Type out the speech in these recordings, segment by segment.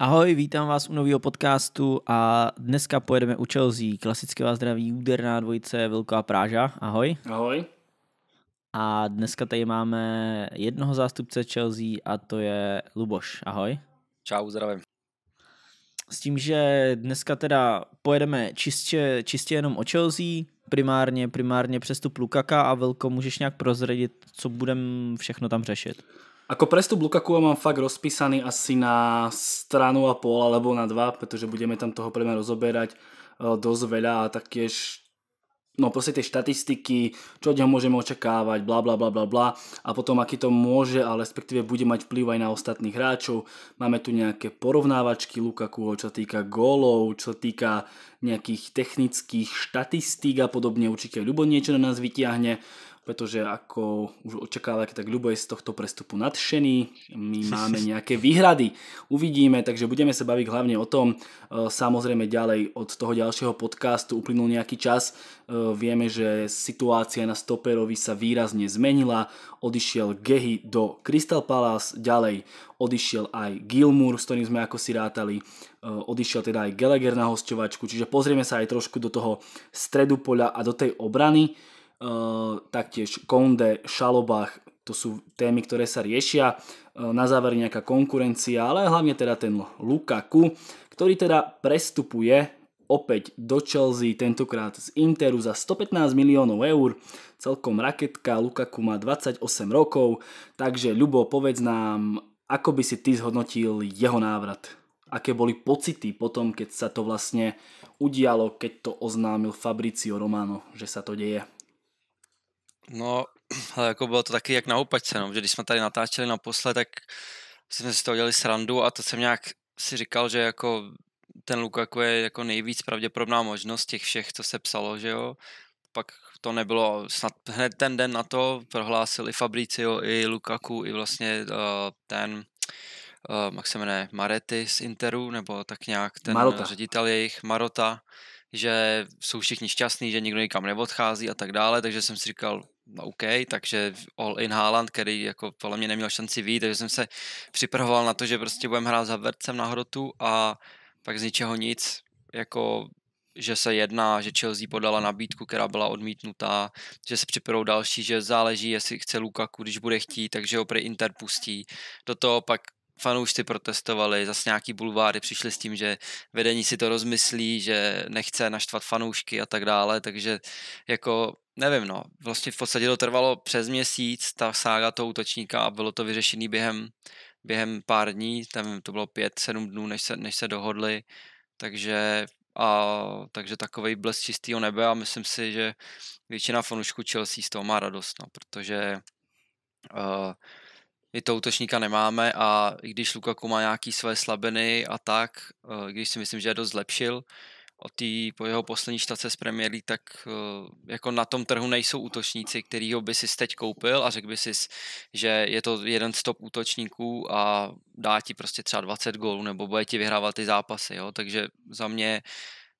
Ahoj, vítám vás u nového podcastu a dneska pojedeme u Chelsea. klasické vás zdraví úderná dvojice Velká Práža. Ahoj. Ahoj. A dneska tady máme jednoho zástupce Chelsea a to je Luboš. Ahoj. Čau, zdravím. S tím, že dneska teda pojedeme čistě, čistě jenom o Chelsea, primárně, primárně přestup Lukaka a velko můžeš nějak prozradit, co budeme všechno tam řešit? Ako prestup Lukaku mám fakt rozpísaný asi na stranu a pol alebo na dva, pretože budeme tam toho pre mňa rozoberať e, dosť veľa a taktiež no proste tie štatistiky, čo od neho môžeme očakávať, bla bla bla bla bla a potom aký to môže, a respektíve bude mať vplyv aj na ostatných hráčov. Máme tu nejaké porovnávačky Lukaku, čo sa týka gólov, čo sa týka nejakých technických štatistík a podobne, určite aj Ľubo niečo na nás vytiahne pretože ako už očakávate, tak Ľubo je z tohto prestupu nadšený, my máme nejaké výhrady, uvidíme, takže budeme sa baviť hlavne o tom, e, samozrejme ďalej od toho ďalšieho podcastu uplynul nejaký čas, e, vieme, že situácia na stoperovi sa výrazne zmenila, odišiel Gehy do Crystal Palace, ďalej odišiel aj Gilmour, s ktorým sme ako si rátali, e, odišiel teda aj Gallagher na hostovačku, čiže pozrieme sa aj trošku do toho stredu poľa a do tej obrany, taktiež Konde, Šalobach, to sú témy, ktoré sa riešia. na záver nejaká konkurencia, ale hlavne teda ten Lukaku, ktorý teda prestupuje opäť do Chelsea, tentokrát z Interu za 115 miliónov eur. Celkom raketka, Lukaku má 28 rokov, takže Ľubo, povedz nám, ako by si ty zhodnotil jeho návrat? Aké boli pocity potom, keď sa to vlastne udialo, keď to oznámil Fabricio Romano, že sa to deje? No, ale jako bylo to taky jak na opačce, no, že když jsme tady natáčeli naposled, tak jsme si to udělali srandu a to jsem nějak si říkal, že jako ten Lukaku je jako nejvíc pravděpodobná možnost těch všech, co se psalo, že jo. Pak to nebylo, snad hned ten den na to prohlásil i Fabricio, i Lukaku, i vlastně uh, ten, uh, jak se jmenuje, Marety z Interu, nebo tak nějak ten Marota. ředitel jejich, Marota, že jsou všichni šťastní, že nikdo nikam neodchází a tak dále, takže jsem si říkal, No OK, takže all in Haaland, který jako podle mě neměl šanci vít, takže jsem se připravoval na to, že prostě budeme hrát za Vercem na hrotu a pak z ničeho nic, jako že se jedná, že Chelsea podala nabídku, která byla odmítnutá, že se připravou další, že záleží, jestli chce Lukaku, když bude chtít, takže ho pre Inter pustí. Do toho pak fanoušci protestovali, zase nějaký bulváry přišli s tím, že vedení si to rozmyslí, že nechce naštvat fanoušky a tak dále, takže jako nevím, no, vlastně v podstatě to trvalo přes měsíc, ta sága toho útočníka a bylo to vyřešený během, během pár dní, tam to bylo pět, sedm dnů, než se, než se dohodli, takže a takže takový blesk čistého nebe a myslím si, že většina fanoušků Chelsea z toho má radost, no, protože uh, my to útočníka nemáme a i když Lukaku má nějaký své slabiny a tak, eh, když si myslím, že je dost zlepšil od tý, po jeho poslední štace z Premier League, tak eh, jako na tom trhu nejsou útočníci, kterýho by si teď koupil a řekl by si, že je to jeden z top útočníků a dá ti prostě třeba 20 gólů nebo bude ti vyhrávat ty zápasy, jo? takže za mě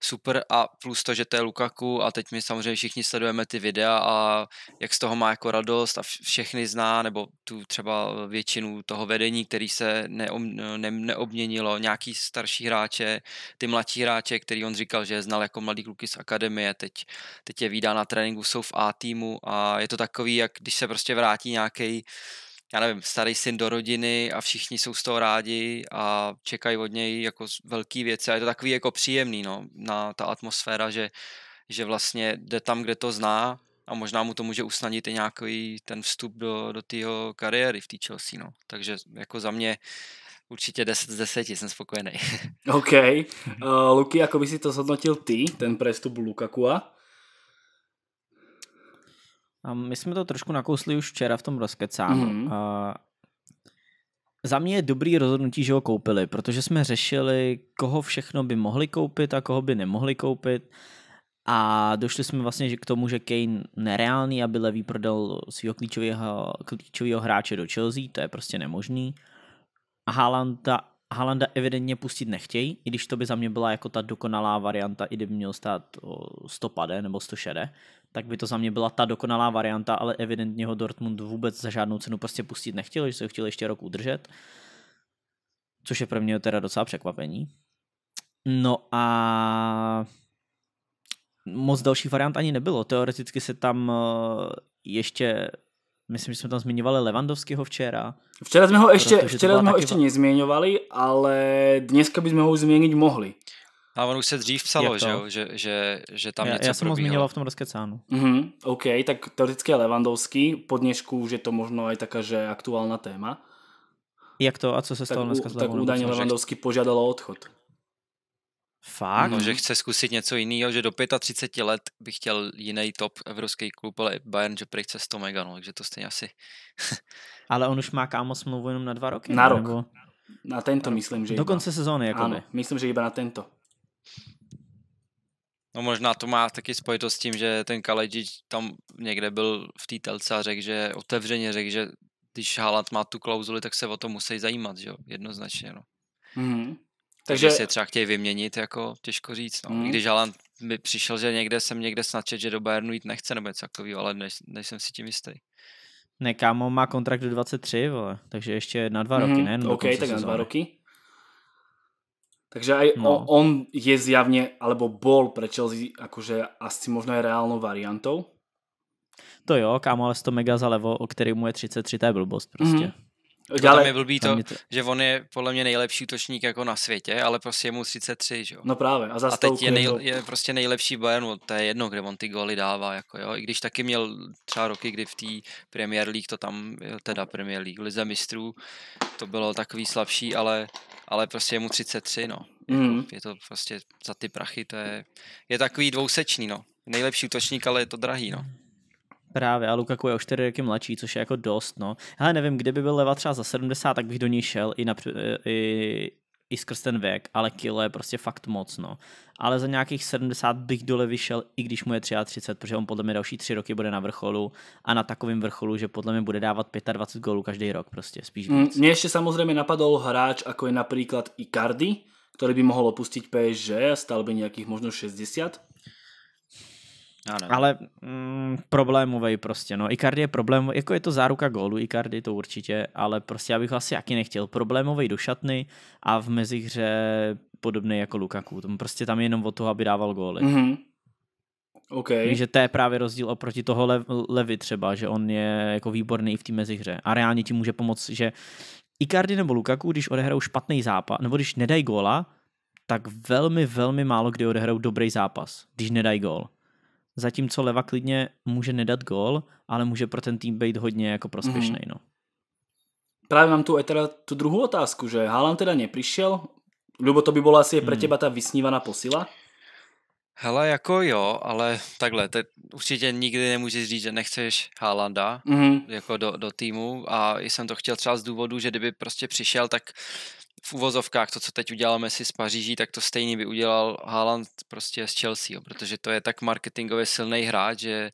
super a plus to, že to je Lukaku a teď my samozřejmě všichni sledujeme ty videa a jak z toho má jako radost a všechny zná, nebo tu třeba většinu toho vedení, který se neom, ne, neobměnilo, nějaký starší hráče, ty mladší hráče, který on říkal, že znal jako mladý kluky z akademie, teď, teď je výdá na tréninku, jsou v A týmu a je to takový, jak když se prostě vrátí nějaký já nevím, starý syn do rodiny a všichni jsou z toho rádi a čekají od něj jako velký věci a je to takový jako příjemný, no, na ta atmosféra, že, že vlastně jde tam, kde to zná a možná mu to může usnadnit i nějaký ten vstup do, do tého kariéry v té Chelsea, no. Takže jako za mě určitě 10 z 10, jsem spokojený. OK. Uh, Luky, jako by si to zhodnotil ty, ten prestup Lukakua? My jsme to trošku nakousli už včera v tom rozkecánu. Mm-hmm. A za mě je dobrý rozhodnutí, že ho koupili, protože jsme řešili, koho všechno by mohli koupit a koho by nemohli koupit. A došli jsme vlastně k tomu, že Kane nereálný, aby levý prodal svého klíčového, klíčového hráče do Chelsea, to je prostě nemožný. A Haalanda, Haalanda evidentně pustit nechtějí, i když to by za mě byla jako ta dokonalá varianta, i kdyby měl stát 100 pade nebo 100 šede tak by to za mě byla ta dokonalá varianta, ale evidentně ho Dortmund vůbec za žádnou cenu prostě pustit nechtěl, že se ho chtěl ještě rok udržet, což je pro mě teda docela překvapení. No a moc dalších variant ani nebylo. Teoreticky se tam eh, ještě Myslím, že jsme tam zmiňovali Levandovského včera. Včera jsme ho ještě, včera jsme ho ještě nezmiňovali, ale dneska bychom ho změnit mohli. A on už se dřív psalo, že, Že, že, že tam já, něco Já jsem ho zmiňoval v tom rozkecánu. Mm-hmm, OK, tak teoreticky je Levandovský, po dnešku už je to možno aj taká, že aktuálna téma. Jak to? A co se stalo dneska s Tak údajně Levandovský že... o odchod. Fakt? No, že chce zkusit něco jiného, že do 35 let by chtěl jiný top evropský klub, ale Bayern, že prý chce 100 mega, no, takže to stejně asi... ale on už má kámo smlouvu jenom na dva roky? Na rok. Nebo... Na tento myslím, že Do konce sezóny, jako Ano, myslím, že iba na tento. No možná to má taky spojitost s tím, že ten Kalejdžič tam někde byl v té telce a řekl, že otevřeně řekl, že když Haaland má tu klauzuli, tak se o to musí zajímat, že jo, jednoznačně, no. Mm. Takže... Takže si je třeba chtějí vyměnit, jako těžko říct, no. Mm. hmm když Haaland by přišel, že někde jsem někde snadčet, že do Bayernu jít nechce nebo něco takového, ale než, nejsem si tím jistý. Ne, kámo má kontrakt do 23, vole, takže ještě na dva mm. roky, mhm. ne? No, OK, tak na dva roky. Takže aj no. on, je zjavne, alebo bol pre Chelsea akože asi možno aj reálnou variantou. To jo, kámo, ale 100 mega za levo, o který mu je 33, to je blbost prostě. Mm. Jako Dále, tam je blbý to, to, že on je podle mě nejlepší útočník jako na světě, ale prostě je mu 33, že jo. No právě. A, a teď je, nej, je, prostě nejlepší v Bayernu, to je jedno, kde on ty góly dává, jako jo. I když taky měl třeba roky, kdy v té Premier League, to tam, teda Premier League, Lize mistrů, to bylo takový slabší, ale, ale prostě je mu 33, no. Jako mm. Jako, je to prostě za ty prachy, to je, je takový dvousečný, no. Nejlepší útočník, ale je to drahý, no. Právě, a Lukaku je o 4 roky mladší, což je jako dost, no. Hele, nevím, kde by byl Leva třeba za 70, tak bych do ní šel i, např- e, i, i skrz ten věk, ale kilo je prostě fakt moc, no. Ale za nějakých 70 bych dole vyšel, i když mu je 33, protože on podle mě další tři roky bude na vrcholu a na takovém vrcholu, že podle mě bude dávat 25 gólů každý rok prostě, spíš mm, víc. Mně ještě samozřejmě napadl hráč, jako je například Icardi, který by mohl opustit PSG a stal by nějakých možno 60, ano. Ale mm, problémový prostě. No, Icardi je problém, jako je to záruka gólu, Icardi to určitě, ale prostě já bych asi jaký nechtěl. Problémový do šatny a v mezihře podobný jako Lukaku. Tam prostě tam jenom o to, aby dával góly. Mm-hmm. Okay. Takže to je právě rozdíl oproti toho lev, Levi třeba, že on je jako výborný i v té mezihře. A reálně ti může pomoct, že Icardi nebo Lukaku, když odehrajou špatný zápas, nebo když nedají góla, tak velmi, velmi málo kdy odehrajou dobrý zápas, když nedají gól zatímco Leva klidně může nedat gól, ale může pro ten tým být hodně jako prospěšný. Mm. No. Právě mám tu eh, teda tu druhou otázku, že Haaland teda nepřišel, nebo to by byla asi mm. pro mhm. teba ta vysnívaná posila? Hele, jako jo, ale takhle, te, určitě nikdy nemůžeš říct, že nechceš Haalanda mm-hmm. jako do, do týmu a jsem to chtěl třeba z důvodu, že kdyby prostě přišel, tak v uvozovkách to, co teď uděláme si z Paříží, tak to stejný by udělal Haaland prostě z Chelsea, jo, protože to je tak marketingově silný hráč, že,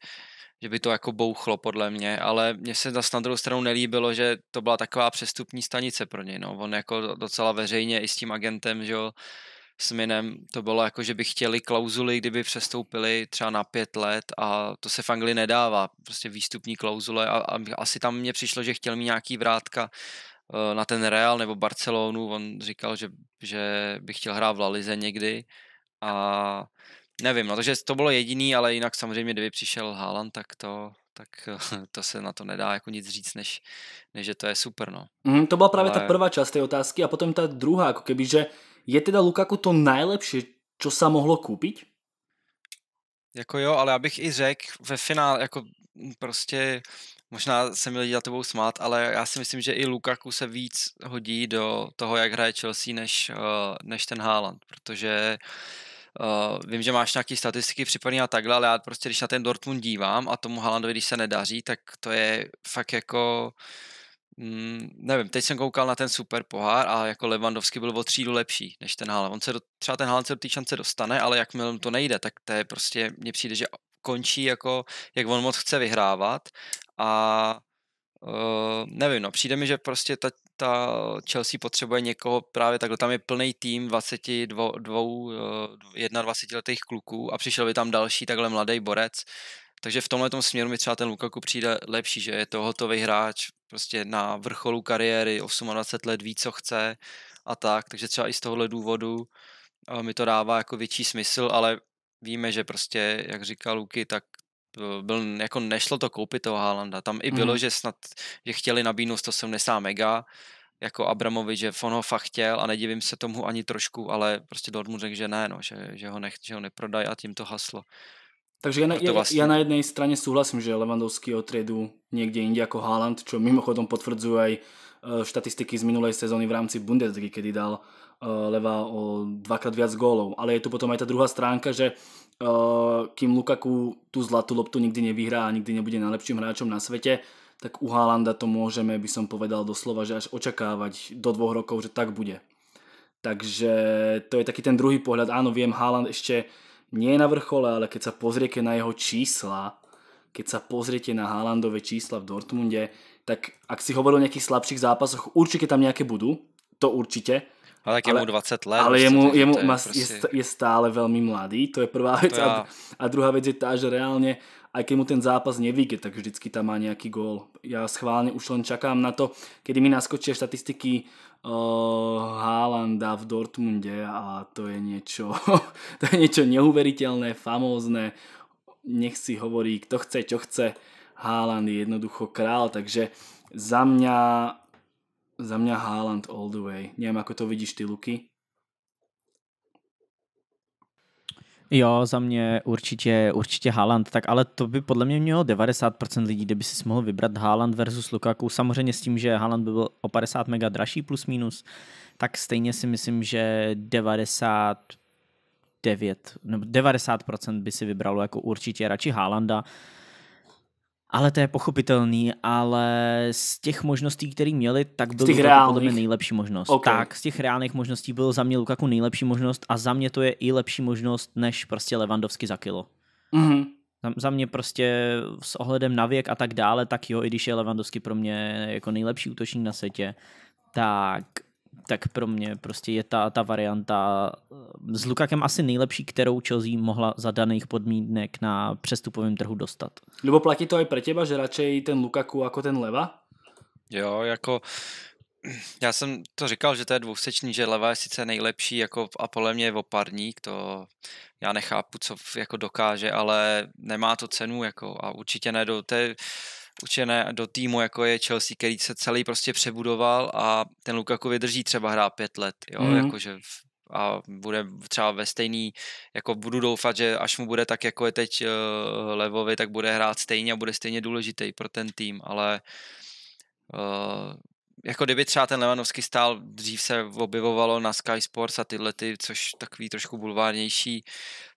že by to jako bouchlo podle mě, ale mně se zase na druhou stranu nelíbilo, že to byla taková přestupní stanice pro něj, no. on jako docela veřejně i s tím agentem, že jo, s Minem, to bylo jako, že by chtěli klauzuly, kdyby přestoupili třeba na pět let a to se v Anglii nedává, prostě výstupní klauzule a, a asi tam mně přišlo, že chtěl mít nějaký vrátka Eh, na ten Real nebo Barcelonu, on říkal, že, že by chtěl hrát v La Lize někdy a nevím, no takže to bylo jediný, ale jinak samozřejmě, kdyby přišel Haaland, tak to, tak to se na to nedá jako nic říct, než, než že to je super, no. Mm, to byla právě ale... ta prvá část té otázky a potom ta druhá, jako keby, že je teda Lukaku to nejlepší, co se mohlo koupit? Jako jo, ale abych i řekl, ve finále, jako prostě Možná se mi lidi za tebou smát, ale já si myslím, že i Lukaku se víc hodí do toho, jak hraje Chelsea, než, eh, než ten Haaland, protože Uh, vím, že máš nějaké statistiky připadný a takhle, ale já prostě, když na ten Dortmund dívám a tomu Haalandovi, když se nedaří, tak to je fakt jako Mm, nevím, teď jsem koukal na ten super pohár a jako Levandovský byl o třídu lepší než ten Haaland. On se do, třeba ten Haaland se do té šance dostane, ale jakmile to nejde, tak to je prostě, mně přijde, že končí jako, jak on moc chce vyhrávat a Uh, nevím, no, přijde mi, že prostě ta, ta Chelsea potřebuje někoho právě takhle, tam je plný tým 22, 2, 21 letých kluků a přišel by tam další takhle mladý borec, takže v tomhle směru mi třeba ten Lukaku přijde lepší, že je to hotový hráč prostě na vrcholu kariéry, 28 let ví, co chce a tak, takže třeba i z tohohle důvodu eh, mi to dává jako větší smysl, ale víme, že prostě, jak říká Luky, tak e, byl, jako nešlo to koupit toho Haalanda. Tam i bylo, mm. že snad, že chtěli nabídnout 170 mega, jako Abramovi, že on ho fakt chtěl a nedivím se tomu ani trošku, ale prostě Dortmund řekl, že ne, no, že, že ho, nech, že ho neprodají a tím to haslo. Takže já na, ja, vlastne... na jedné straně súhlasím, že Levandovský o tradu niekde jako ako Haaland, čo mimochodem potvrdzuje Eh, štatistiky z minulej sezóny v rámci Bundesligy, kedy dal eh, Leva o dvakrát viac gólov. Ale je tu potom aj tá druhá stránka, že eh, kým Lukaku tú zlatú loptu nikdy nevyhrá a nikdy nebude najlepším hráčom na svete, tak u Haalanda to môžeme, by som povedal doslova, že až očakávať do dvoch rokov, že tak bude. Takže to je taký ten druhý pohľad. Áno, viem, Haaland ešte nie je na vrchole, ale keď sa pozriete na jeho čísla, keď sa pozriete na Haalandové čísla v Dortmunde, tak ak si hovoril o nejakých slabších zápasoch, určite tam nejaké budú, to určite. Ale tak je ale, mu 20 let. Ale prostě, jemu, jemu je, má, prostě... je, je stále velmi mladý, to je prvá věc. A, a druhá věc je ta, že reálně, aj keď mu ten zápas nevíde, tak vždycky tam má nějaký gól. Já schválně už len čakám na to, kedy mi naskočí statistiky uh, Haalanda v Dortmunde a to je něco to je něco neuveriteľné, famózne. Nech si hovorí, kto chce, čo chce. Haaland je jednoducho král, takže za mňa, za mňa Haaland all the way. Neviem, ako to vidíš ty, Luky. Jo, za mě určitě, určitě Haaland, tak ale to by podle mě mělo 90% lidí, by si mohl vybrat Haaland versus Lukaku, samozřejmě s tím, že Haaland by byl o 50 mega dražší plus minus, tak stejně si myslím, že 90 nebo 90% by si vybralo jako určitě radši Haalanda ale to je pochopitelný, ale z těch možností, které měli, tak byl to podle mě nejlepší možnost. Okay. Tak, z těch reálných možností byl za mě Lukaku nejlepší možnost a za mě to je i lepší možnost, než prostě Levandovsky za kilo. Mm-hmm. Za, za mě prostě s ohledem na věk a tak dále, tak jo, i když je Levandovsky pro mě jako nejlepší útočník na světě, tak tak pro mě prostě je ta, ta varianta eh, s Lukakem asi nejlepší, kterou Chelsea mohla za daných podmínek na přestupovém trhu dostat. Lebo platí to i pro těba, že radšej ten Lukaku jako ten Leva? Jo, jako já jsem to říkal, že to je dvousečný, že Leva je sice nejlepší jako a podle mě je oparník, to já nechápu, co jako dokáže, ale nemá to cenu jako a určitě ne do té učené do týmu, jako je Chelsea, který se celý prostě přebudoval a ten Lukaku vydrží třeba hrát pět let, jo, mm. jakože a bude třeba ve stejný, jako budu doufat, že až mu bude tak, jako je teď uh, Levovi, tak bude hrát stejně a bude stejně důležitý pro ten tým, ale uh, jako kdyby třeba ten Levanovský stál, dřív se objevovalo na Sky Sports a tyhle ty, což takový trošku bulvárnější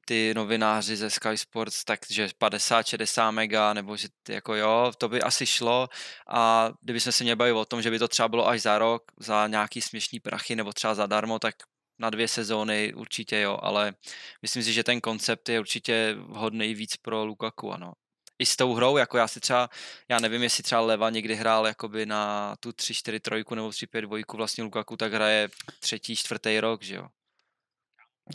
ty novináři ze Sky Sports, takže 50-60 mega, nebo že jako jo, to by asi šlo a kdyby jsme se měli bavit o tom, že by to třeba bylo až za rok, za nějaký směšný prachy nebo třeba zadarmo, tak na dvě sezóny určitě jo, ale myslím si, že ten koncept je určitě hodný víc pro Lukaku, ano. I s tou hrou, jako já si třeba, já nevím, jestli třeba Leva někdy hrál jakoby na tu 3-4-3 nebo 3-5-2, vlastně Lukaku tak hraje třetí, čtvrtý rok, že jo.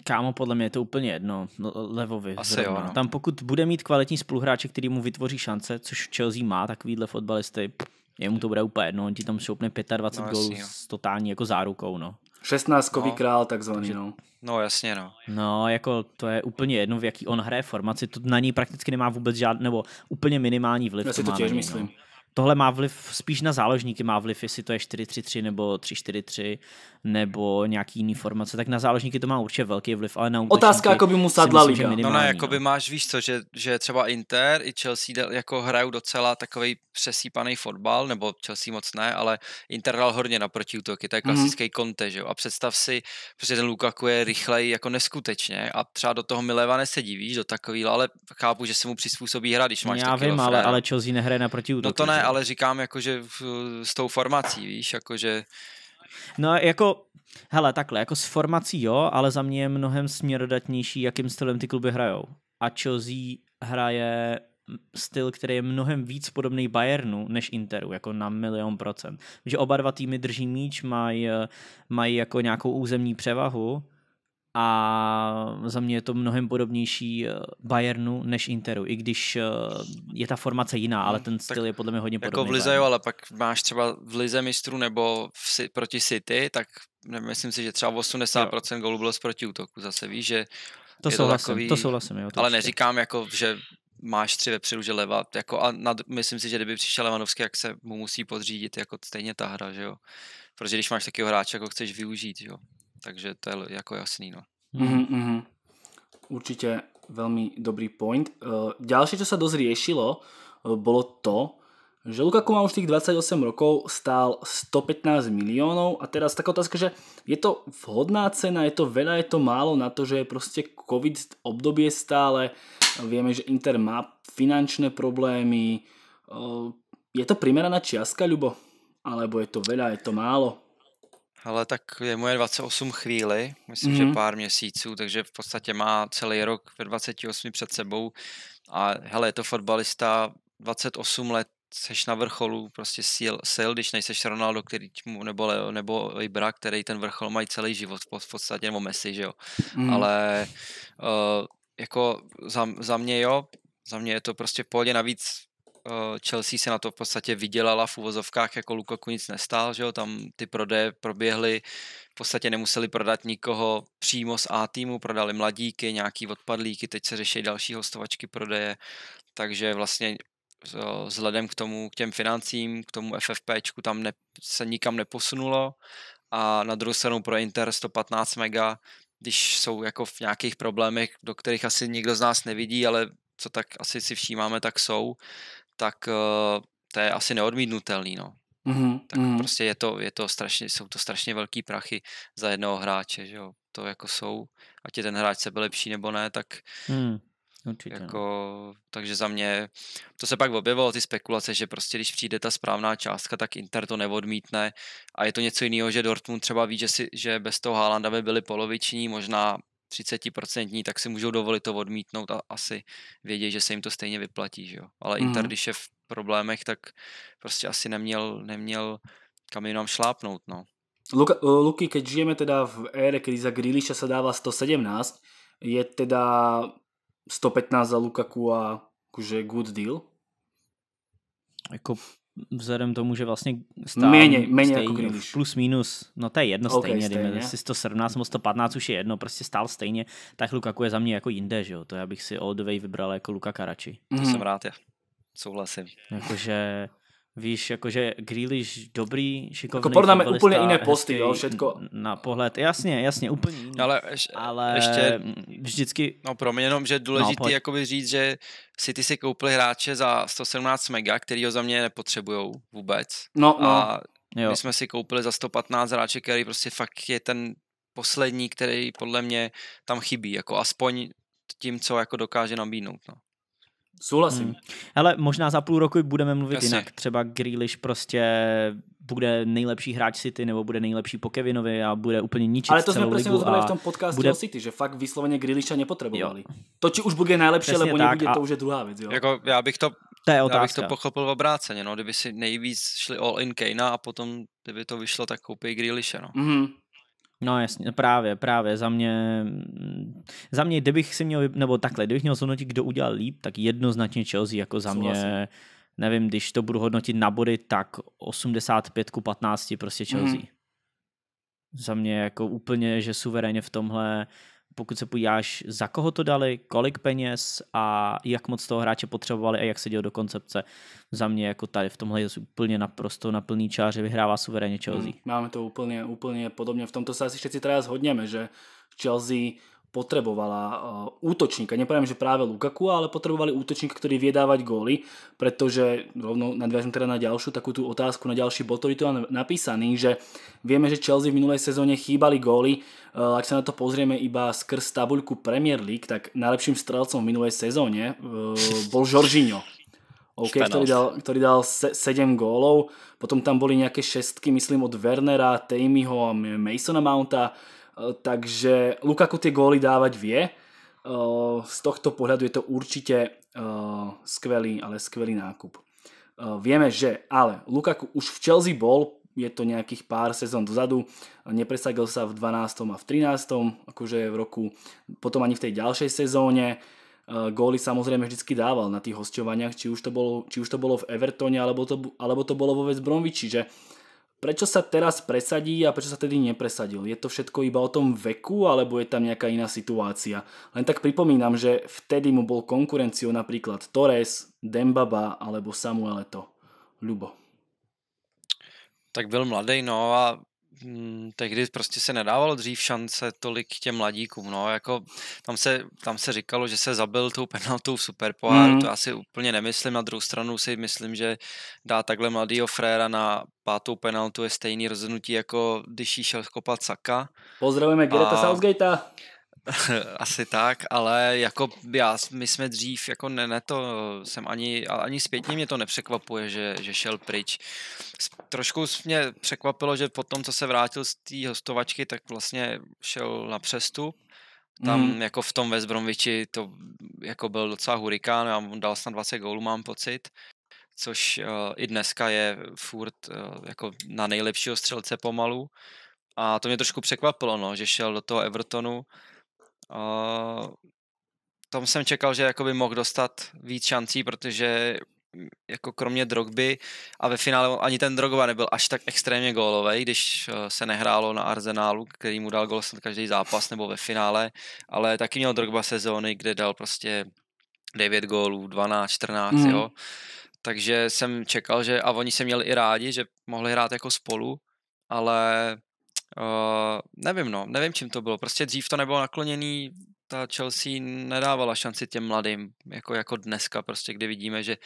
Kámo, podle mě je to úplně jedno. No, Levovi. Asi jo, no. Tam pokud bude mít kvalitní spoluhráče, který mu vytvoří šance, což Chelsea má takovýhle fotbalisty, jemu to bude úplně jedno, on ti tam šoupne 25 no, gólů s totální jako zárukou, no. 16 no. král takzvaný, Takže... no. No jasně, no. No, jako to je úplně jedno, v jaký on hraje formaci, to na ní prakticky nemá vůbec žádný, nebo úplně minimální vliv. Já si to těž no. myslím. No tohle má vliv spíš na záložníky, má vliv, jestli to je 4-3-3 nebo 3-4-3 nebo nějaký jiný formace, tak na záložníky to má určitě velký vliv, ale na útočníky Otázka, jako by mu sadla liga. No ne, no, jako no. by máš, víš co, že, že třeba Inter i Chelsea jako hrajou docela takový přesýpaný fotbal, nebo Chelsea moc ne, ale Inter dal hodně na protiútoky, to je mhm. klasický mm. konte, že jo, a představ si, protože ten Lukaku je rychlej jako neskutečně a třeba do toho Mileva nesedí, víš, do takový, ale chápu, že se mu přizpůsobí hra, když máš Já vím, ale, ale Chelsea nehraje na protiútoky. No to ne, ale říkám jakože v, s tou formací, víš, jakože... No jako, hele, takhle, jako s formací jo, ale za mě je mnohem směrodatnější, jakým stylem ty kluby hrajou. A Chelsea hraje styl, který je mnohem víc podobný Bayernu než Interu, jako na milion procent. Že oba dva týmy drží míč, mají maj jako nějakou územní převahu a za mě je to mnohem podobnější eh, Bayernu než Interu, i když eh, je ta formace jiná, ale hmm, ten styl tak je podle mě hodně podobný. Jako v Lize, jo, ale pak máš třeba v Lize mistrů nebo v, proti City, tak myslím si, že třeba 80% jo. gólů bylo z protiútoku, zase víš, že to je souhlasím, to, takový, to souhlasím, jo, to ale neříkám jako, že máš tři vepředu, že leva, jako a nad, myslím si, že kdyby přišel Levanovský, jak se mu musí podřídit jako stejně ta hra, že jo. Protože když máš takového hráče, jako chceš využít, jo takže to je jako jasný, no. Mm-hmm, mm-hmm. Určitě velmi dobrý point. Další, eh, co se dost riešilo, eh, bylo to, že Lukaku má už těch 28 rokov, stál 115 milionů a teraz taková otázka, že je to vhodná cena, je to veľa, je to málo na to, že je prostě covid obdobie stále, Víme, že Inter má finančné problémy, eh, je to primeraná čiastka, Ľubo? Alebo je to veľa, je to málo? Ale tak je moje 28 chvíli, myslím, mm-hmm. že mhm. pár měsíců, takže v podstatě má celý rok ve 28 před sebou. A hele, je to fotbalista, 28 let seš na vrcholu prostě sil, sil když nejseš Ronaldo, který mu, nebo, nebo Ibra, který ten vrchol mají celý život v podstatě, nebo Messi, že jo. Mm. Ale uh, jako za, za mě jo, za mě je to prostě v pohodě, navíc Eh, Chelsea se na to v podstatě vydělala v uvozovkách, jako Lukaku nic nestál, že jo, tam ty prodeje proběhly, v podstatě nemuseli prodat nikoho přímo z A týmu, prodali mladíky, nějaký odpadlíky, teď se řeší další hostovačky prodeje, takže vlastně eh, vzhledem k tomu, k těm financím, k tomu FFPčku tam ne, se nikam neposunulo a na druhou stranu pro Inter 115 mega, když jsou jako v nějakých problémech, do kterých asi nikdo z nás nevidí, ale co tak asi si všímáme, tak jsou, tak uh, to je asi neodmítnutelný, no. Mm-hmm. Tak mm-hmm. prostě je to, je to strašně, jsou to strašně velký prachy za jednoho hráče, že jo. To jako jsou, ať je ten hráč sebe lepší nebo ne, tak mm. Určitě. Jako, no. takže za mě, to se pak objevilo ty spekulace, že prostě když přijde ta správná částka, tak Inter to neodmítne a je to něco jiného, že Dortmund třeba ví, že, si, že bez toho Haalanda by byli poloviční, možná 30%, tak si můžou dovolit to odmítnout a asi vědět, že se jim to stejně vyplatí. Že jo? Ale mm-hmm. Inter, když je v problémech, tak prostě asi neměl, neměl kam jinam šlápnout. No. Eh, Luky, keď žijeme teda v ére, kdy za Grealisha se dává 117, je teda 115 za Lukaku a že good deal? Jako vzhledem tomu, že vlastně stál méně, méně stejně, jako Grealish. plus minus, no to je jedno okay, stejně, stejně. jestli 117 nebo 115 už je jedno, prostě stál stejně, tak Lukaku je za mě jako jinde, že jo, to já bych si all the way vybral jako Luka Karači. Mm. To jsem mhm. rád, já souhlasím. Jakože Víš, jakože Grealish dobrý, šikovný. Jako mě úplně jiné posty, jo, všetko. Na pohled, jasně, jasně, úplně jiný. No, ale, ješ, ale ještě, vždycky... No pro mě jenom, že je důležitý no, jakoby říct, že City si koupili hráče za 117 mega, který ho za mě nepotřebujou vůbec. No, no. A jo. my jsme si koupili za 115 hráče, který prostě fakt je ten poslední, který podle mě tam chybí, jako aspoň tím, co jako dokáže nabídnout. No. Souhlasím. Hmm. Ale možná za půl roku budeme mluvit Jasně. jinak. Třeba Grealish prostě bude nejlepší hráč City nebo bude nejlepší po Kevinovi a bude úplně ničit Ale to jsme prostě v tom podcastu bude... o City, že fakt vysloveně Grealisha nepotřebovali. Jo. To, či už bude nejlepší, Přesně nebo nebude, a... to už je druhá věc. Jo? Jako, já bych to to je Já bych to pochopil v obráceně, no, kdyby si nejvíc šli all in Kejna a potom, kdyby to vyšlo, tak koupí Grealisha, no. Mm-hmm. No jasně, právě, právě, za mě, mm, za mě, kdybych si měl, nebo takhle, kdybych měl zhodnotit, kdo udělal líp, tak jednoznačně Chelsea, jako za Souhlasím. nevím, když to budu hodnotit na body, tak 85 ku 15 prostě Chelsea. Mm. Za mě jako úplně, že suverénně v tomhle pokud se podíváš, za koho to dali, kolik peněz a jak moc toho hráče potřebovali a jak se dělo do koncepce. Za mě jako tady v tomhle je úplně naprosto na plný čáře vyhrává suverénně Chelsea. Hmm, máme to úplně, úplně podobně. V tomto se asi všetci teda zhodněme, že Chelsea potrebovala eh, útočníka. Nepoviem, že práve Lukaku, ale potrebovali útočníka, ktorý vie dávať góly, pretože rovno nadviažím teda na ďalšiu takú tú otázku, na ďalší bod, ktorý tu mám napísaný, že vieme, že Chelsea v minulej sezóne chýbali góly. Eh, ak sa na to pozrieme iba skrz tabuľku Premier League, tak najlepším strelcom v minulej sezóne eh, bol Jorginho. OK, ktorý dal, ktorý dal 7 gólov, potom tam boli nejaké šestky, myslím, od Wernera, Tejmyho a Masona Mounta, Eh, takže Lukaku tie góly dávať vie. Eh, z tohto pohľadu je to určite eh, skvelý, ale skvelý nákup. Vieme, že ale Lukaku už v Chelsea bol, je to nejakých pár sezón dozadu, nepresadil sa v 12. a v 13. akože v roku, potom ani v tej ďalšej sezóne. Góly samozrejme vždycky dával na tých hosťovaniach, či už to bolo, či už to v Evertone, alebo to, alebo to bolo vo West Bromwichi, že Prečo sa teraz presadí a prečo sa tedy nepresadil? Je to všetko iba o tom veku alebo je tam nejaká iná situácia? Len tak pripomínam, že vtedy mu bol konkurenciou napríklad Torres, Dembaba alebo Eto. Lubo. Tak byl mladý, no a Mm, tehdy prostě se nedávalo dřív šance tolik těm mladíkům, no, jako tam se, tam se říkalo, že se zabil tou penaltou v Superpoháru, mm. to asi úplně nemyslím, na druhou stranu si myslím, že dá takhle mladýho fréra na pátou penaltu je stejný rozhodnutí, jako když jí šel skopat Saka. Pozdravujeme Gereta Southgatea. Asi tak, ale jako já, my jsme dřív, jako ne, ne to jsem ani, ani zpětně mě to nepřekvapuje, že, že šel pryč. Trošku mě překvapilo, že po tom, co se vrátil z té hostovačky, tak vlastně šel na přestup. Tam mm. jako v tom West Bromwichi to jako byl docela hurikán já mu dal snad 20 gólů, mám pocit což uh, i dneska je furt uh, jako na nejlepšího střelce pomalu. A to mě trošku překvapilo, no, že šel do toho Evertonu. Uh, tam jsem čekal, že jako by mohl dostat víc šancí, protože mm, jako kromě drogby a ve finále ani ten Drogba nebyl až tak extrémně gólový, když eh, se nehrálo na Arsenálu, který mu dal gól snad každý zápas nebo ve finále, ale taky měl Drogba sezóny, kde dal prostě 9 gólů, 12, 14, mm. jo. Takže jsem čekal, že a oni se měli i rádi, že mohli hrát jako spolu, ale Eh, nevím, no, nevím, čím to bylo. Prostě dřív to nebylo nakloněný, ta Chelsea nedávala šanci těm mladým, jako, jako dneska, prostě kdy vidíme, že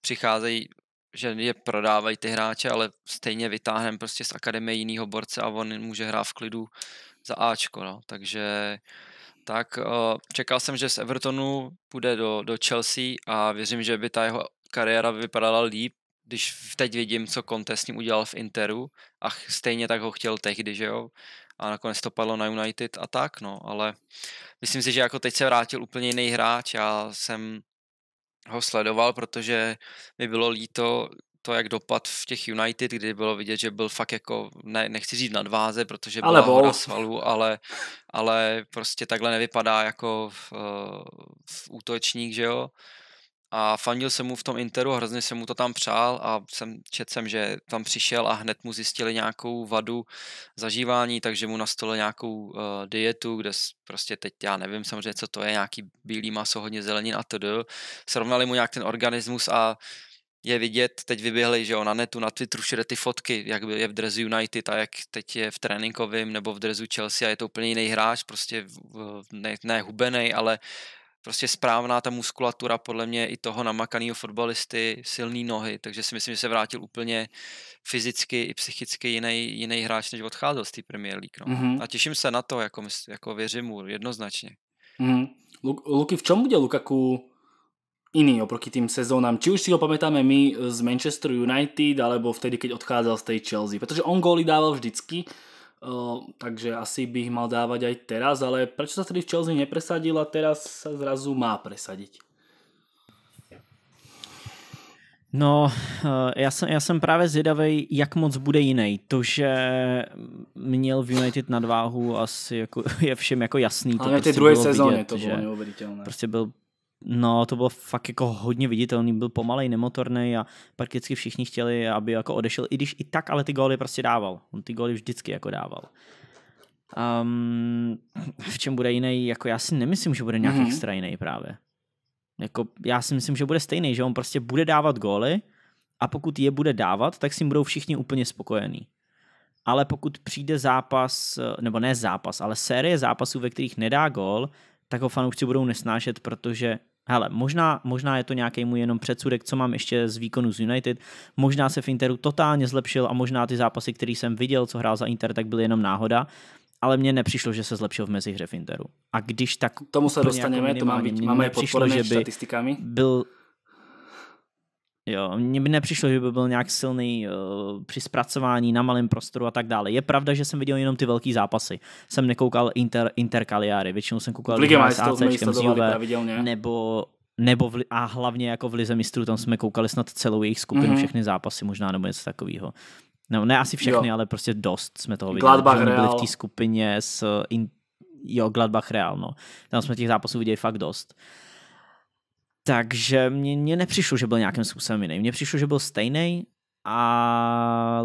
přicházejí že je prodávají ty hráče, ale stejně vytáhneme prostě z akademie jinýho borce a on může hrát v klidu za Ačko, no. Takže tak, eh, čekal jsem, že z Evertonu půjde do, do Chelsea a věřím, že by ta jeho kariéra vypadala líp, když teď vidím, co Conte s ním udělal v Interu a stejně tak ho chtěl tehdy, že jo, a nakonec to padlo na United a tak, no, ale myslím si, že jako teď se vrátil úplně jiný hráč, já jsem ho sledoval, protože mi bylo líto to, jak dopad v těch United, kdy bylo vidět, že byl fakt jako, ne, nechci říct nadváze, protože byla ale hora svalů, ale, ale prostě takhle nevypadá jako v, eh, v útočník, že jo, a fandil jsem mu v tom Interu, hrozně jsem mu to tam přál a jsem, čet jsem, že tam přišel a hned mu zjistili nějakou vadu zažívání, takže mu nastolili nějakou uh, dietu, kde prostě teď já nevím samozřejmě, co to je, nějaký bílý maso, hodně zelenin a td. Srovnali mu nějak ten organismus a je vidět, teď vyběhli, že jo, na netu, na Twitteru všude ty fotky, jak je v dresu United a jak teď je v tréninkovém nebo v dresu Chelsea a je to úplně jiný hráč, prostě ne, ne hubenej, ale prostě správná ta muskulatura, podle mě i toho namakaného fotbalisty, silné nohy, takže si myslím, že se vrátil úplně fyzicky i psychicky jiný, jiný hráč, než odcházel z té Premier League. No. Mm-hmm. A těším se na to, jako, jako věřím mu jednoznačně. Mm-hmm. Luky, v čem bude Lukaku jiný oproti tým sezónám. Či už si ho pamätáme my z Manchester United, alebo vtedy, keď odcházel z tej Chelsea. protože on góly dával vždycky, takže asi by ich mal dávať aj teraz, ale prečo sa tedy v Chelsea nepresadil a teraz sa zrazu má presadiť? No, e, já jsem, já jsem právě zvědavý, jak moc bude jiný. To, že měl v United nadváhu, asi jako je všem jako jasný. Ale to prostě druhé sezóně to bylo neuvěřitelné. Prostě byl No, to bylo fakt jako hodně viditelný, byl pomalej, nemotorný a prakticky všichni chtěli, aby jako odešel, i když i tak, ale ty góly prostě dával. On ty góly vždycky jako dával. Um, v čem bude jiný, jako já si nemyslím, že bude nějaký mm-hmm. extra jiný právě. Jako, já si myslím, že bude stejný, že on prostě bude dávat góly a pokud je bude dávat, tak si budou všichni úplně spokojení. Ale pokud přijde zápas, nebo ne zápas, ale série zápasů, ve kterých nedá gól, tak ho fanoušci budou nesnášet, protože Hele, možná, možná je to nějaký můj jenom předsudek, co mám ještě z výkonu z United. Možná se v Interu totálně zlepšil a možná ty zápasy, které jsem viděl, co hrál za Inter, tak byly jenom náhoda. Ale mně nepřišlo, že se zlepšil v mezihře v Interu. A když tak... Tomu se jako dostaneme, jako to má být, máme je že by statistikami. Byl Jo, mně by nepřišlo, že by byl nějak silný uh, při zpracování na malém prostoru a tak dále. Je pravda, že jsem viděl jenom ty velké zápasy. Jsem nekoukal inter, interkaliáry, většinou jsem koukal s ACčkem, z nebo nebo v, a hlavně jako v Lize mistrů, tam jsme koukali snad celou jejich skupinu, mm-hmm. všechny zápasy možná, nebo něco takového. No, ne asi všechny, jo. ale prostě dost jsme toho viděli. Gladbach Real. byli v té skupině s eh, in, jo, Gladbach Real, no. Tam jsme těch zápasů viděli fakt dost. Takže mně, mně nepřišlo, že byl nějakým způsobem jiný. Mně přišlo, že byl stejný, a...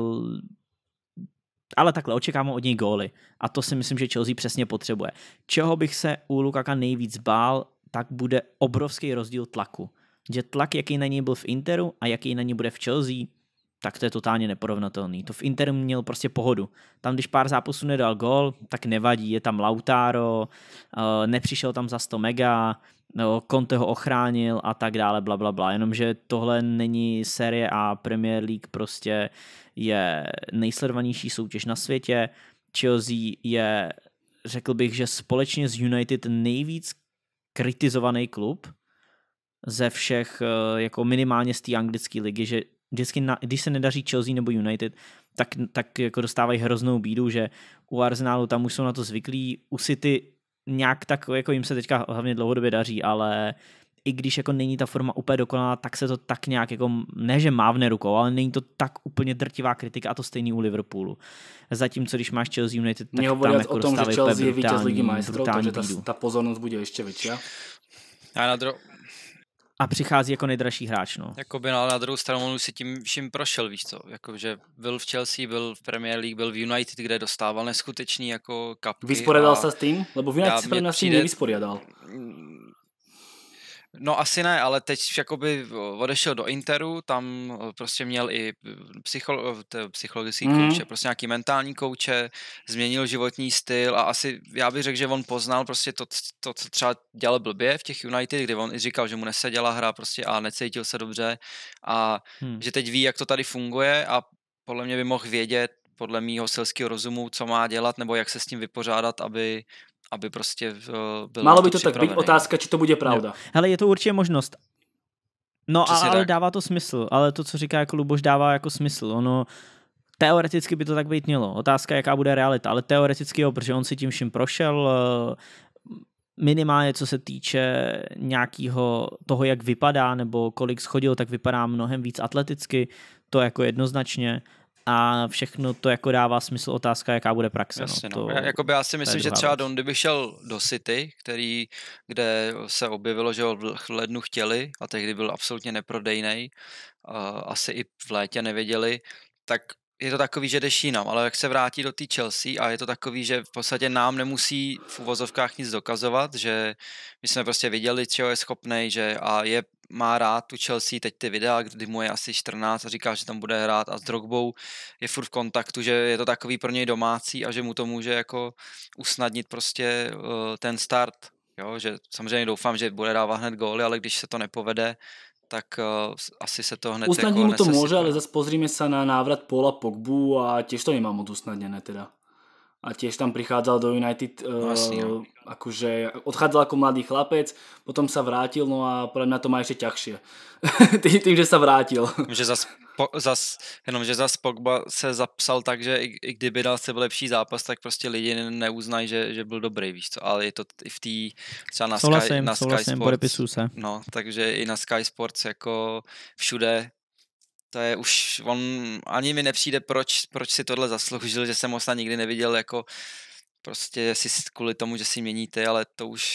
ale takhle očekávám od něj góly. A to si myslím, že Chelsea přesně potřebuje. Čeho bych se u Lukaka nejvíc bál, tak bude obrovský rozdíl tlaku. Že tlak, jaký na něj byl v Interu a jaký na něj bude v Chelsea, tak to je totálně neporovnatelný. To v Interu měl prostě pohodu. Tam, když pár zápasů nedal gol, tak nevadí, je tam Lautaro, eh, nepřišel tam za 100 mega, no, Conte ho ochránil a tak dále, bla, bla, bla. Jenomže tohle není série A, Premier League prostě je nejsledovanější soutěž na světě, Chelsea je, řekl bych, že společně s United nejvíc kritizovaný klub ze všech, eh, jako minimálně z té anglické ligy, že vždycky, na, když se nedaří Chelsea nebo United, tak, tak jako dostávají hroznou bídu, že u Arsenalu tam už jsou na to zvyklí, u City nějak tak, jako jim se teďka hlavně dlouhodobě daří, ale i když jako není ta forma úplně dokonalá, tak se to tak nějak jako, ne že mávne rukou, ale není to tak úplně drtivá kritika a to stejný u Liverpoolu. Zatímco když máš Chelsea United, tak Měl tam jako o tom, že Chelsea je vítěz ligy majstrů, takže ta, ta, pozornost bude ještě větší. A na, dru- a přichází jako nejdražší hráč. No. Jakoby, no, ale na druhou stranu on už si tím vším prošel, víš co. Jakože byl v Chelsea, byl v Premier League, byl v United, kde dostával neskutečný jako kapky. Vysporadal a... se s tím? Lebo v United se mě přijde... No asi ne, ale teď jakoby eh, odešel do Interu, tam eh, prostě měl i eh, psycholo- psychologický mm. kouče, prostě nějaký mentální kouče, změnil životní styl a asi já bych řekl, že on poznal prostě to, to, co třeba dělal blbě v těch United, kdy on i říkal, že mu neseděla hra prostě a necítil se dobře a mm. že teď ví, jak to tady funguje a podle mě by mohl vědět podle mýho selského rozumu, co má dělat nebo jak se s tím vypořádat, aby aby prostě eh, bylo Málo by to připravený. tak být otázka, či to bude pravda. Jo. Hele, je to určitě možnost. No a, ale tak. dává to smysl, ale to, co říká jako Luboš, dává jako smysl. Ono teoreticky by to tak být mělo. Otázka, jaká bude realita, ale teoreticky jo, protože on si tím vším prošel, eh, minimálně co se týče nějakého toho, jak vypadá, nebo kolik schodil, tak vypadá mnohem víc atleticky, to jako jednoznačně a všechno to jako dává smysl otázka, jaká bude praxe. No. Jasně, no. To, no. Já, já si myslím, že třeba Don, kdyby šel do City, který, kde se objevilo, že ho v lednu chtěli a tehdy byl absolutně neprodejný, asi i v létě nevěděli, tak je to takový, že jdeš jinam, ale jak se vrátí do té Chelsea a je to takový, že v podstatě nám nemusí v uvozovkách nic dokazovat, že my jsme prostě viděli, čeho je schopný, že a je má rád tu Chelsea, teď ty videa, kdy mu je asi 14 a říká, že tam bude hrát a s Drogbou je furt v kontaktu, že je to takový pro něj domácí a že mu to může jako usnadnit prostě eh, ten start. Jo, že samozřejmě doufám, že bude dávat hned góly, ale když se to nepovede, tak uh, asi se to hned Usnadní jako mu to může, ale zase pozříme se na návrat Pola Pogbu a těž to nemám moc usnadnené teda a tiež tam prichádzal do United, uh, eh, no, Asi, no. akože odchádzal ako mladý chlapec, potom sa vrátil, no a podľa mňa to má ešte ťažšie. tým, že sa vrátil. že zas, po, zas, jenom, že zas Pogba se zapsal tak, že i, i kdyby dal sebe lepší zápas, tak prostě lidi neuznají, že, že byl dobrý, víš co, ale je to i v té, třeba na souhlasím, Sky, na souhlasím, Sky Sports, se. No, takže i na Sky Sports jako všude to je už, on ani mi nepřijde, proč, proč si tohle zasloužil, že jsem ho snad nikdy neviděl jako prostě si kvůli tomu, že si měníte, ale to už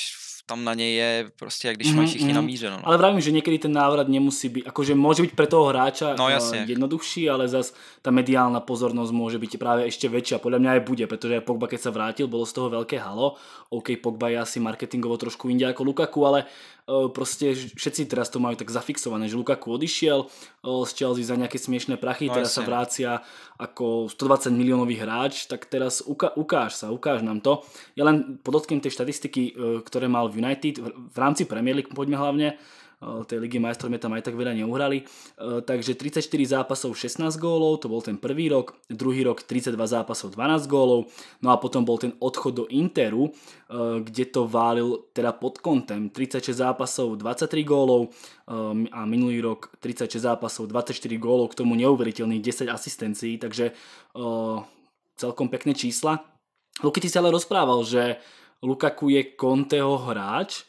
tam na něj je prostě, jak když mm-hmm, mají mhm, všichni mm namířeno. No. Ale vravím, že někdy ten návrat nemusí být, jakože může být pro toho hráča no, eh, jasně. jednoduchší, ale zas ta mediálna pozornost může být právě ještě větší a podle mě je bude, protože Pogba, keď se vrátil, bylo z toho velké halo. OK, Pogba je asi marketingovo trošku jinde jako Lukaku, ale E, proste všetci teraz to majú tak zafixované, že Lukaku odišiel e, z Chelsea za nejaké smiešné prachy, no, teraz jasne. sa vrácia ako 120 miliónový hráč, tak teraz uka- ukáž sa, ukáž nám to. Ja len podotknem tie štatistiky, e, ktoré mal v United v rámci Premier League, poďme hlavne, Eh, tej ligy majstrov sme tam aj tak veľa neuhrali. Eh, takže 34 zápasov 16 gólov, to bol ten prvý rok, druhý rok 32 zápasov 12 gólov, no a potom bol ten odchod do Interu, eh, kde to válil teda pod kontem 36 zápasov 23 gólov a minulý rok 36 zápasov 24 gólov, k tomu neuveriteľných 10 asistencií, takže celkom pekné čísla. Luky, ty si ale rozprával, že Lukaku je Conteho hráč,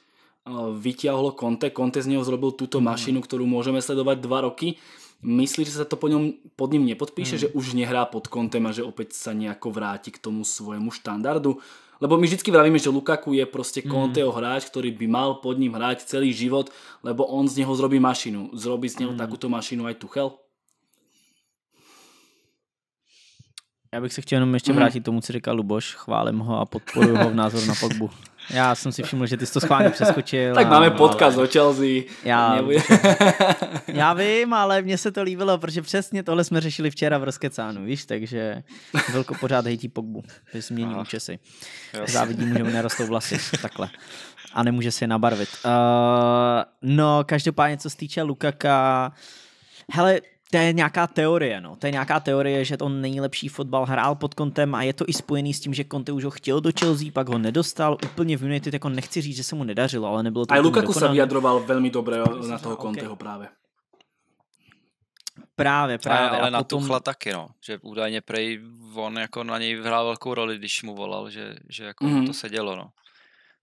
vytiahlo Conte. Conte z neho zrobil túto mašinu, ktorú môžeme sledovať dva roky. Myslíš, že sa to pod ním nepodpíše, hmm. že už nehrá pod Contem a že opäť sa nejako vráti k tomu svojemu štandardu? Lebo my vždy vravíme, že Lukaku je proste hmm. Conteho hráč, ktorý by mal pod ním hrať celý život, lebo on z neho zrobí mašinu. Zrobí z neho hmm. takúto mašinu aj Tuchel? Já bych se chtěl jenom ještě mm. vrátit tomu, co říkal Luboš. Chválím ho a podporuji ho v názoru na Pogbu. Já jsem si všiml, že ty jsi to schválně přeskočil. tak a, máme podcast ale... o Chelsea. Já, já vím, ale mně se to líbilo, protože přesně tohle jsme řešili včera v Roskecánu, víš, takže velko pořád hejtí Pogbu, že změní mění účesy. Závidí mu, že mu nerostou vlasy, takhle. A nemůže si je nabarvit. Uh, no, každopádně, co se týče Lukaka, hele, to je nějaká teorie, no. To je nějaká teorie, že on nejlepší fotbal hrál pod kontem a je to i spojený s tím, že Conte už ho chtěl do Chelsea, pak ho nedostal. Úplně v United jako nechci říct, že se mu nedařilo, ale nebylo to... A jako Lukaku se vyjadroval velmi dobře na no, toho Conteho okay. právě. Právě, právě. Ale, ale na potom... Tuchla taky, no. Že údajně prej on jako na něj hrál velkou roli, když mu volal, že, že jako mm-hmm. to se dělo, no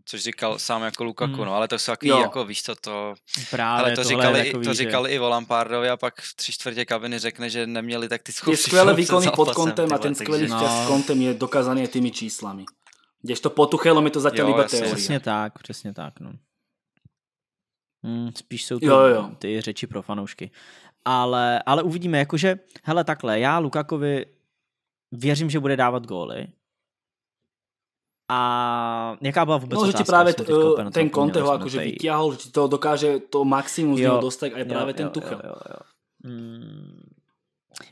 což říkal mm. sám jako Lukaku, hmm. no, ale to jsou takový, jo. jako víš co, to, Právě, ale to říkali, takový, to říkali že... i Volampardovi a pak v tři čtvrtě kabiny řekne, že neměli tak ty schopnosti. Je skvěle výkonný pod kontem a ten skvělý no. s kontem je dokázaný tými číslami. Když to potuchelo, mi to zatím líbá teorie. Přesně tak, přesně tak, no. Hmm, spíš jsou to jo, jo. ty řeči pro fanoušky. Ale, ale uvidíme, jakože, hele takhle, já Lukakovi věřím, že bude dávat góly, a jaká byla vůbec no, že ti právě t, ten, ten ho akože tej... vytiahol, že ti to dokáže to maximum z něho dostat a je právě jo, ten Tuchel. Jo, jo, jo. Hmm.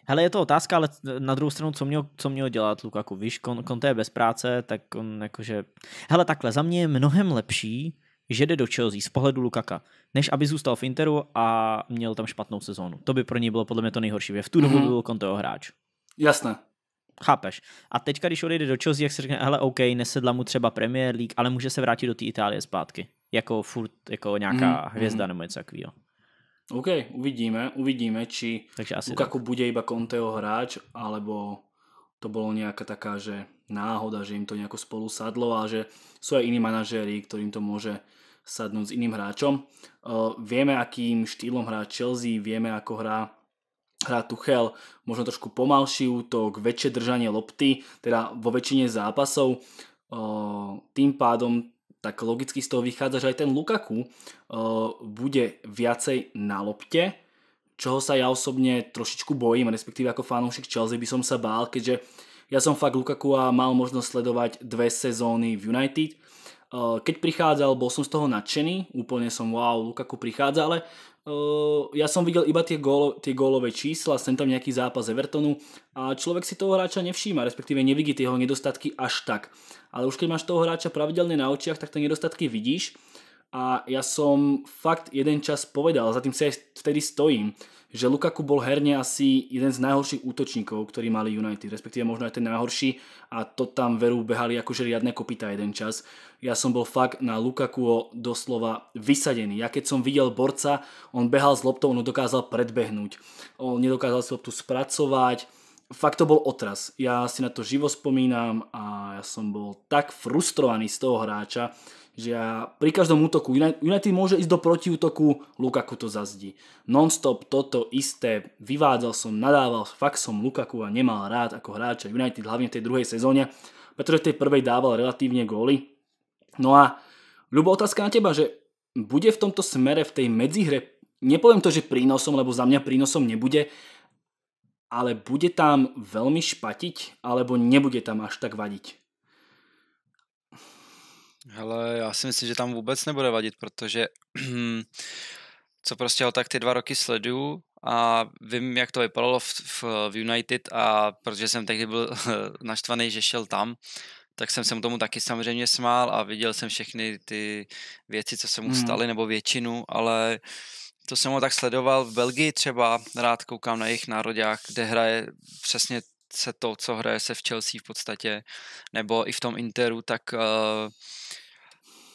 Hele, je to otázka, ale na druhou stranu, co měl, co měl dělat Lukaku? Víš, kon, Conte je bez práce, tak on jakože... Hele, takhle, za mě je mnohem lepší, že jde do Chelsea z pohledu Lukaka, než aby zůstal v Interu a měl tam špatnou sezónu. To by pro něj bylo podle mě to nejhorší, v tu dobu mm-hmm. byl Conteho hráč. Jasné, Chápeš. A teďka, když odejde do Chelsea, jak se řekne, hele, OK, nesedla mu třeba Premier League, ale může se vrátit do té Itálie zpátky. Jako furt, jako nějaká mm, hvězda mm. nebo něco takového. OK, uvidíme, uvidíme, či Takže asi Lukaku tak. bude iba Conteho hráč, alebo to bylo nějaká taká, že náhoda, že jim to nějak spolu sadlo a že jsou aj iní manažéri, kterým to může sadnout s iným hráčom. Uh, vieme, akým štýlom hrá Chelsea, vieme, ako hrá hrá Tuchel možno trošku pomalší útok, väčšie držanie lopty, teda vo väčšine zápasov. Tým pádom tak logicky z toho vychádza, že aj ten Lukaku bude viacej na lopte, čoho sa ja osobne trošičku bojím, respektíve ako fanúšik Chelsea by som sa bál, keďže ja som fakt Lukaku a mal možnosť sledovať dve sezóny v United, keď prichádzal, bol som z toho nadšený, úplne som wow, Lukaku prichádza, ale Uh, eh, ja som videl iba tie, gólo, tie gólové čísla, sem tam nejaký zápas Evertonu a človek si toho hráča nevšíma, respektíve nevidí tie jeho nedostatky až tak. Ale už keď máš toho hráča pravidelne na očiach, tak tie nedostatky vidíš a ja som fakt jeden čas povedal, za tým sa aj vtedy stojím, že Lukaku bol herne asi jeden z najhorších útočníkov, ktorý mali United, respektíve možno aj ten najhorší a to tam veru behali akože riadne kopita jeden čas. Ja som bol fakt na Lukaku doslova vysadený. Ja keď som videl borca, on behal s loptou, on no dokázal predbehnúť. On nedokázal si loptu spracovať, fakt to bol otras. Ja si na to živo spomínam a ja som bol tak frustrovaný z toho hráča, že ja, pri každom útoku United môže ísť do protiútoku, Lukaku to zazdí. Non-stop toto isté, vyvádzal som, nadával, fakt som Lukaku a nemal rád ako hráča United, hlavne v tej druhej sezóne, pretože v tej prvej dával relatívne góly. No a ľubo otázka na teba, že bude v tomto smere, v tej medzihre, nepoviem to, že prínosom, lebo za mňa prínosom nebude, ale bude tam veľmi špatiť, alebo nebude tam až tak vadiť? Hele, já si myslím, že tam vůbec nebude vadit, protože co prostě ho tak ty dva roky sleduju a vím, jak to vypadalo v, v, v United a protože jsem tehdy byl naštvaný, že šel tam, tak jsem se mu tomu taky samozřejmě smál a viděl jsem všechny ty věci, co se mu hmm. staly, nebo většinu, ale to jsem ho tak sledoval v Belgii třeba, rád koukám na jejich národák, kde hraje přesně se to, co hraje se v Chelsea v podstatě, nebo i v tom Interu, tak uh,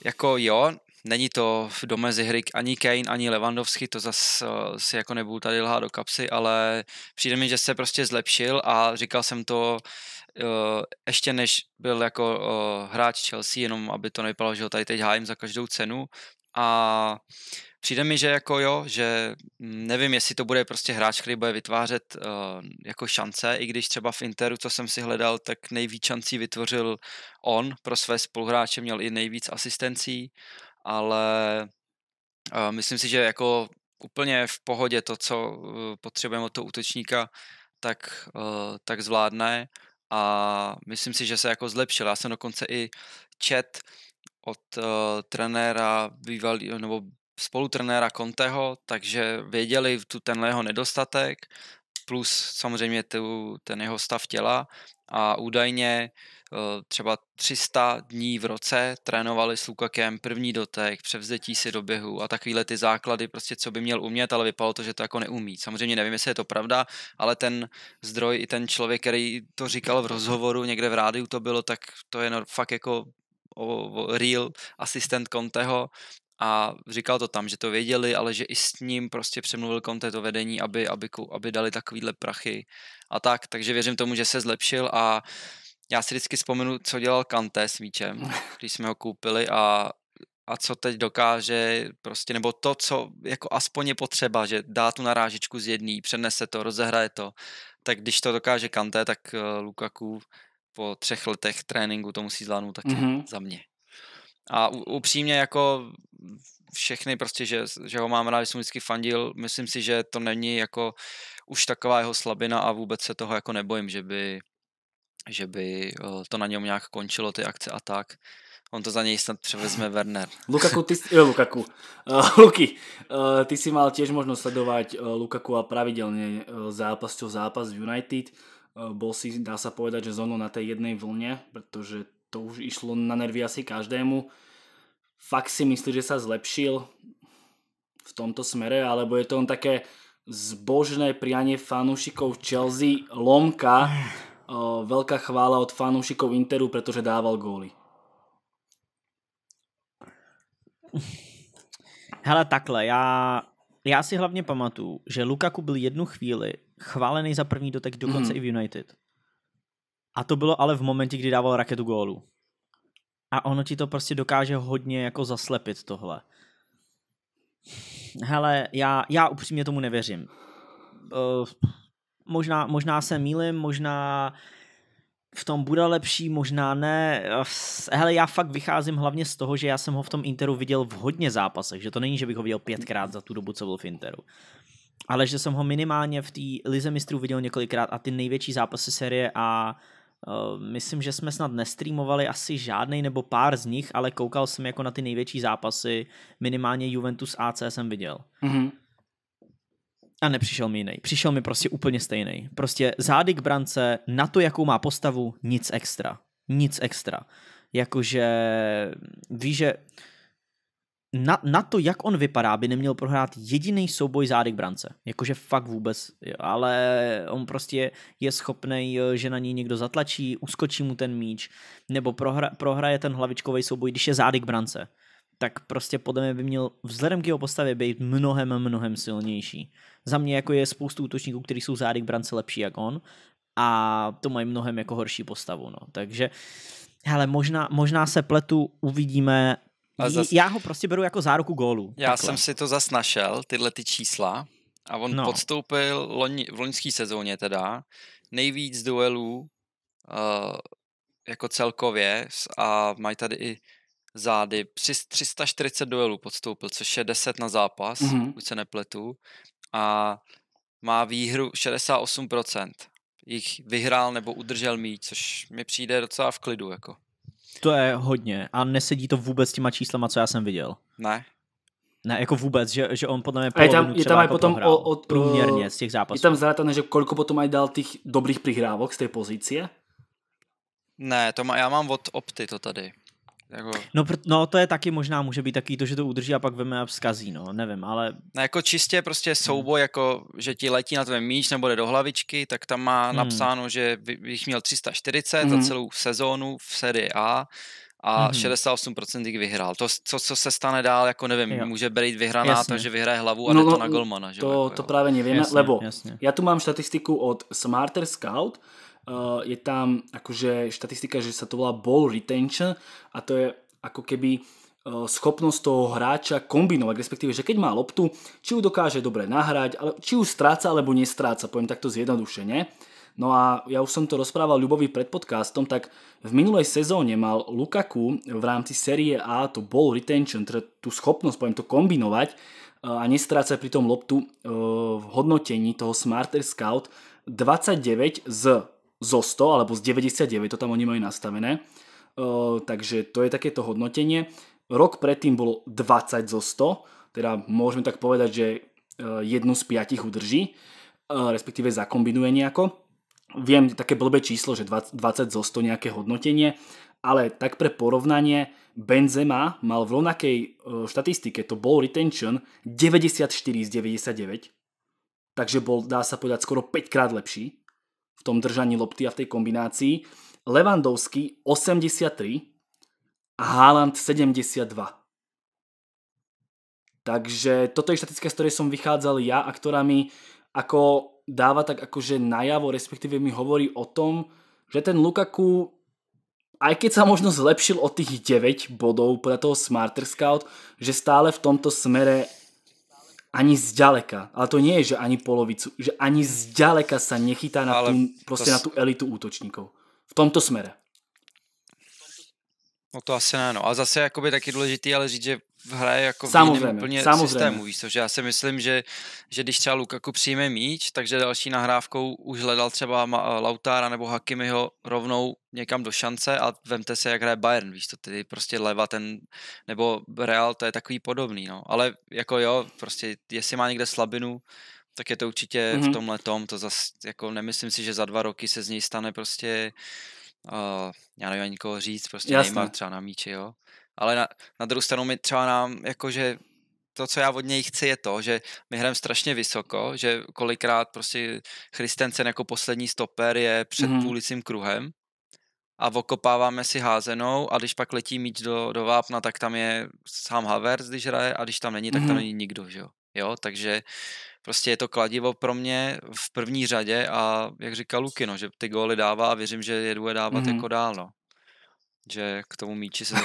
jako jo, není to v mezi hry ani Kane, ani Levandovský, to zase eh, si jako nebudu tady lhát do kapsy, ale přijde mi, že se prostě zlepšil a říkal jsem to eh, ještě než byl jako eh, hráč Chelsea, jenom aby to nevypadalo, že ho tady teď hájím za každou cenu, a přijde mi, že jako jo, že mm, nevím, jestli to bude prostě hráč, který bude vytvářet uh, jako šance, i když třeba v Interu, co jsem si hledal, tak nejvíc šancí vytvořil on pro své spoluhráče, měl i nejvíc asistencí, ale uh, myslím si, že jako úplně v pohodě to, co eh, potřebujeme od toho útočníka, tak, uh, tak zvládne a myslím si, že se jako zlepšil. Já jsem dokonce i čet, uh, od uh, trenéra bývalý, nebo spolutrenéra Conteho, takže věděli tu tenhle jeho nedostatek, plus samozřejmě tu, ten jeho stav těla a údajně eh, třeba 300 dní v roce trénovali s Lukakem první dotek, převzetí si do běhu a takovýhle ty základy, prostě co by měl umět, ale vypadalo to, že to jako neumí. Samozřejmě nevím, jestli je to pravda, ale ten zdroj i ten člověk, který to říkal v rozhovoru někde v rádiu, to bylo, tak to je fakt jako o, o Real, asistent Conteho, a říkal to tam, že to věděli, ale že i s ním prostě přemluvil Conte to vedení, aby, aby, aby dali takovýhle prachy a tak, takže věřím tomu, že se zlepšil a já si vždycky vzpomenu, co dělal Kante, s míčem, když jsme ho koupili a, a co teď dokáže prostě, nebo to, co jako aspoň je potřeba, že dá tu narážičku z jedný, přenese to, rozehraje to, tak když to dokáže Kante, tak eh, Lukaku po třech letech tréninku to musí zvládnout taky mm-hmm. za mě. A upřímně jako všechny prostě, že, že ho mám rád, že jsem vždycky fandil, myslím si, že to není jako už taková jeho slabina a vůbec se toho jako nebojím, že by, že by to na něm nějak končilo ty akce a tak. On to za něj snad převezme Werner. Lukaku, ty, jo, eh, Lukaku. Uh, Luky, uh, ty si mal tiež možno sledovať uh, Lukaku a pravidelne uh, zápas čo zápas v United. Eh, bol si, dá sa povedať, že zónu na tej jednej vlne, pretože to už išlo na nervy asi každému. Fakt si myslí, že sa zlepšil v tomto smere, alebo je to on také zbožné prianie fanúšikov Chelsea, lomka, eh, veľká chvála od fanúšikov Interu, pretože dával góly. Hele, takhle, já, já si hlavně pamatuju, že Lukaku byl jednu chvíli chválený za první dotek dokonce mm. i v United. A to bylo ale v momentě, kdy dával raketu gólu. A ono ti to prostě dokáže hodně jako zaslepit tohle. Hele, já, já upřímně tomu nevěřím. Uh, možná, možná se mílim, možná v tom bude lepší, možná ne. Eh, hele, já fakt vycházím hlavně z toho, že já jsem ho v tom Interu viděl v hodně zápasech, že to není, že bych ho viděl pětkrát za tu dobu, co byl v Interu ale že jsem ho minimálně v té Lize mistrů viděl několikrát a ty největší zápasy série a uh, myslím, že jsme snad nestreamovali asi žádnej nebo pár z nich, ale koukal jsem jako na ty největší zápasy, minimálně Juventus AC jsem viděl. Mm-hmm. A nepřišel mi jiný. Přišel mi prostě úplně stejný. Prostě zády k brance, na to, jakou má postavu, nic extra. Nic extra. Jakože víš, že na, na to, jak on vypadá, by neměl prohrát jediný souboj zádek brance. Jakože fakt vůbec. Ale on prostě je schopný, eh, že na něj někdo zatlačí, uskočí mu ten míč, nebo prohra, prohraje ten hlavičkový souboj, když je zádek brance. Tak prostě podle mě by měl vzhledem k jeho postavě být mnohem, mnohem silnější. Za mě jako je spoustu útočníků, kteří jsou zádek brance lepší jak on a to mají mnohem jako horší postavu. No. Takže Hele, možná, možná se pletu, uvidíme, a zas... Já ho prostě beru jako záruku gólu. Já takhle. jsem si to zas našel, tyhle ty čísla. A on no. podstoupil loni, v loňské sezóně teda nejvíc duelů uh, jako celkově a mají tady i zády. Při 340 duelů podstoupil, což je 10 na zápas, mm-hmm. už se nepletu. A má výhru 68%. Jich vyhrál nebo udržel míč, což mi přijde docela v klidu. Jako. To je hodně a nesedí to vůbec těma číslama, co já jsem viděl. Ne. Ne, jako vůbec, že, že on podle mě polovinu je tam, je tam jako potom o, o, průměrně z těch zápasů. Je tam zaratané, že koliko potom aj dal těch dobrých prihrávok z té pozície? Ne, to má, já mám od Opty to tady. Jako... No, no, to je taky možná, může být taky to, že to udrží a pak veme a vzkazí, no, nevím, ale... No, jako čistě prostě hmm. souboj, hmm. jako, že ti letí na tvé míč nebo jde do hlavičky, tak tam má hmm. napsáno, že bych měl 340 hmm. za celou sezónu v sérii A a mm-hmm. 68% jich vyhrál. To, co, co se stane dál, jako nevím, jo. může být vyhraná jasně. takže vyhraje hlavu a no, jde to no, na golmana. Že? To, jako, to právě nevím, lebo jasně. já tu mám statistiku od Smarter Scout, Eh, je tam akože štatistika, že sa to volá ball retention a to je ako keby eh, schopnosť toho hráča kombinovať, respektíve, že keď má loptu, či ju dokáže dobre nahrať, ale či ju stráca alebo nestráca, poviem takto zjednodušene. No a ja už som to rozprával Ľubovi pred podcastom, tak v minulej sezóne mal Lukaku v rámci série A to ball retention, teda tú schopnosť, poviem to, kombinovať eh, a nestráca pri tom loptu v hodnotení toho Smarter Scout 29 z zo 100 alebo z 99, to tam oni mají nastavené. takže to je takéto hodnotenie. Rok predtým bolo 20 zo 100, teda môžeme tak povedať, že jednu z piatich udrží, respektíve zakombinuje nejako. Viem také blbé číslo, že 20, 20 zo 100 nejaké hodnotenie, ale tak pre porovnanie Benzema mal v rovnakej štatistike, to bol retention 94 z 99, takže bol, dá sa povedať, skoro 5 krát lepší v tom držaní lopty a v tej kombinácii. Levandovský 83 a Haaland 72. Takže toto je štatické, z ktorej som vychádzal ja a ktorá mi ako dáva tak akože najavo, respektíve mi hovorí o tom, že ten Lukaku aj keď sa možno zlepšil o tých 9 bodov podľa toho Smarter Scout, že stále v tomto smere ani zďaleka. Ale to nie je, že ani polovicu. Že ani hmm. zďaleka sa nechytá na, tú, proste to... na tú elitu útočníkov. V tomto smere. No to asi ne, no. A zase jakoby taky důležitý, ale říct, že v hraje jako samozřejmě, v jiném úplně samozřejmě. systému, víš že já si myslím, že, že když třeba Lukaku přijme míč, takže další nahrávkou už hledal třeba Lautára nebo Hakimiho rovnou někam do šance a vemte se, jak hraje Bayern, víš to, tedy prostě leva ten, nebo Real, to je takový podobný, no, ale jako jo, prostě jestli má někde slabinu, tak je to určitě mm-hmm. v mhm. tomhle tom, to zase, jako nemyslím si, že za dva roky se z něj stane prostě, uh, já nevím ani koho říct, prostě Jasne. Neymar třeba na míči, jo ale na, na druhou stranu mi třeba nám, jakože to, co já od něj chci, je to, že my hrajeme strašně vysoko, že kolikrát prostě Christensen jako poslední stoper je před mm. půlicím kruhem a okopáváme si házenou a když pak letí míč do, do vápna, tak tam je sám Havertz, když hraje a když tam není, tak mm. tam mhm. není nikdo, že jo. Jo, takže prostě je to kladivo pro mě v první řadě a jak říká Lukino, že ty góly dává a věřím, že je bude dávat mm. jako dál, no že k tomu míči se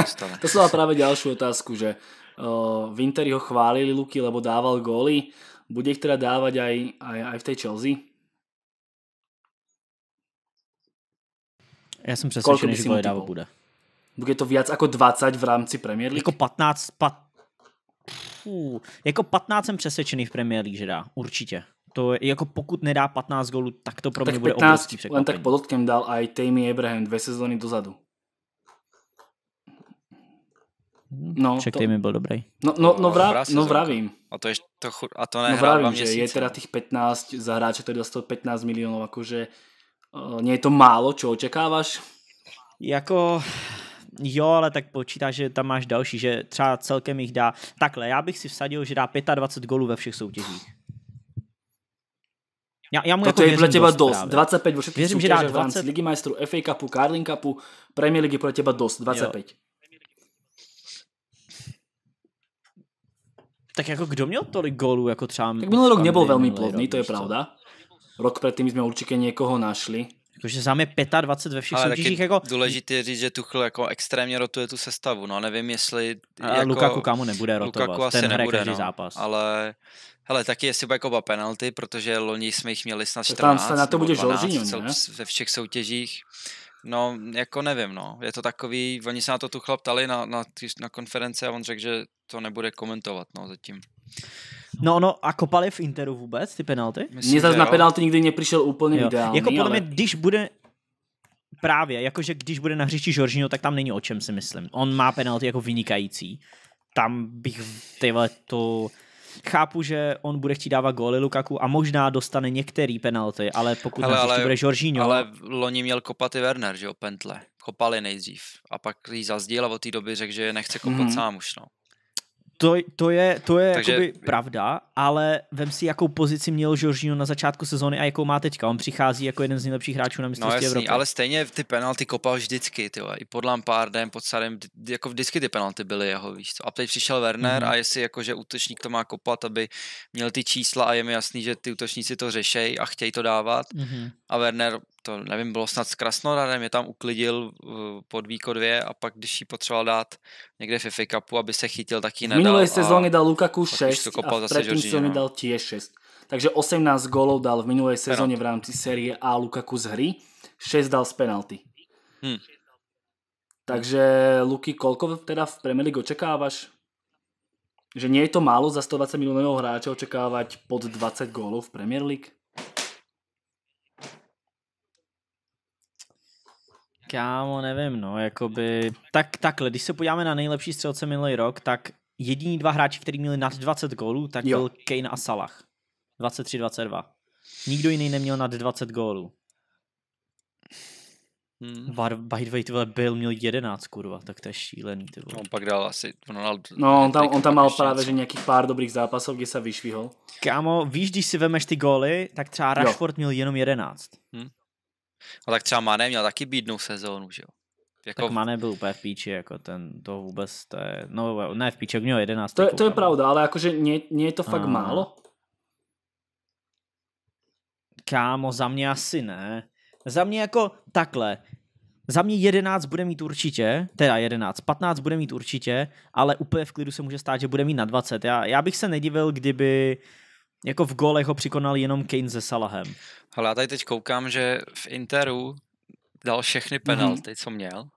dostane. to som právě další otázku, že uh, Wintery ho chválili Luky, lebo dával góly. Bude ich teda dávat aj, aj, aj v té Chelsea? Já jsem přesvědčený, že bude dávat bude. Bude to víc jako 20 v rámci Premier jako League? Jako 15, pat... Pů, jako 15 jsem přesvědčený v Premier League, že dá. Určitě. To je, jako pokud nedá 15 gólů, tak to pro mě bude 15, obrovský překvapení. tak podotkem dal aj Tammy Abraham dvě sezóny dozadu. No, Však no, to... mi byl dobrý. No, no, no, vrá... no vravím. A to, je, to, a to no vravím, že je teda tých 15 za hráče, to je 15 miliónov, akože uh, eh, nie je to málo, čo očekáváš? Jako, jo, ale tak počítá, že tam máš další, že třeba celkem jich dá. Takhle, já bych si vsadil, že dá 25 gólů ve všech soutěžích. Já, já mu no to jako je pro těba dost. dost 25 všech soutěžích. věřím, že dá 20... Ligy majstru, FA Cupu, Carling Cupu, Premier Ligy pro těba dost. 25. Jo. Tak jako kdo měl tolik gólů jako třeba... Tak minulý rok nebyl velmi plodný, to je pravda. Rok předtím jsme určitě někoho našli. Takže sám je 25 ve všech soutěžích. Jako... Důležité je říct, že Tuchl jako extrémně rotuje tu sestavu. No nevím, jestli... A jako... Lukaku kamu nebude rotovat. Lukaku asi Ten nebude, každý no. zápas. Ale... Hele, taky jestli bude jako Koba penalty, protože loni jsme jich měli snad 14. Tam se na to bude ne? Ve všech soutěžích. No, jako nevím, no. Je to takový, oni se na to tu chlap ptali na, na, na konferenci a on řekl, že to nebude komentovat, no, zatím. No, no, a kopali v Interu vůbec ty penalty? Mně zase na penalty nikdy nepřišel úplně jo. ideální, Jako podle ale... mě, když bude, právě, jakože když bude na hřišti Žoržino, tak tam není o čem si myslím. On má penalty jako vynikající. Tam bych, ty vole, to... Chápu, že on bude chtít dávat góly Lukaku a možná dostane některý penalty, ale pokud ale, ale bude Jorginho... Ale loni měl kopat i Werner, že jo, pentle. Kopali nejdřív a pak jí zazdíl a od té doby řekl, že nechce kopat mm. sám už, no. To, to je, to je Takže... jakoby pravda, ale vem si, jakou pozici měl Jorginho na začátku sezóny a jakou má teďka. On přichází jako jeden z nejlepších hráčů na mistrovství no, jasný, Evropy. ale stejně ty penalty kopal vždycky, ty i pod Lampardem, pod Sarem, jako vždycky ty penalty byly jeho, víš co. A teď přišel Werner mm-hmm. a jestli jakože útočník to má kopat, aby měl ty čísla a je mi jasný, že ty útočníci to řešejí a chtějí to dávat. Mm-hmm. A Werner to nevím, bylo snad s Krasnodarem, je tam uklidil uh, pod Víko dvě a pak, když ji potřeboval dát někde v FA Cupu, aby se chytil, tak ji nedal. V minulé sezóně dal Lukaku 6 a předtím mi no. dal tiež 6. Takže 18 gólov dal v minulé sezóně v rámci série A Lukaku z hry, 6 dal z penalty. Hmm. Takže Luky, koľko teda v Premier League očekáváš? Že nie je to málo za 120 miliónov hráča očekávať pod 20 gólov v Premier League? Kámo, nevím, no, jakoby, tak, takhle, když se podíváme na nejlepší střelce minulý rok, tak jediní dva hráči, kteří měli nad 20 gólů, tak jo. byl Kane a Salah. 23-22. Nikdo jiný neměl nad 20 gólů. Hmm. Var, by the way, tyhle byl měl 11, kurva, tak to je šílený, ty vole. On pak dal asi Ronald... No, on tam, on tam mal právě, že nějakých pár dobrých zápasů, kdy se vyšvihl. Kámo, víš, když si vemeš ty góly, tak třeba Rashford jo. měl jenom 11. Hmm. No tak třeba Mané měl taky bídnou sezónu, že jo? Jako... Tak Mane byl úplně v píči, jako ten, to vůbec, to je, no ne v píči, měl 11. To, je, to je pravda, ale jakože mě, nie je to fakt A... No. málo? Kámo, za mě asi ne. Za mě jako takhle, za mě 11 bude mít určitě, teda 11, 15 bude mít určitě, ale úplně v klidu se může stát, že bude mít na 20. Já, já bych se nedivil, kdyby uh, jako v golech ho překonal jenom Kane se Salahem. Ale já tady teď koukám, že v Interu dal všechny mhm. penalty, mm-hmm. co měl.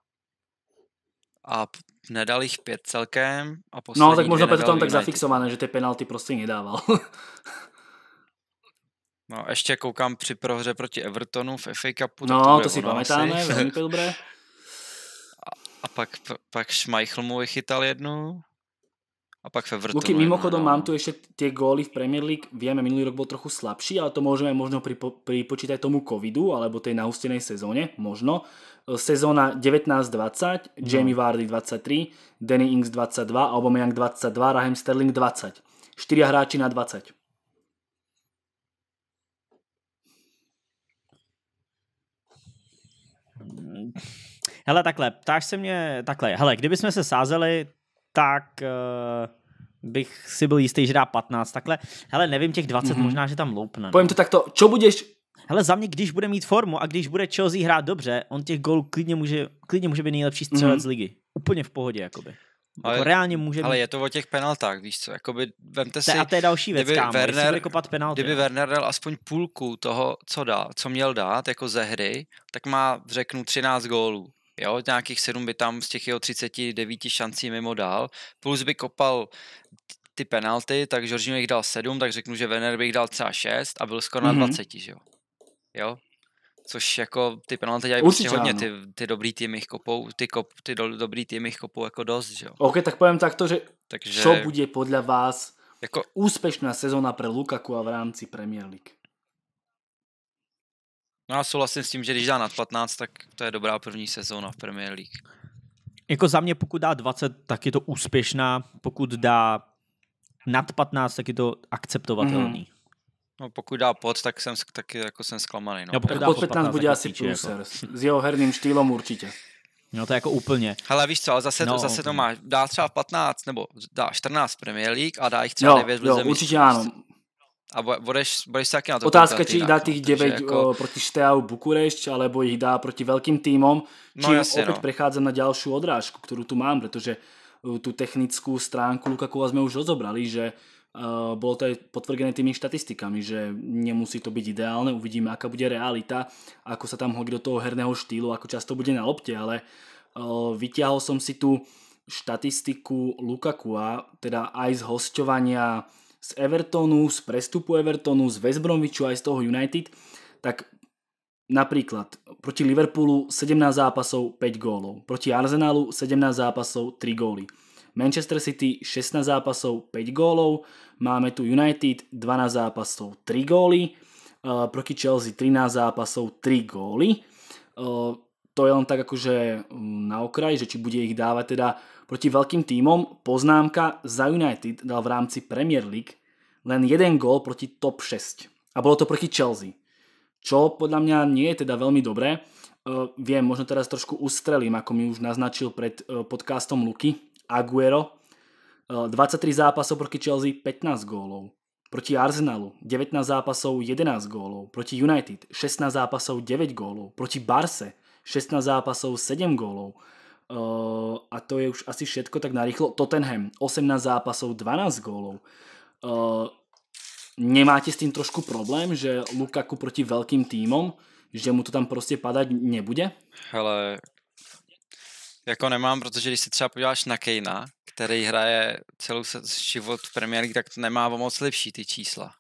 A nedal jich pět celkem. A no, tak možná to tam tak zafixované, že ty penalty prostě nedával. no, ještě koukám při prohře proti Evertonu v FA Cupu. No, to, to si pamatáme, velmi dobré. A, a pak, pak Schmeichel mu vychytal jednu a pak se Luky, mimochodom no. mám tu ešte tie góly v Premier League. Vieme, minulý rok bol trochu slabší, ale to môžeme možno pripo- pripočítať tomu covidu alebo tej nahustenej sezóne, možno. E, sezóna 19-20, no. Jamie Vardy 23, Danny Ings 22, Aubameyang 22, Raheem Sterling 20. 4 hráči na 20. Hele, takhle, ptáš se mě, takhle, hele, kdybychom se sázeli tak uh, bych si byl jistý, že dá 15. Takhle, hele, nevím, těch 20 mm-hmm. možná, že tam loupne. Pojďme no. to takto, čo budeš... Hele, za mě, když bude mít formu a když bude Chelsea hrát dobře, on těch gólů klidně může, klidně může být nejlepší střelec mm-hmm. ligy. Úplně v pohodě, jakoby. Jako ale, jako reálně může ale být... je to o těch penaltách, víš co, jakoby vemte si... A to je další věc, kdyby kámo, Werner, kopat penalty. Kdyby Werner dal aspoň půlku toho, co dal, co měl dát, jako ze hry, tak má, řeknu, 13 gólů. Jo, nějakých 7 by tam z těch jeho 39 šancí mimo dál. Plus by kopal ty penalty, tak Jorginho jich dal 7, tak řeknu, že Vener bych dal třeba 6 a byl skoro mm-hmm. na 20, mhm. že jo. Jo, Což jako ty penalty dělají prostě hodně, ty, ty dobrý týmy jich kopou, ty, kop, ty do, dobrý týmy jich kopou jako dost, že jo. OK, tak povím takto, že Takže... Co bude podle vás jako... úspěšná sezóna pro Lukaku a v rámci Premier League? No já souhlasím s tím, že když dá nad 15, tak to je dobrá první sezóna v Premier League. Jako za mě, pokud dá 20, tak je to úspěšná. Pokud dá nad 15, tak je to akceptovatelný. Mm. No, pokud dá pod, tak jsem, taky jako jsem zklamaný. No. no pokud tak dá pod 15, 15 bude asi pluser. Jako. S jeho herným štýlom určitě. No to je jako úplně. Ale víš co, ale zase, no, to, zase to máš, dá třeba 15 nebo dá 14 Premier League a dá jich třeba jo, 9 v jo, určitě ano. A budeš, budeš se taky na to Otázka, či ich dá no, těch 9 jako... proti Šteau Bukurešť, alebo ich dá proti velkým týmom, či no, jasně, opět no. přecházím na další odrážku, kterou tu mám, protože tu technickou stránku Lukaku jsme už rozobrali, že uh, e, bolo to aj potvrdené tými štatistikami, že nemusí to byť ideálne, uvidíme, aká bude realita, ako sa tam hodí do toho herného štýlu, ako často bude na lopte, ale uh, e, vyťahol som si tu štatistiku Lukaku, teda aj z hostovania z Evertonu, z prestupu Evertonu, z West Bromwichu aj z toho United, tak napríklad proti Liverpoolu 17 zápasov 5 gólov, proti Arsenalu 17 zápasov 3 góly. Manchester City 16 zápasov 5 gólov, máme tu United 12 zápasov 3 góly, proti Chelsea 13 zápasov 3 góly. to je len tak akože mm, na okraj, že či bude ich dávať teda Proti veľkým týmom poznámka za United dal v rámci Premier League len jeden gól proti top 6. A bolo to proti Chelsea. Čo podľa mňa nie je teda veľmi dobré. Uh, viem, možno teraz trošku ustrelím, ako mi už naznačil pred uh, podcastom Luky, Aguero. Uh, e, 23 zápasov proti Chelsea, 15 gólov. Proti Arsenalu 19 zápasov, 11 gólov. Proti United 16 zápasov, 9 gólov. Proti Barse 16 zápasov, 7 gólov a to je už asi všetko tak narýchlo. Tottenham, 18 zápasov, 12 gólov. Uh, nemáte s tým trošku problém, že Lukaku proti velkým týmom, že mu to tam prostě padat nebude? Hele, jako nemám, protože když si třeba podíváš na Kejna, který hraje celou život v Premier League, tak to nemá o moc lepší ty čísla.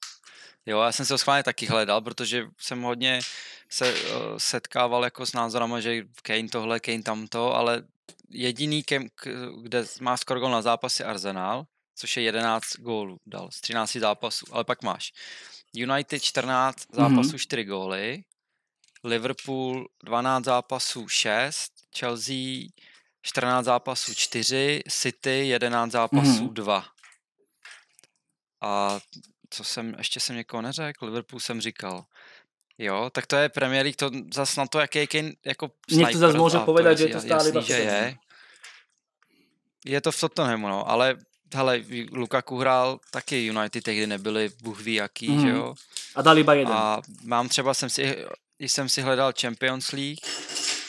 Jo, já jsem se ho schválně taky hledal, protože jsem hodně se setkával jako s názorama, že Kane tohle, Kane tamto, ale jediný, kem, kde má skoro gol na zápasy Arsenal, což je 11 gólů dal z 13 zápasů, ale pak máš United 14 mhm. zápasů, mm-hmm. 4 góly, Liverpool 12 zápasů, 6, Chelsea 14 zápasů, 4, City 11 zápasů, mm-hmm. 2. A co jsem, ještě jsem někoho neřekl, Liverpool jsem říkal. Jo, tak to je Premier League, to zase na to, jaký Kane jako sniper, Někdo zase může povedat, že je to stále jasný, že je. je to v Tottenhamu, no, ale hele, Lukaku hrál, taky United tehdy nebyli, Bůh ví jaký, mm. že mhm. jo. A dal iba jeden. A mám třeba, jsem si, jsem si hledal Champions League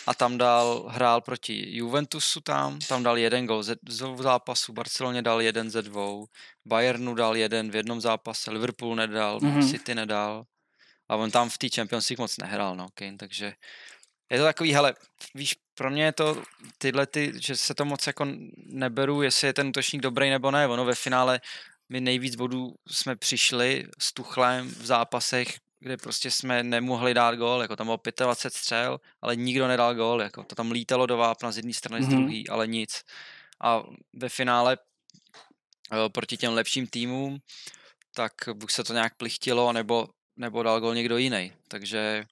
a tam dal, hrál proti Juventusu tam, tam dal jeden gol ze, z zápasu, Barceloně dal jeden ze dvou, Bayernu dal jeden v jednom zápase, Liverpool nedal, mm-hmm. City nedal. A on tam v té Champions League moc nehrál, no, Kane, takže je to takový, hele, víš, pro mě je to tyhle ty, že se to moc jako neberu, jestli je ten útočník dobrý nebo ne, ono ve finále my nejvíc bodů jsme přišli s Tuchlem v zápasech, kde prostě jsme nemohli dát gól, jako tam bylo 25 střel, ale nikdo nedal gól, jako to tam lítalo do vápna z jedné strany, mm-hmm. z mhm. druhé, ale nic. A ve finále eh, proti těm lepším týmům, tak buď se to nějak plichtilo, nebo nebo dal gol někdo jiný. Takže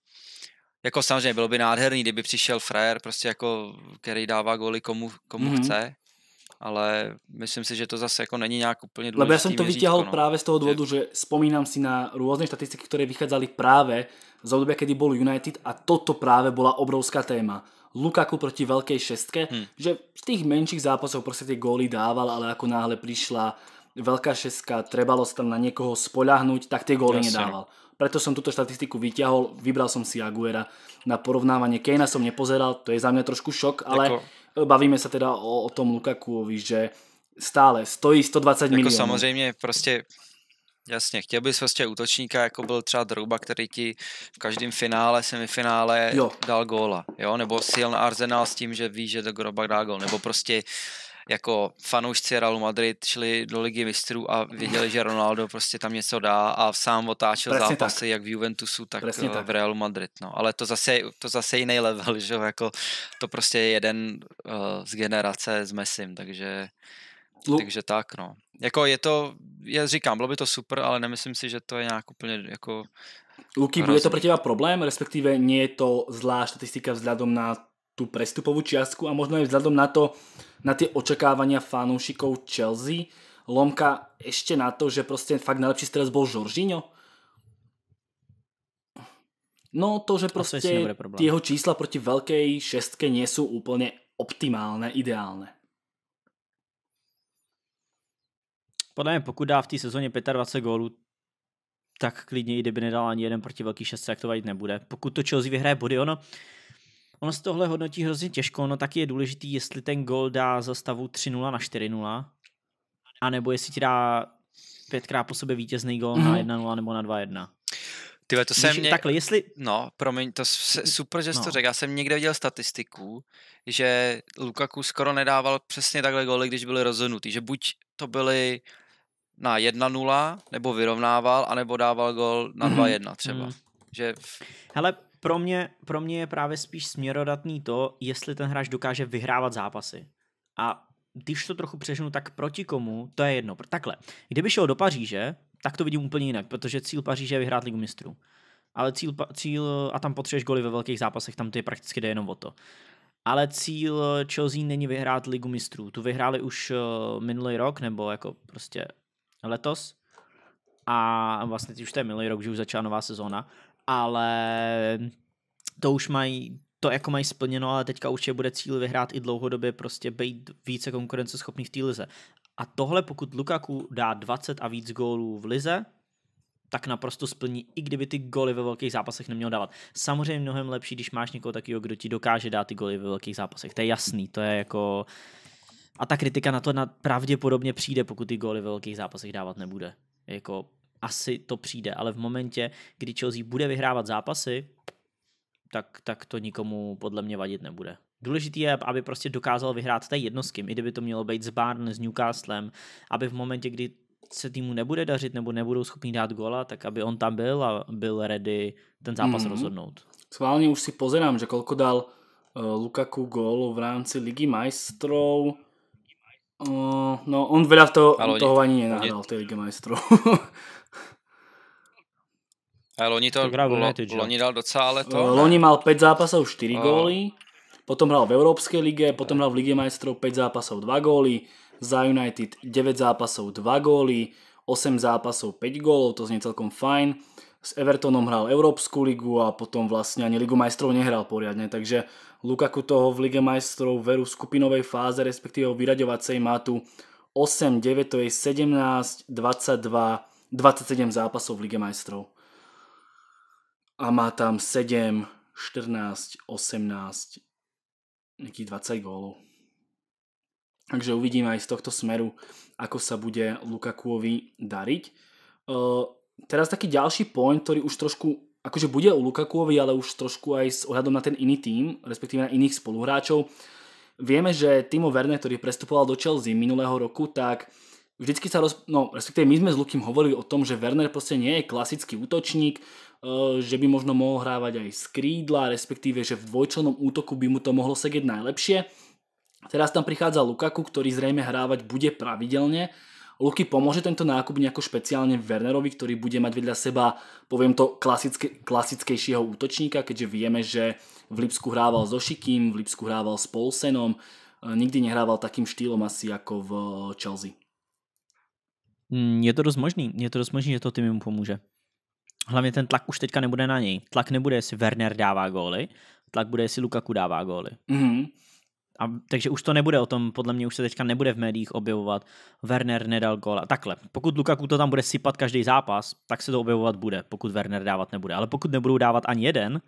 jako samozřejmě bylo by nádherný, kdyby přišel frajer, prostě jako, který dává góly komu, komu mm-hmm. chce, ale myslím si, že to zase jako není nějak úplně důležité. Lebo já jsem to vytěhal no. právě z toho důvodu, že vzpomínám si na různé statistiky, které vycházely právě z období, kdy byl United a toto právě byla obrovská téma. Lukaku proti velké šestke, hmm. že v těch menších zápasech prostě ty góly dával, ale jako náhle přišla velká šestka, trebalo se tam na někoho spolahnout, tak ty góly Jasne. nedával preto som túto štatistiku vyťahol, vybral som si Aguera na porovnávanie. Kejna som nepozeral, to je za mňa trošku šok, ale jako, bavíme se teda o, o tom Lukakuovi, že stále stojí 120 jako milionů. samozřejmě prostě Jasně, chtěl bys prostě útočníka, jako byl třeba Drouba, který ti v každém finále, semifinále jo. dal góla, jo? Nebo sil na Arsenal s tím, že ví, že do Groba dá gól, nebo prostě jako fanoušci Realu Madrid šli do Ligy mistrů a věděli, že Ronaldo prostě tam něco dá a sám otáčel Presně zápasy tak. jak v Juventusu, tak Presně eh, v Realu Madrid. No. Ale to zase, to zase jiný level, že jako to prostě je jeden uh, z generace s Messim, takže, takže tak, no. Jako je to, já říkám, bylo by to super, ale nemyslím si, že to je nějak úplně jako Luky, bude to pro teba problém, respektíve nie je to zlá štatistika vzhľadom na tú prestupovú čiastku a možno aj vzhľadom na to, na tie očakávania fanúšikov Chelsea, lomka ešte na to, že proste fakt najlepší strelec bol Žoržiňo? No to, že proste tie jeho čísla proti veľkej šestke nie sú úplne optimálne, ideálne. Podle mě, pokud dá v té sezóně 25 gólů, tak klidně i kdyby nedal ani jeden proti velký šestce, jak to vadit nebude. Pokud to Chelsea vyhraje body, ono, Ono se tohle hodnotí hrozně těžko, no taky je důležitý, jestli ten gol dá za stavu 3-0 na 4-0, anebo jestli ti dá pětkrát po sobě vítězný gol mm-hmm. na 1-0 mhm. nebo na 2-1. Tyhle, to jsem mě... Takhle, jestli... No, promiň, to se, super, že jsi no. to řekl. Já jsem někde viděl statistiku, že Lukaku skoro nedával přesně takhle góly, když byly rozhodnutý. Že buď to byly na 1-0, nebo vyrovnával, anebo dával gol na 2-1 mhm. třeba. Mm. Že... Hele, pro mě, pro mě je právě spíš směrodatný to, jestli ten hráč dokáže vyhrávat zápasy. A když to trochu přežnu, tak proti komu, to je jedno. Takhle, kdyby šel do Paříže, tak to vidím úplně jinak, protože cíl Paříže je vyhrát ligu mistrů. Ale cíl, cíl a tam potřebuješ goly ve velkých zápasech, tam to je prakticky jde jenom o to. Ale cíl eh, Chelsea není vyhrát ligu mistrů. Tu vyhráli už eh, minulý rok, nebo jako prostě letos. A vlastně už to je minulý rok, že už začala nová sezóna ale to už mají to jako mají splněno, ale teďka je bude cíl vyhrát i dlouhodobě, prostě být více konkurenceschopný v té lize. A tohle, pokud Lukaku dá 20 a víc gólů v lize, tak naprosto splní, i kdyby ty goly ve velkých zápasech neměl dávat. Samozřejmě mnohem lepší, když máš někoho takového, kdo ti dokáže dát ty goly ve velkých zápasech. To je jasný, to je jako... A ta kritika na to na, pravděpodobně přijde, pokud ty góly ve velkých zápasech dávat nebude. Jako asi to přijde, ale v momentě, kdy Chelsea bude vyhrávat zápasy, tak, tak to nikomu podle mě vadit nebude. Důležitý je, aby prostě dokázal vyhrát té jedno s kým, i kdyby to mělo být s Barn, s Newcastlem, aby v momentě, kdy se týmu nebude dařit nebo nebudou schopni dát gola, tak aby on tam byl a byl ready ten zápas mm-hmm. rozhodnout. Schválně už si pozerám, že kolko dal uh, Lukaku gól v rámci Ligy majstrov. Uh, eh, no, on veľa toho, toho ani nenahral, tej majstrov. A loni to, to lo, United, loni dal docela leto. No, loni mal 5 zápasov, 4 uh. góly. Potom hral v Európskej lige, potom hral v Lige majstrov 5 zápasov, 2 góly. Za United 9 zápasov, 2 góly. 8 zápasov, 5 gólov, to znie celkom fajn. S Evertonom hral Európsku ligu a potom vlastne ani Ligu majstrov nehral poriadne, takže Lukaku toho v Lige majstrov veru skupinovej fáze, respektíve o vyraďovacej má tu 8, 9, to je 17, 22, 27 zápasov v Lige majstrov a má tam 7, 14, 18, nejakých 20 gólov. Takže uvidíme aj z tohto smeru, ako sa bude Lukakuovi dariť. Uh, eh, teraz taký ďalší point, ktorý už trošku akože bude u Lukakuovi, ale už trošku aj s ohľadom na ten iný tým, respektíve na iných spoluhráčov. Vieme, že Timo Werner, ktorý prestupoval do Chelsea minulého roku, tak vždycky sa roz... no, respektíve my sme s Lukým hovorili o tom, že Werner proste nie je klasický útočník, Eh, že by možno mohol hrávať aj z krídla, respektíve, že v dvojčlenom útoku by mu to mohlo sedieť najlepšie. Teraz tam prichádza Lukaku, ktorý zrejme hrávať bude pravidelne. Luky pomôže tento nákup nejako špeciálne Wernerovi, ktorý bude mať vedľa seba, poviem to, klasické, klasickejšieho útočníka, keďže vieme, že v Lipsku hrával so Šikým, v Lipsku hrával s Polsenom, eh, nikdy nehrával takým štýlom asi ako v Chelsea. Mm, je to dost možný, je to dost možný, že to tým mu pomůže hlavně ten tlak už teďka nebude na něj. Tlak nebude, jestli Werner dává góly, tlak bude, jestli Lukaku dává góly. Mm-hmm. A, takže už to nebude o tom, podle mě už se teďka nebude v médiích objevovat, Werner nedal gól a takhle. Pokud Lukaku to tam bude sypat každý zápas, tak se to objevovat bude, pokud Werner dávat nebude. Ale pokud nebudou dávat ani jeden,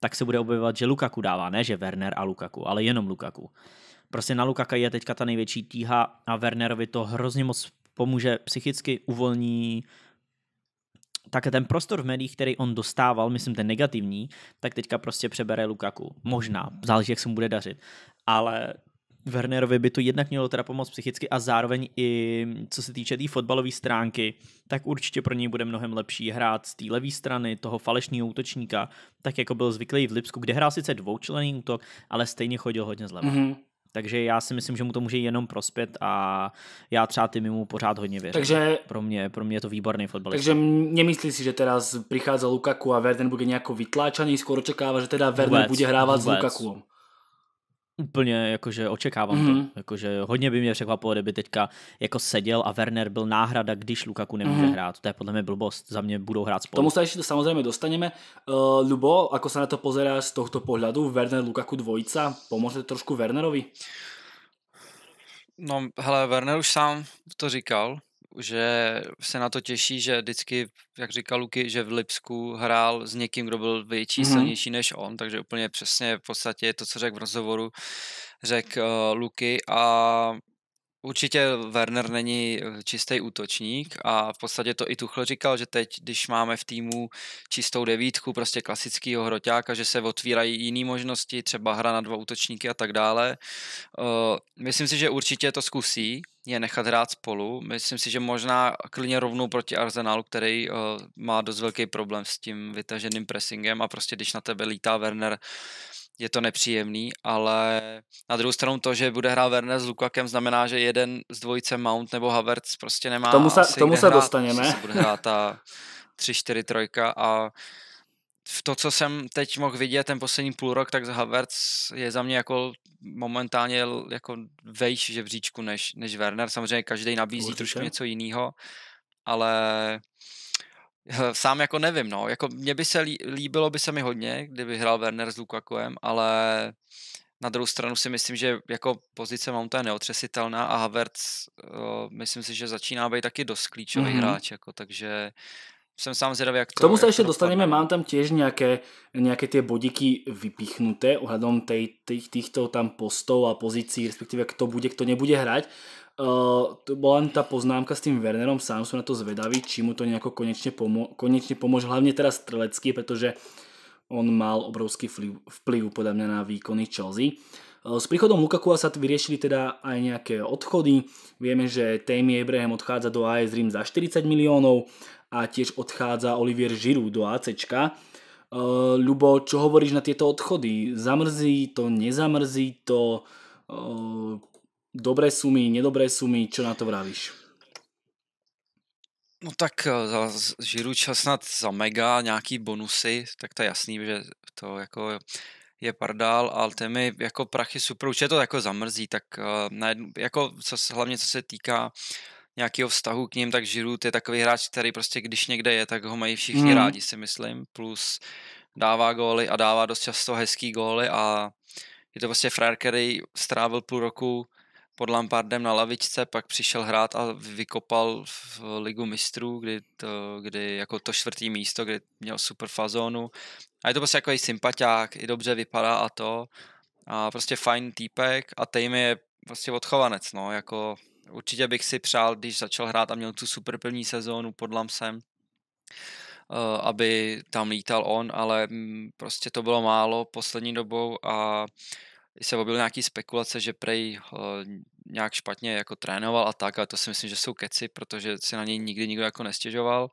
tak se bude objevovat, že Lukaku dává, ne že Werner a Lukaku, ale jenom Lukaku. Prostě na Lukaka je teďka ta největší tíha a Wernerovi to hrozně moc pomůže psychicky, uvolní tak ten prostor v médiích, který on dostával, myslím ten negativní, tak teďka prostě přebere Lukaku. Možná, záleží, jak se mu bude dařit. Ale Wernerovi by to jednak mělo teda pomoct psychicky a zároveň i co se týče té tý fotbalové stránky, tak určitě pro něj bude mnohem lepší hrát z té levé strany toho falešního útočníka, tak jako byl zvyklý v Lipsku, kde hrál sice dvoučlený útok, ale stejně chodil hodně zleva. Mm-hmm. Takže já si myslím, že mu to může jenom prospět a já třeba ty mu pořád hodně věřím. Takže, pro, mě, pro mě je to výborný fotbalista. Takže nemyslí si, že teraz přichází Lukaku a Werdenburg je nějak vytláčaný, skoro čekává, že teda Werner bude hrávat s Lukakuom úplně jakože očekávám mm-hmm. to. Mhm. Jakože hodně by mě překvapilo, kdyby teďka jako seděl a Werner byl náhrada, když Lukaku nemůže mm-hmm. hrát. To je podle mě blbost. Za mě budou hrát spolu. Tomu se ještě samozřejmě dostaneme. Uh, Lubo, ako se na to pozerá z tohoto pohledu? Werner, Lukaku dvojica. Pomůže trošku Wernerovi? No, hele, Werner už sám to říkal, že se na to těší, že vždycky, jak říkal Luky, že v Lipsku hrál s někým, kdo byl větší, mm-hmm. silnější než on, takže úplně přesně v podstatě je to, co řekl v rozhovoru, řekl uh, Luky a Určitě Werner není eh, čistý útočník a v podstatě to i Tuchl říkal, že teď, když máme v týmu čistou devítku, prostě klasického hroťáka, že se otvírají jiné možnosti, třeba hra na dva útočníky a tak dále. Eh, myslím si, že určitě to zkusí, je nechat hrát spolu. Myslím si, že možná klidně rovnou proti Arsenalu, který eh, má dost velký problém s tím vytaženým pressingem a prostě když na tebe lítá Werner je to nepříjemný, ale na druhou stranu to, že bude hrát Werner s Lukakem, znamená, že jeden z dvojice Mount nebo Havertz prostě nemá. K tomu se, k tomu se hrát, dostaneme. Se bude hrát ta 3-4-3 a v to, co jsem teď mohl vidět ten poslední půl rok, tak Havertz je za mě jako momentálně jako vejš žebříčku než, než Werner. Samozřejmě každý nabízí Určitě. trošku něco jiného, ale Sám jako nevím, no. Jako mě by se líbilo by se mi hodně, kdyby hrál Werner s Lukakuem, ale na druhou stranu si myslím, že jako pozice Mounta je neotřesitelná a Havertz, uh, myslím si, že začíná být taky dost klíčový mm-hmm. hráč, jako, takže jsem sám zvědavý, jak to... K tomu se ještě to dostaneme, mám tam těž nějaké, nějaké ty bodiky vypíchnuté ohledom těchto tam postov a pozicí, respektive kdo bude, kdo nebude hrať. Uh, eh, to byla ta poznámka s tím Wernerom, sám jsem na to zvedavý, či mu to nějak konečně, pomo konečně pomůže, hlavně teda Strelecký, protože on mal obrovský vplyv, vplyv podle mě na výkony Chelsea. Eh, s príchodom Lukaku sa vyriešili teda aj nejaké odchody. Vieme, že Tammy Abraham odchádza do AS Rím za 40 miliónov a tiež odchádza Olivier Žiru do ACčka. Uh, e, Ľubo, čo hovoríš na tieto odchody? Zamrzí to, nezamrzí to? Uh, dobré sumy, nedobré sumy? Čo na to vravíš? No tak e, za čas snad za mega nějaký bonusy, tak to je jasný, že to jako je pardál, ale ty mi jako prachy super, určitě to jako zamrzí, tak na jednu, jako co, hlavně co se týká uh, nějakého vztahu k ním, tak Žirut je takový hráč, který prostě když někde je, tak ho mají všichni mm. rádi, si myslím, plus dává góly a dává dost často hezký góly a je to prostě frajer, který strávil půl roku pod Lampardem na lavičce, pak přišel hrát a vykopal v ligu mistrů, kdy, to, kdy jako to čtvrtý místo, kdy měl super fazónu. A je to prostě jako sympatiák, i dobře vypadá a to. A prostě fajn týpek a Tejmy je prostě odchovanec, no, jako určitě bych si přál, když začal hrát a měl tu super první sezónu pod Lamsem, eh, aby tam lítal on, ale mm, prostě to bylo málo poslední dobou a se objevily nějaký spekulace, že Prej eh, nějak špatně jako trénoval a tak, ale to si myslím, že jsou keci, protože se na něj nikdy nikdo jako nestěžoval.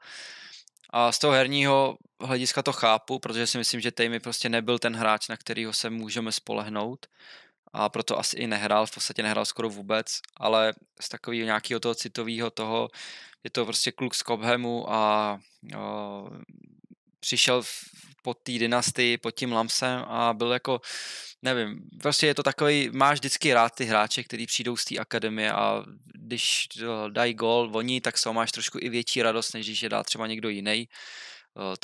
A z toho herního hlediska to chápu, protože si myslím, že Tejmy prostě nebyl ten hráč, na kterého se můžeme spolehnout a proto asi i nehrál, v podstatě nehrál skoro vůbec, ale z takového nějakého toho citového toho, je to prostě kluk z Cobhamu a o, přišel v, pod té dynastii, pod tím Lamsem a byl jako, nevím, prostě je to takový, máš vždycky rád ty hráče, kteří přijdou z té akademie a když dají gol oni, tak se máš trošku i větší radost, než když je dá třeba někdo jiný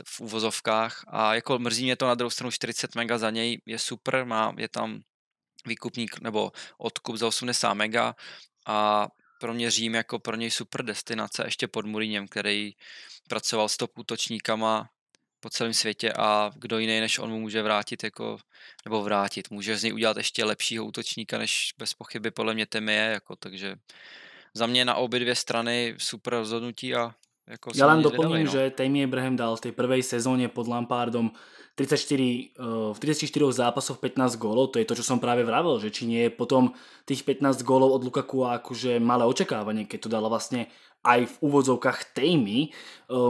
v uvozovkách a jako mrzí mě to na druhou stranu 40 mega za něj, je super, má, je tam výkupník nebo odkup za 80 mega a pro mě Řím jako pro něj super destinace, ještě pod Mourinhem, který pracoval s top útočníkama po celém světě a kdo jiný než on mu může vrátit jako, nebo vrátit, může z něj udělat ještě lepšího útočníka, než bez pochyby podle mě Temi je, jako, takže za mě na obě dvě strany super rozhodnutí a jako ja len doplním, no. že Tammy Abraham dal v tej prvej sezóne pod Lampardom 34, eh, v 34 zápasoch 15 gólov, to je to, čo som práve vravil, že či nie je potom tých 15 gólov od Lukaku akože malé očakávanie, keď to dala vlastne aj v úvodzovkách Tammy. Eh,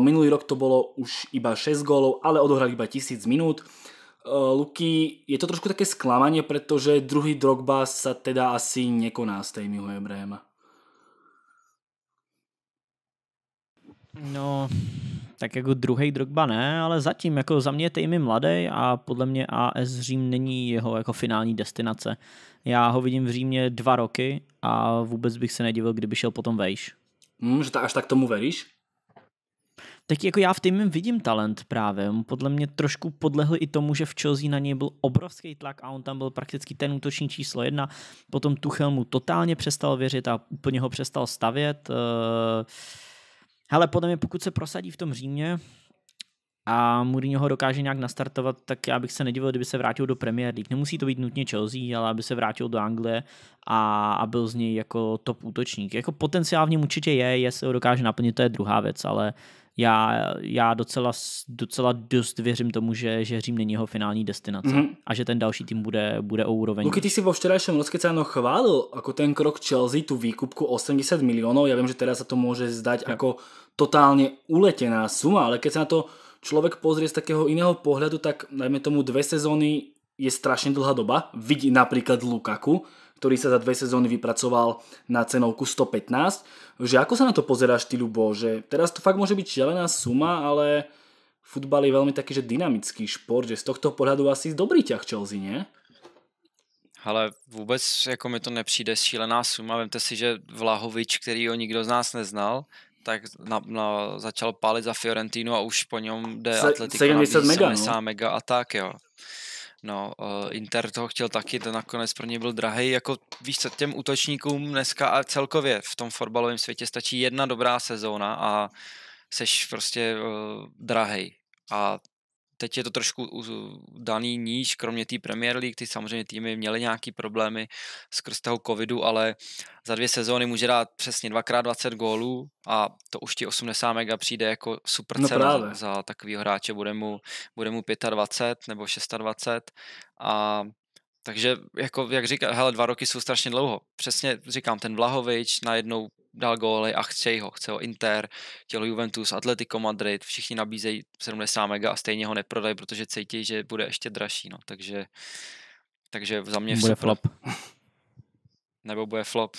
minulý rok to bolo už iba 6 gólov, ale odohrali iba 1000 minút. Eh, Luky, je to trošku také sklamanie, pretože druhý Drogba sa teda asi nekoná z Tammyho Abrahama. No, tak jako druhý Drogba ne, ale zatím jako za mě je Tejmy mladý a podle mě AS Řím není jeho jako finální destinace. Já ho vidím v Římě dva roky a vůbec bych se nedivil, kdyby šel potom vejš. Hmm, že ta, až tak tomu veríš? Tak jako já v týmu vidím talent právě. Podle mě trošku podlehl i tomu, že v Chelsea na něj byl obrovský tlak a on tam byl prakticky ten útočník číslo jedna. Potom Tuchel mu totálně přestal věřit a úplně ho přestal stavět. Uh Hele, podle mě, pokud se prosadí v tom Římě a Mourinho ho dokáže nějak nastartovat, tak já bych se nedivil, kdyby se vrátil do Premier League. Nemusí to být nutně Chelsea, ale aby se vrátil do Anglie a, a byl z něj jako top útočník. Jako potenciálně určitě je, jestli ho dokáže naplnit, to je druhá věc, ale já, já docela, docela dost věřím tomu, že, že Řím není jeho finální destinace mm-hmm. a že ten další tým bude, bude o úroveň. Luky, ty si vo včerajšom rozkecano chválil jako ten krok Chelsea, tu výkupku 80 milionů, já vím, že teda se to může zdať no. jako totálně uletená suma, ale keď se na to člověk pozrie z takého jiného pohledu, tak najmä tomu dve sezóny je strašně dlhá doba. Vidí například Lukaku, ktorý sa za dve sezóny vypracoval na cenovku 115. Že ako sa na to pozeráš ty, Lubo? Že teraz to fakt môže byť šialená suma, ale futbal je veľmi taký, že dynamický šport, že z tohto pohľadu asi dobrý ťah Chelsea, nie? Ale vůbec jako mi to nepřijde šílená suma. Vemte si, že Vlahovič, který ho nikdo z nás neznal, tak na, na, začal pálit za Fiorentinu a už po něm jde Se, Atletico 70 na 70 mega, no. mega a tak, jo. No, uh, Inter toho chtěl taky, ten nakonec pro ně byl drahý. Jako víš co, těm útočníkům dneska a celkově v tom fotbalovém světě stačí jedna dobrá sezóna a seš prostě uh, drahej. A teď je to trošku daný níž, kromě té Premier League, ty samozřejmě týmy měly nějaký problémy skrz toho covidu, ale za dvě sezóny může dát přesně dvakrát 20 gólů a to už ti 80 mega přijde jako super no cena právě. za takového hráče, bude mu, bude mu 25 nebo 26 a takže, jako, jak říká, hele, dva roky jsou strašně dlouho. Přesně říkám, ten Vlahovič najednou dal góly a chce ho, chce ho Inter, chtěl Juventus, Atletico Madrid, všichni nabízejí 70 mega a stejně ho neprodají, protože cítí, že bude ještě dražší, no, takže, takže za mě... Bude super. flop. nebo bude flop.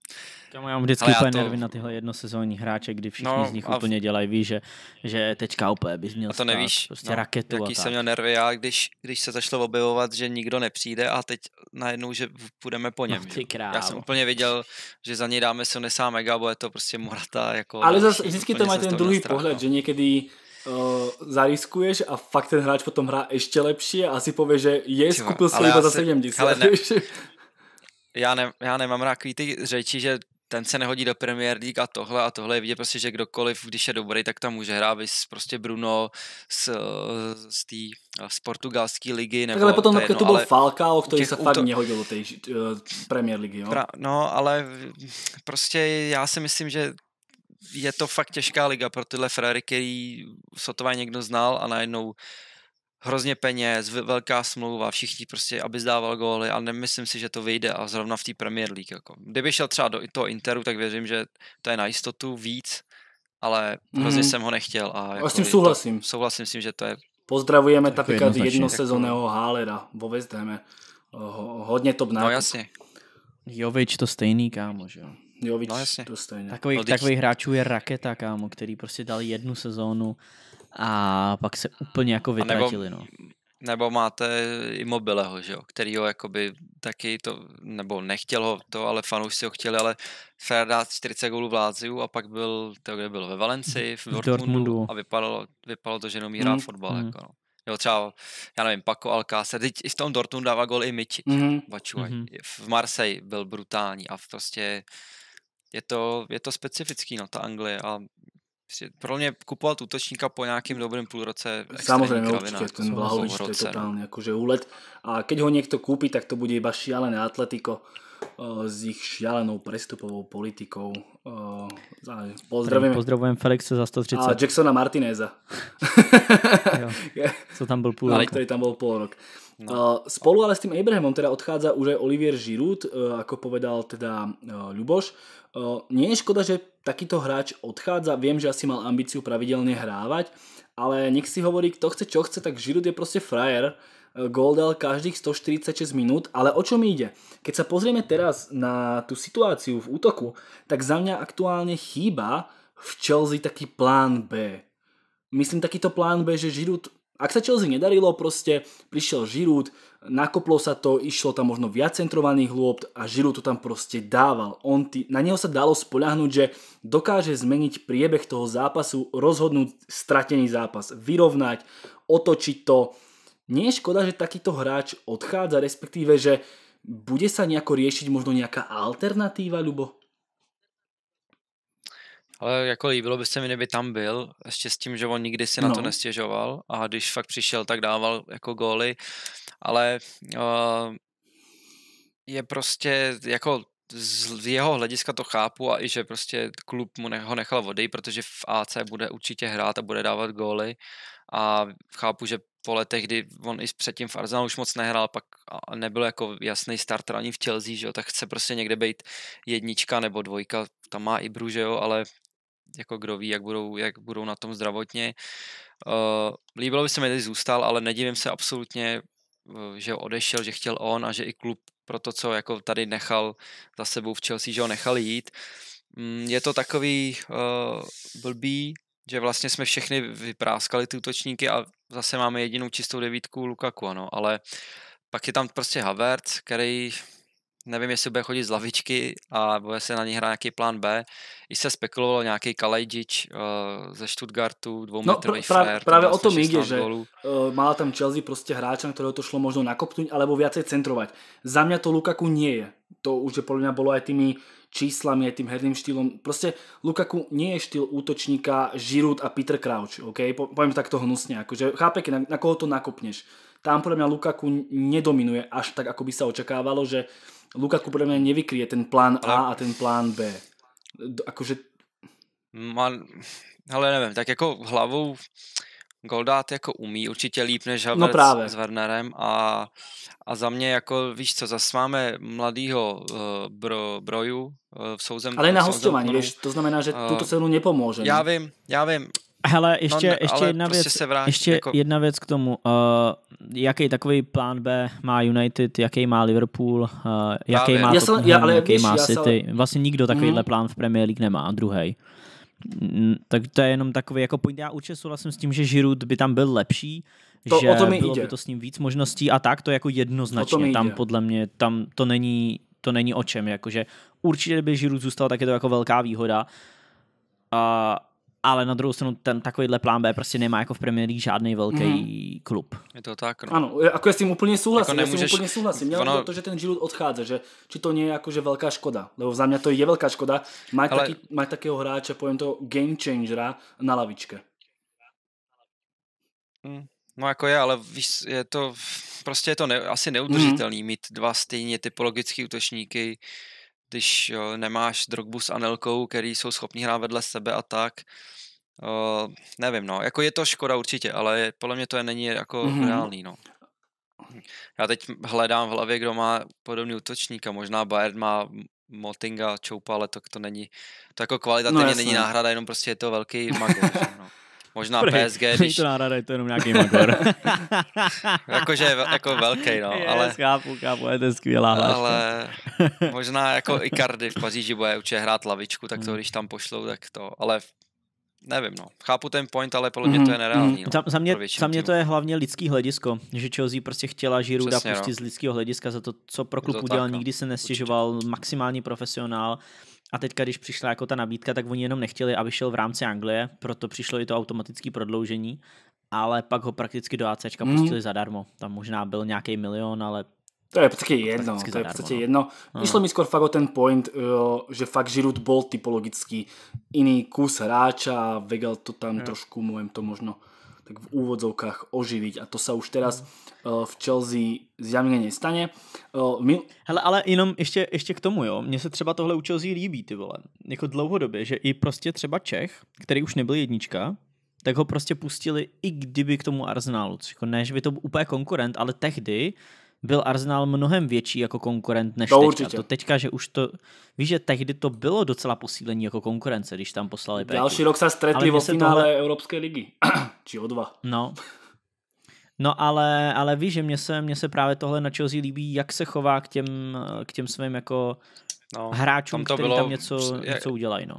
já mám vždycky úplně to... nervy na tyhle jednosezónní hráče, kdy všichni no, z nich a... úplně dělají, víš, že, že teďka úplně bys měl a to stát, nevíš, prostě no, raketu jaký a tak. jsem měl nervy já, když, když se začalo objevovat, že nikdo nepřijde a teď najednou, že půjdeme po no, něm. No, já jsem úplně viděl, že za něj dáme 70 mega, bo je to prostě morata. Jako Ale zase vždycky to má ten druhý strach, pohled, no. že někdy uh, zariskuješ a fakt ten hráč potom hrá ještě lepší a asi pově, že je, skupil si iba za 70. Ale ne, já, ne, já nemám rád ty řeči, že ten se nehodí do Premier League a tohle a tohle je vidět prostě, že kdokoliv, když je dobrý, tak tam může hrát, vys prostě Bruno z, z, tý, eh, z portugalské ligy. Nebo tak ale potom to, jedno, to byl ale Falcao, který se fakt to... nehodil do té uh, Premier ligy. Jo? Pra, no, ale prostě já si myslím, že je to fakt těžká liga pro tyhle Ferrari, který sotva někdo znal a najednou hrozně peněz, velká smlouva, všichni prostě, aby zdával góly a nemyslím si, že to vyjde a zrovna v té Premier League. Jako. Kdyby šel třeba do toho Interu, tak věřím, že to je na jistotu víc, ale hrozně mm. jsem ho nechtěl. A, jako, a s jako tím souhlasím. To, souhlasím s tím, že to je... Pozdravujeme tak jedno jednosezónného Hálera vo West Hamme. Hodně to No jasně. Jovič to stejný, kámo, že jo? Jovič no, jasně. to stejný. Takových, no, takových hráčů je raketa, kámo, který prostě dal jednu sezónu a pak se úplně jako vytratili. Nebo, no. nebo máte mobileho, že jo, který ho jakoby taky to, nebo nechtěl ho to, ale fanoušci ho chtěli, ale Fer dát 40 gólů v Láziu a pak byl, to kde byl, ve Valencii, v, v Dortmundu, Dortmundu, a vypadalo, vypadalo to, že jenom hrát mm, fotbal. Mm. Jako, no. Jo, třeba, já nevím, Paco Alcácer, teď i v tom Dortmundu dává gol i Miči, mm-hmm. Mm-hmm. V Marseille byl brutální a prostě je to, je to specifický, no, ta Anglie a pro mě kupovat útočníka po nějakým dobrém půlroce. samozřejmě kravina, ten Vlahovič to je no. totálne akože úlet. A keď ho někdo koupí tak to bude iba šialené Atletico eh, s ich šialenou prestupovou politikou. Eh, pozdravujeme Pozdravujem Felixe za 130. A Jacksona Martineza. jo, co tam byl půl no, rok. Ktorý tam bol půl rok. No. Eh, spolu ale s tým Abrahamom teda odchádza už aj Olivier Giroud, ako povedal teda Ľuboš. Nie je škoda, že takýto hráč odchádza. Viem, že asi mal ambíciu pravidelne hrávať, ale nech si hovorí, kto chce, čo chce, tak Žirud je proste frajer. Gól dal každých 146 minút, ale o čom ide? Keď sa pozrieme teraz na tú situáciu v útoku, tak za mňa aktuálne chýba v Chelsea taký plán B. Myslím takýto plán B, že Žirud, ak sa Chelsea nedarilo, proste prišiel Žirud nakoplo sa to, išlo tam možno viac centrovaných lôb a Žiru to tam proste dával. On tý, na neho sa dalo spoľahnúť, že dokáže zmeniť priebeh toho zápasu, rozhodnúť stratený zápas, vyrovnať, otočiť to. Nie je škoda, že takýto hráč odchádza, respektíve, že bude sa nejako riešiť možno nejaká alternatíva, Ľubo? Ale jako líbilo by se mi, kdyby tam byl, ještě s tím, že on nikdy si no. na to no. nestěžoval a když fakt přišel, tak dával jako góly, ale uh, je prostě jako z jeho hlediska to chápu a i že prostě klub mu ne, ho nechal vody, protože v AC bude určitě hrát a bude dávat góly a chápu, že po letech, kdy on i předtím v Arsenalu už moc nehrál, pak nebyl jako jasný starter ani v Chelsea, že jo, tak chce prostě někde být jednička nebo dvojka, tam má i Bru, že jo, ale jako kdo ví, jak budou, jak budou na tom zdravotně. Uh, líbilo by se mi, že zůstal, ale nedivím se absolutně, eh, že odešel, že chtěl on a že i klub pro to, co jako tady nechal za sebou v Chelsea, že ho nechal jít. Mm, je to takový uh, blbý, že vlastně jsme všechny vypráskali ty útočníky a zase máme jedinou čistou devítku Lukaku, ano, ale pak je tam prostě Havertz, který nevím, jestli bude chodit z lavičky a bude se na ní hrát nějaký plán B. I se spekulovalo nějaký Kalajdič uh, eh, ze Stuttgartu, dvou no, pr- právě, právě o tom jde, že uh, eh, mala tam Chelsea prostě hráča, kterého to šlo možno nakopnout, alebo viacej centrovat. Za mě to Lukaku nie je. To už je podle mě bylo aj tými číslami, aj tým herným štýlom. prostě Lukaku nie je štýl útočníka Žirut a Peter Crouch, okay? po, tak takto hnusne. Akože, chápe, na, na koho to nakopneš. Tam podľa mňa Lukaku nedominuje až tak, ako by sa očakávalo, že Lukaku podľa mňa nevykrie ten plán A a ten plán B. Akože... Man, ale nevím, tak jako hlavou Goldát jako umí určitě líp než Havertz no právě. s Wernerem a, a za mě jako, víš co, zas máme mladýho uh, bro, broju uh, v souzem. Ale na hostování, víš, to znamená, že uh, tuto cenu nepomůže. Já ne? vím, já vím, Hele, ještě, no, ještě, jedna, prostě věc, vrátí, ještě jako... jedna věc k tomu. Uh, jaký takový plán B má United, jaký má Liverpool, uh, jaký má já jsem, já, ale jaký víš, má City. Já jsem... Vlastně nikdo takovýhle hmm. plán v Premier League nemá, druhý. Mm, tak to je jenom takový, jako point, já určitě souhlasím s tím, že Giroud by tam byl lepší, to, že o to mi bylo jde. by to s ním víc možností a tak, to jako jednoznačně, tam jde. podle mě, tam to není, to není o čem, jakože určitě by Giroud zůstal, tak je to jako velká výhoda. A ale na druhou stranu ten takovýhle plán B prostě nemá jako v Premier League žádný velký mm. klub. Je to tak, no. Ano, jako já s tím úplně souhlasím, jako nemůžeš... já s tím úplně souhlasím. Měl ono... to, že ten Giroud odchází, že či to není jako že velká škoda, lebo za mě to je velká škoda. Mať, ale... taký, mať takého hráče, povím to, game changera na lavičke. Mm. Hm. No jako je, ale víš, je to, prostě je to ne, asi neudržitelný mm. mít dva stejně typologické útočníky, když nemáš drogbu s Anelkou, který jsou schopni hrát vedle sebe a tak. Uh, nevím, no, jako je to škoda určitě, ale podle mě to je není jako mm-hmm. reálný, no. Já teď hledám v hlavě, kdo má podobný útočník a možná Bayern má Motinga, Čoupa, ale to, to není, to jako kvalitativně no, není náhrada, jenom prostě je to velký magor, no. Možná Prý, PSG, když... to náhrada, je to jenom nějaký magor. Jakože jako velký, no. Je, ale... Chápu, chápu, je to skvělá Ale možná jako i Icardi v Paříži bude určitě hrát lavičku, tak to hmm. když tam pošlou, tak to... Ale Nevím, no. Chápu ten point, ale podle mě mm, to mhm. je nereální. Mm, no, za, za, mě, za mě to je hlavně lidský hledisko, že Chelsea prostě chtěla Žiruda pustit no. z lidského hlediska za to, co pro klub to udělal, tak, no. nikdy se nestěžoval, Určitě. maximální profesionál. A teďka, když přišla jako ta nabídka, tak oni jenom nechtěli, aby šel v rámci Anglie, proto přišlo i to automatické prodloužení, ale pak ho prakticky do AC mm. pustili zadarmo. Tam možná byl nějaký milion, ale to je v podstate jedno. To je v podstate no. jedno. Išlo hmm. mi skôr fakt o ten point, eh, že fakt Žirut bol typologicky iný kus hráča a Vegal to tam hmm. trošku, môžem to možno tak v úvodzovkách oživiť a to sa už teraz eh, v Chelsea zjavne nestane. Eh, Hele, ale jenom ještě, ještě k tomu, jo. Mne se třeba tohle u Chelsea líbí, ty vole. Jako dlouhodobie, že i prostě třeba Čech, ktorý už nebyl jednička, tak ho prostě pustili, i kdyby k tomu Arsenalu. Jako ne, že by to byl úplně konkurent, ale tehdy byl Arsenal mnohem větší jako konkurent než to no, teďka. Určitě. To teďka, že už to, víš, že tehdy to bylo docela posílení jako konkurence, když tam poslali Další Další rok se stretli v finále tohle... Evropské ligy. Či o dva. No. No ale, ale víš, že mně se, mně se právě tohle na Chelsea líbí, jak se chová k těm, k těm svým jako no, hráčům, tam kteří bylo, tam něco, jak, něco udělají. No.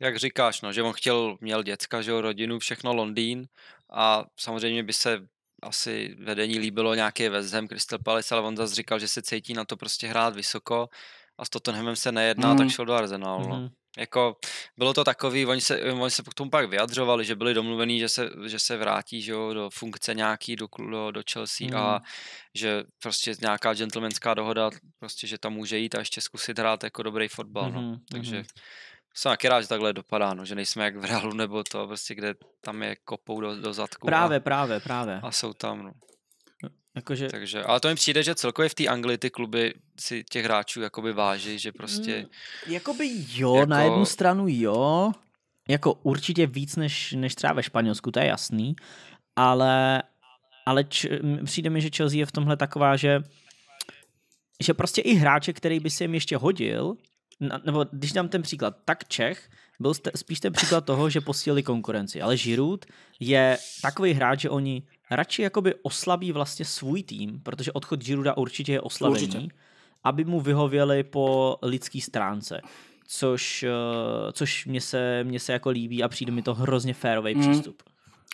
Jak říkáš, no, že on chtěl, měl děcka, že jo, rodinu, všechno Londýn a samozřejmě by se asi vedení líbilo nějaký vezem Crystal Palace, ale on zase říkal, že se cítí na to prostě hrát vysoko a s Tottenhamem se nejedná, mm. tak šel do Arsenalu. Mm. No. Hmm. Jako, bylo to takový, oni se, oni se k tomu pak vyjadřovali, že byli domluvení, že se, že se vrátí že jo, do funkce nějaký, do, do, do Chelsea mm. a hmm. že prostě nějaká gentlemanská dohoda, prostě, že tam může jít a ještě zkusit hrát jako dobrý fotbal. Mm. No. Hmm, Takže mm jsem taky rád, že takhle dopadá, no, že nejsme jak v reálu nebo to, prostě kde tam je kopou do, do zadku. Právě, a, právě, právě. A jsou tam, no. no. Jakože... Takže, ale to mi přijde, že celkově v té Anglii ty kluby si těch hráčů jakoby váží, že prostě... Mm, jakoby jo, jako... na jednu stranu jo, jako určitě víc než, než třeba ve Španělsku, to je jasný, ale, ale č, přijde mi, že Chelsea je v tomhle taková, že že prostě i hráče, který by si jim ještě hodil, nebo když dám ten příklad, tak Čech byl spíš ten příklad toho, že posílili konkurenci, ale Giroud je takový hráč, že oni radši jakoby oslabí vlastně svůj tým, protože odchod Žiruda určitě je oslabení, určitě. aby mu vyhověli po lidský stránce což, eh, což mě, se, mě se jako líbí a přijde mi to hrozně férový mm. přístup.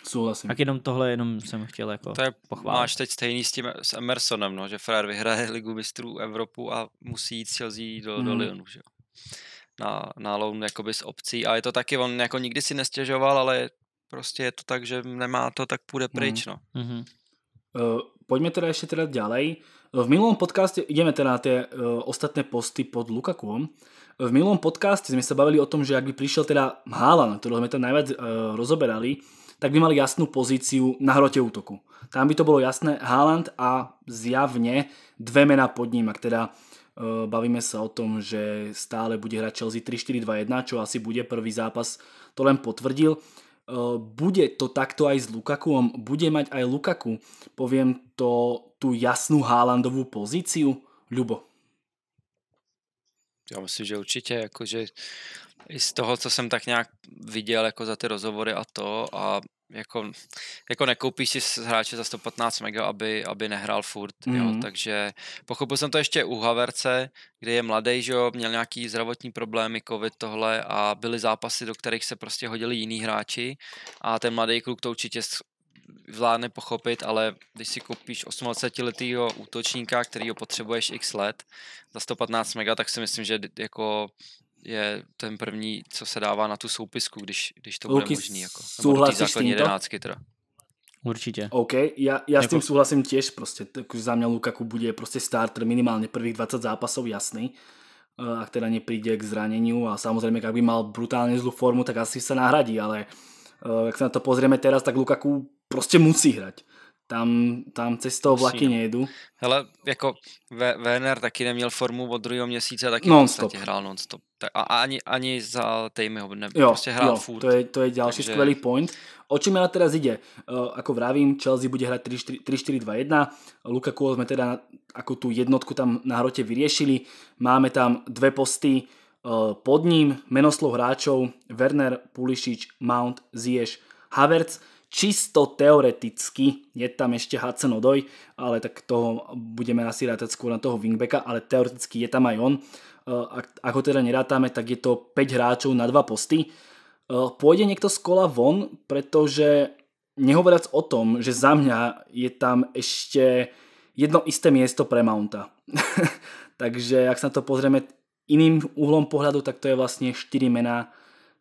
Souhlasím. Tak jenom tohle jenom jsem chtěl jako to je, pochválit. Máš teď stejný s tím s Emersonem, no, že Frér vyhraje ligu mistrů Evropu a musí jít Chelsea do, mm. do mhm. Lyonu. Že? na, na loan jakoby z obcí a je to taky, on jako nikdy si nestěžoval, ale prostě je to tak, že nemá to, tak půjde hmm. pryč, no. Mm-hmm. Uh, pojďme teda ještě teda dělej. Eh, v minulém podcastu ideme teda na ty uh, ostatné posty pod Lukakuom, v minulom podcaste sme sa bavili o tom, že ak by prišiel teda Haaland, ktorého sme tam najviac uh, rozoberali, tak by mali jasnú pozíciu na hrote útoku. Tam by to bolo jasné, Haaland a zjavne dve mená pod ním, ak teda uh, Eh, bavíme sa o tom, že stále bude hrať Chelsea 3-4-2-1, čo asi bude prvý zápas, to len potvrdil. Eh, bude to takto aj s Lukakuom, bude mať aj Lukaku, poviem to, tú jasnú Haalandovú pozíciu, Ľubo. Já myslím, že určitě, jakože i z toho, co jsem tak nějak viděl jako za ty rozhovory a to a jako, jako nekoupíš si hráče za 115 mega, aby, aby nehrál furt, mm-hmm. jo, mhm. takže pochopil jsem to ještě u Haverce, kde je mladý, že jo, měl nějaký zdravotní problémy, covid tohle a byly zápasy, do kterých se prostě hodili jiní hráči a ten mladý kluk to určitě vládne pochopit, ale když si koupíš 28-letého útočníka, který ho potřebuješ x let za 115 mega, tak si myslím, že jako je ten první, co se dává na tu soupisku, když, když to Luky, bude možný. Jako, souhlasíš s základní teda. Určitě. OK, já, já jako... s tím súhlasím těž, prostě takže za mě Lukaku bude prostě starter minimálně prvých 20 zápasů jasný. Eh, a teda nepríde k zraneniu a samozrejme, ak by mal brutálne zlú formu, tak asi sa nahradí, ale eh, ak sa na to pozrieme teraz, tak Lukaku proste musí hrať tam, tam cestou vlaky Přijde. No. nejdu. Hele, jako Werner taky neměl formu od druhého měsíce, taky non -stop. podstatě hrál non-stop. A ani, ani za ho nebyl, jo, prostě hrál jo, furt. To je, to je další takže... skvělý point. O čem ale teraz ide? Eh, ako vravím, Chelsea bude hrát 3-4-2-1. Lukaku jsme teda jako tu jednotku tam na hrote vyriešili. Máme tam dve posty eh, pod ním, menoslov hráčov Werner, Pulišič, Mount, Ziyech, Havertz čisto teoreticky je tam ešte Hudson Odoj, ale tak toho budeme asi rátať skôr na toho wingbacka, ale teoreticky je tam aj on. Eh, ak, ho teda nerátame, tak je to 5 hráčov na 2 posty. Eh, pôjde niekto z kola von, pretože nehovoriac o tom, že za mňa je tam ešte jedno isté miesto pre Mounta. Takže ak sa na to pozrieme iným uhlom pohľadu, tak to je vlastne 4 mená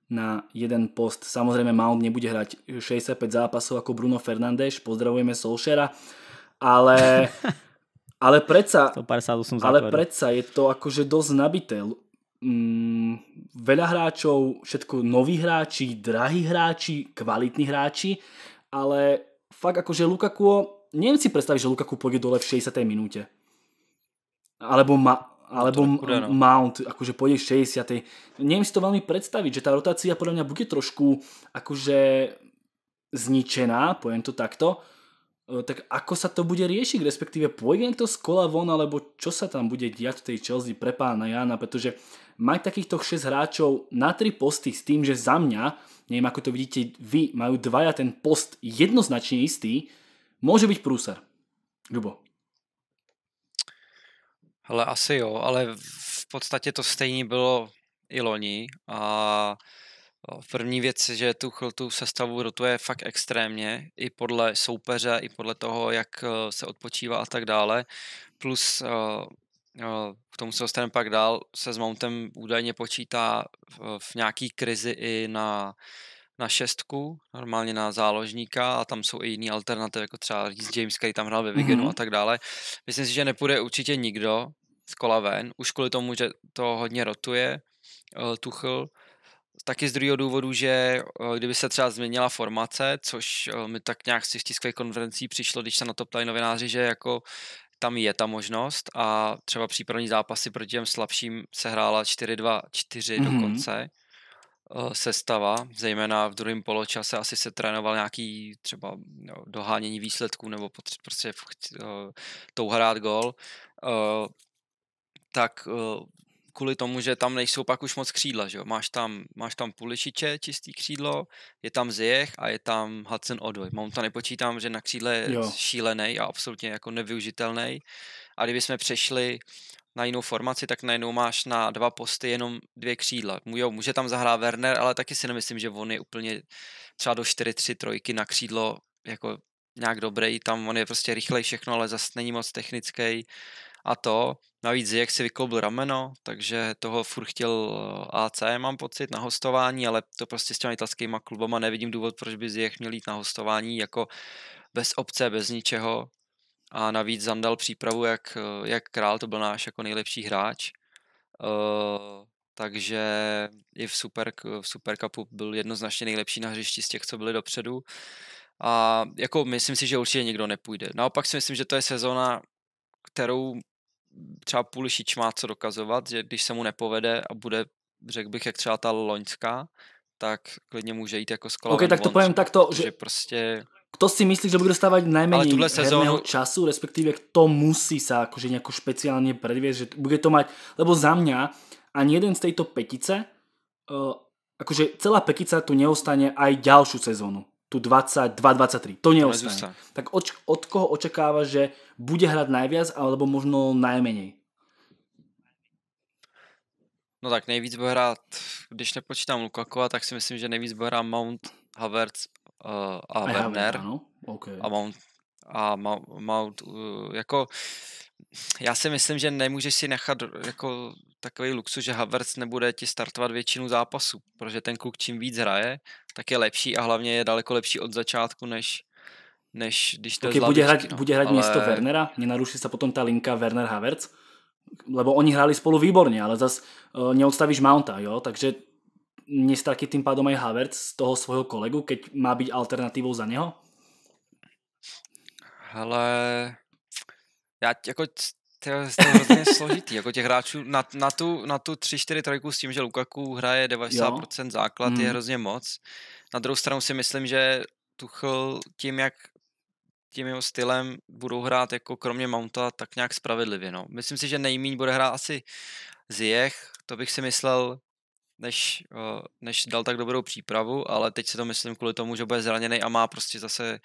na jeden post. Samozrejme Mount nebude hrať 65 zápasov ako Bruno Fernández, pozdravujeme Solšera, ale, ale predsa, som ale predsa je to akože dosť nabité. Mm, veľa hráčov, všetko noví hráči, drahí hráči, kvalitní hráči, ale fakt akože Lukaku, neviem si predstaviť, že Lukaku pôjde dole v 60. minúte. Alebo ma, No, alebo no. Mount, akože pôjde 60. Neviem si to veľmi predstaviť, že tá rotácia podľa mňa bude trošku akože zničená, poviem to takto, e, tak ako sa to bude riešiť, respektíve pôjde niekto z kola von, alebo čo sa tam bude diať v tej Chelsea pre pána Jana, pretože mať takýchto 6 hráčov na 3 posty s tým, že za mňa, neviem ako to vidíte vy, majú dvaja ten post jednoznačne istý, môže byť prúser. Ľubo. Ale asi jo, ale v podstatě to stejně bylo i loni a první věc, že tu chltu sestavu rotuje fakt extrémně, i podle soupeře, i podle toho, jak eh, se odpočívá a tak dále. Plus eh, eh, k tomu se dostaneme pak dál, se s Mountem údajně počítá v nějaký krizi i na na šestku, normálně na záložníka a tam jsou i jiné alternativy, jako třeba Reece James, který tam hrál ve Vigenu mm-hmm. a tak dále. Myslím si, že nepůjde určitě nikdo z kola ven, už kvůli tomu, že to hodně rotuje uh, Tuchl, taky z druhého důvodu, že eh, kdyby se třeba změnila formace, což eh, mi tak nějak si v tiskové konferencí přišlo, když se na to ptali novináři, že jako tam je ta možnost a třeba přípravní zápasy proti těm slabším se hrála 4-2-4 mm-hmm. dokonce, Eh, sestava, zejména v druhém poločase asi se trénoval nějaký třeba no, dohánění výsledků nebo potře- prostě uh, eh, touha hrát gol, uh, eh, tak uh, kvůli tomu, že tam nejsou pak už moc křídla, že jo? Máš tam, máš tam Pulišiče, čistý křídlo, je tam zjech a je tam Hudson Odoj. to nepočítám, že na křídle je jo. šílený a absolutně jako nevyužitelný. A kdyby jsme přešli na jinou formaci, tak najednou máš na dva posty jenom dvě křídla. Jo, může tam zahrát Werner, ale taky si nemyslím, že on je úplně třeba do 4-3 trojky na křídlo jako nějak dobrý, tam on je prostě rychlej všechno, ale zase není moc technický a to. Navíc jak si vykobl rameno, takže toho furt chtěl eh, AC, mám pocit, na hostování, ale to prostě s těmi italskýma klubama nevidím důvod, proč by Ziyech měl jít na hostování, jako bez obce, bez ničeho, a navíc zandal přípravu jak, eh, jak král, to byl náš jako nejlepší hráč. Uh, takže i v, Super, v Supercupu byl jednoznačně nejlepší na hřišti z těch, co byli dopředu. A jako myslím si, že určitě nikdo nepůjde. Naopak si myslím, že to je sezona, kterou třeba Pulišič má co dokazovat, že když se mu nepovede a bude, řekl bych, jak třeba ta loňská, tak klidně může jít jako z Ok, tak to povím takto, že... prostě Kto si myslí, že bude dostávať najmenej herného sezónu... času, respektíve kto musí sa akože nejako špeciálne predviesť, že bude to mať, lebo za mňa ani jeden z tejto petice, uh, akože celá petica tu neostane aj ďalšiu sezónu, tu 22-23, to neostane. Tak od, od koho očakáva, že bude hrať najviac, alebo možno najmenej? No tak nejvíc bude hrát, když nepočítám Lukakova, tak si myslím, že nejvíc bude hrát Mount, Havertz uh, a Werner. Okay. A Mount, a Mount uh, jako já si myslím, že nemůžeš si nechat eh, jako takový luxus, že Havertz nebude ti startovat většinu zápasů, protože ten kluk čím víc hraje, tak je lepší a hlavně je daleko lepší od začátku, než, než když to okay, bude hrať, no. bude hrať ale... místo Wernera, nenaruší se potom ta linka Werner-Havertz? Lebo oni hráli spolu výborně, ale zas uh, neodstavíš Mounta, jo? Takže nestratí tým pádom aj Havertz, z toho svojho kolegu, keď má byť alternatívou za něho? Ale já jako to je hrozně složitý, jako těch hráčů na, na, tu, na tu 3-4 trojku s tím, že Lukaku hraje 90% jo. základ, mm. je mhm. hrozně moc. Na druhou stranu si myslím, že Tuchl tím, jak tím jeho stylem budou hrát jako kromě Mounta tak nějak spravedlivě. No. Myslím si, že nejmíň bude hrát asi Ziyech, to bych si myslel, než, než dal tak dobrou přípravu, ale teď si to myslím kvůli tomu, že bude zraněný a má prostě zase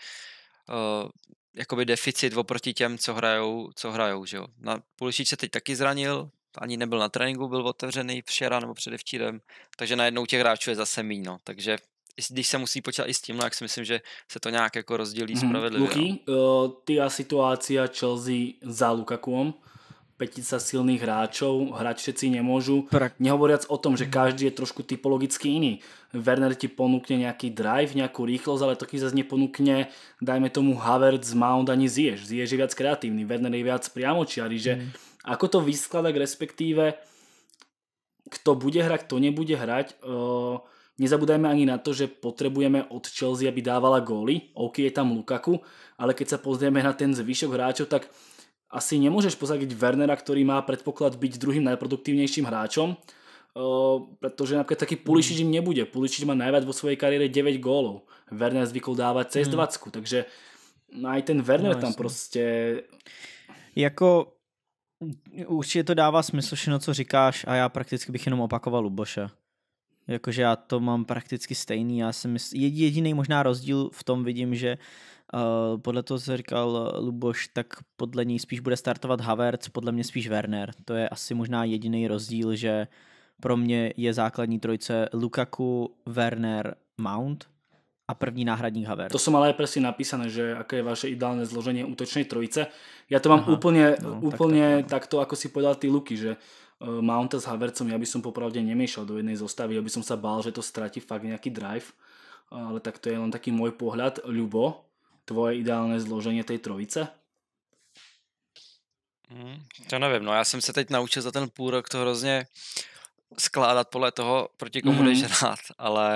uh, jakoby deficit oproti těm, co hrajou, co hrajou, že jo. Na Pulišič se teď taky zranil, ani nebyl na tréninku, byl otevřený včera nebo předevčírem, takže najednou těch hráčů je zase míň, no. takže když se musí počítat i s tím, tak si myslím, že se to nějak jako rozdělí mm-hmm. spravedlivě. Luky, no. uh, ty a situace Chelsea za Lukakuom petica silných hráčov, hrať všetci nemôžu. Pra... Nehovoriac o tom, že každý je trošku typologicky iný. Werner ti ponúkne nejaký drive, nejakú rýchlosť, ale taký zase neponúkne, dajme tomu Havertz, Mount ani Ziyech. Ziyech je viac kreatívny, Werner je viac priamočiarý, že mm. ako to vyskladať, respektíve kto bude hrať, kto nebude hrať. Uh, Nezabúdajme ani na to, že potrebujeme od Chelsea, aby dávala góly. OK, je tam Lukaku, ale keď sa pozrieme na ten zvyšok hráčov, tak asi nemôžeš posadiť Wernera, ktorý má predpoklad byť druhým najproduktívnejším hráčom, eh, pretože napríklad taký Pulišič im nebude. Pulišič má najviac vo svojej kariére 9 gólov. Werner zvykol dávať cez 20, hmm. takže i ten Werner no, tam prostě... Jako určitě to dává smysl všechno, co říkáš a já prakticky bych jenom opakoval Luboše. Jakože já to mám prakticky stejný, já jsem jediný možná rozdíl v tom vidím, že Eh, podle toho, co říkal Luboš, tak podle něj spíš bude startovat Havertz, podle mě spíš Werner. To je asi možná jediný rozdíl, že pro mě je základní trojce Lukaku, Werner, Mount a první náhradník Havertz. To jsou ale přesně napísané, že jaké je vaše ideální zloženie útočnej trojice. Já to mám Aha, úplně no, úplně tak, to jako takto, si povedal ty Luky, že eh, Mounta s Havercom ja by som popravde nemiešal do jednej zostavy, ja bych som sa bál, že to stratí fakt nejaký drive, ale tak to je len taký môj pohľad, ľubo tvoje ideálné zložení té trojice? Hmm, to nevím, no já jsem se teď naučil za ten půl rok to hrozně skládat podle toho, proti komu mm-hmm. hrát, ale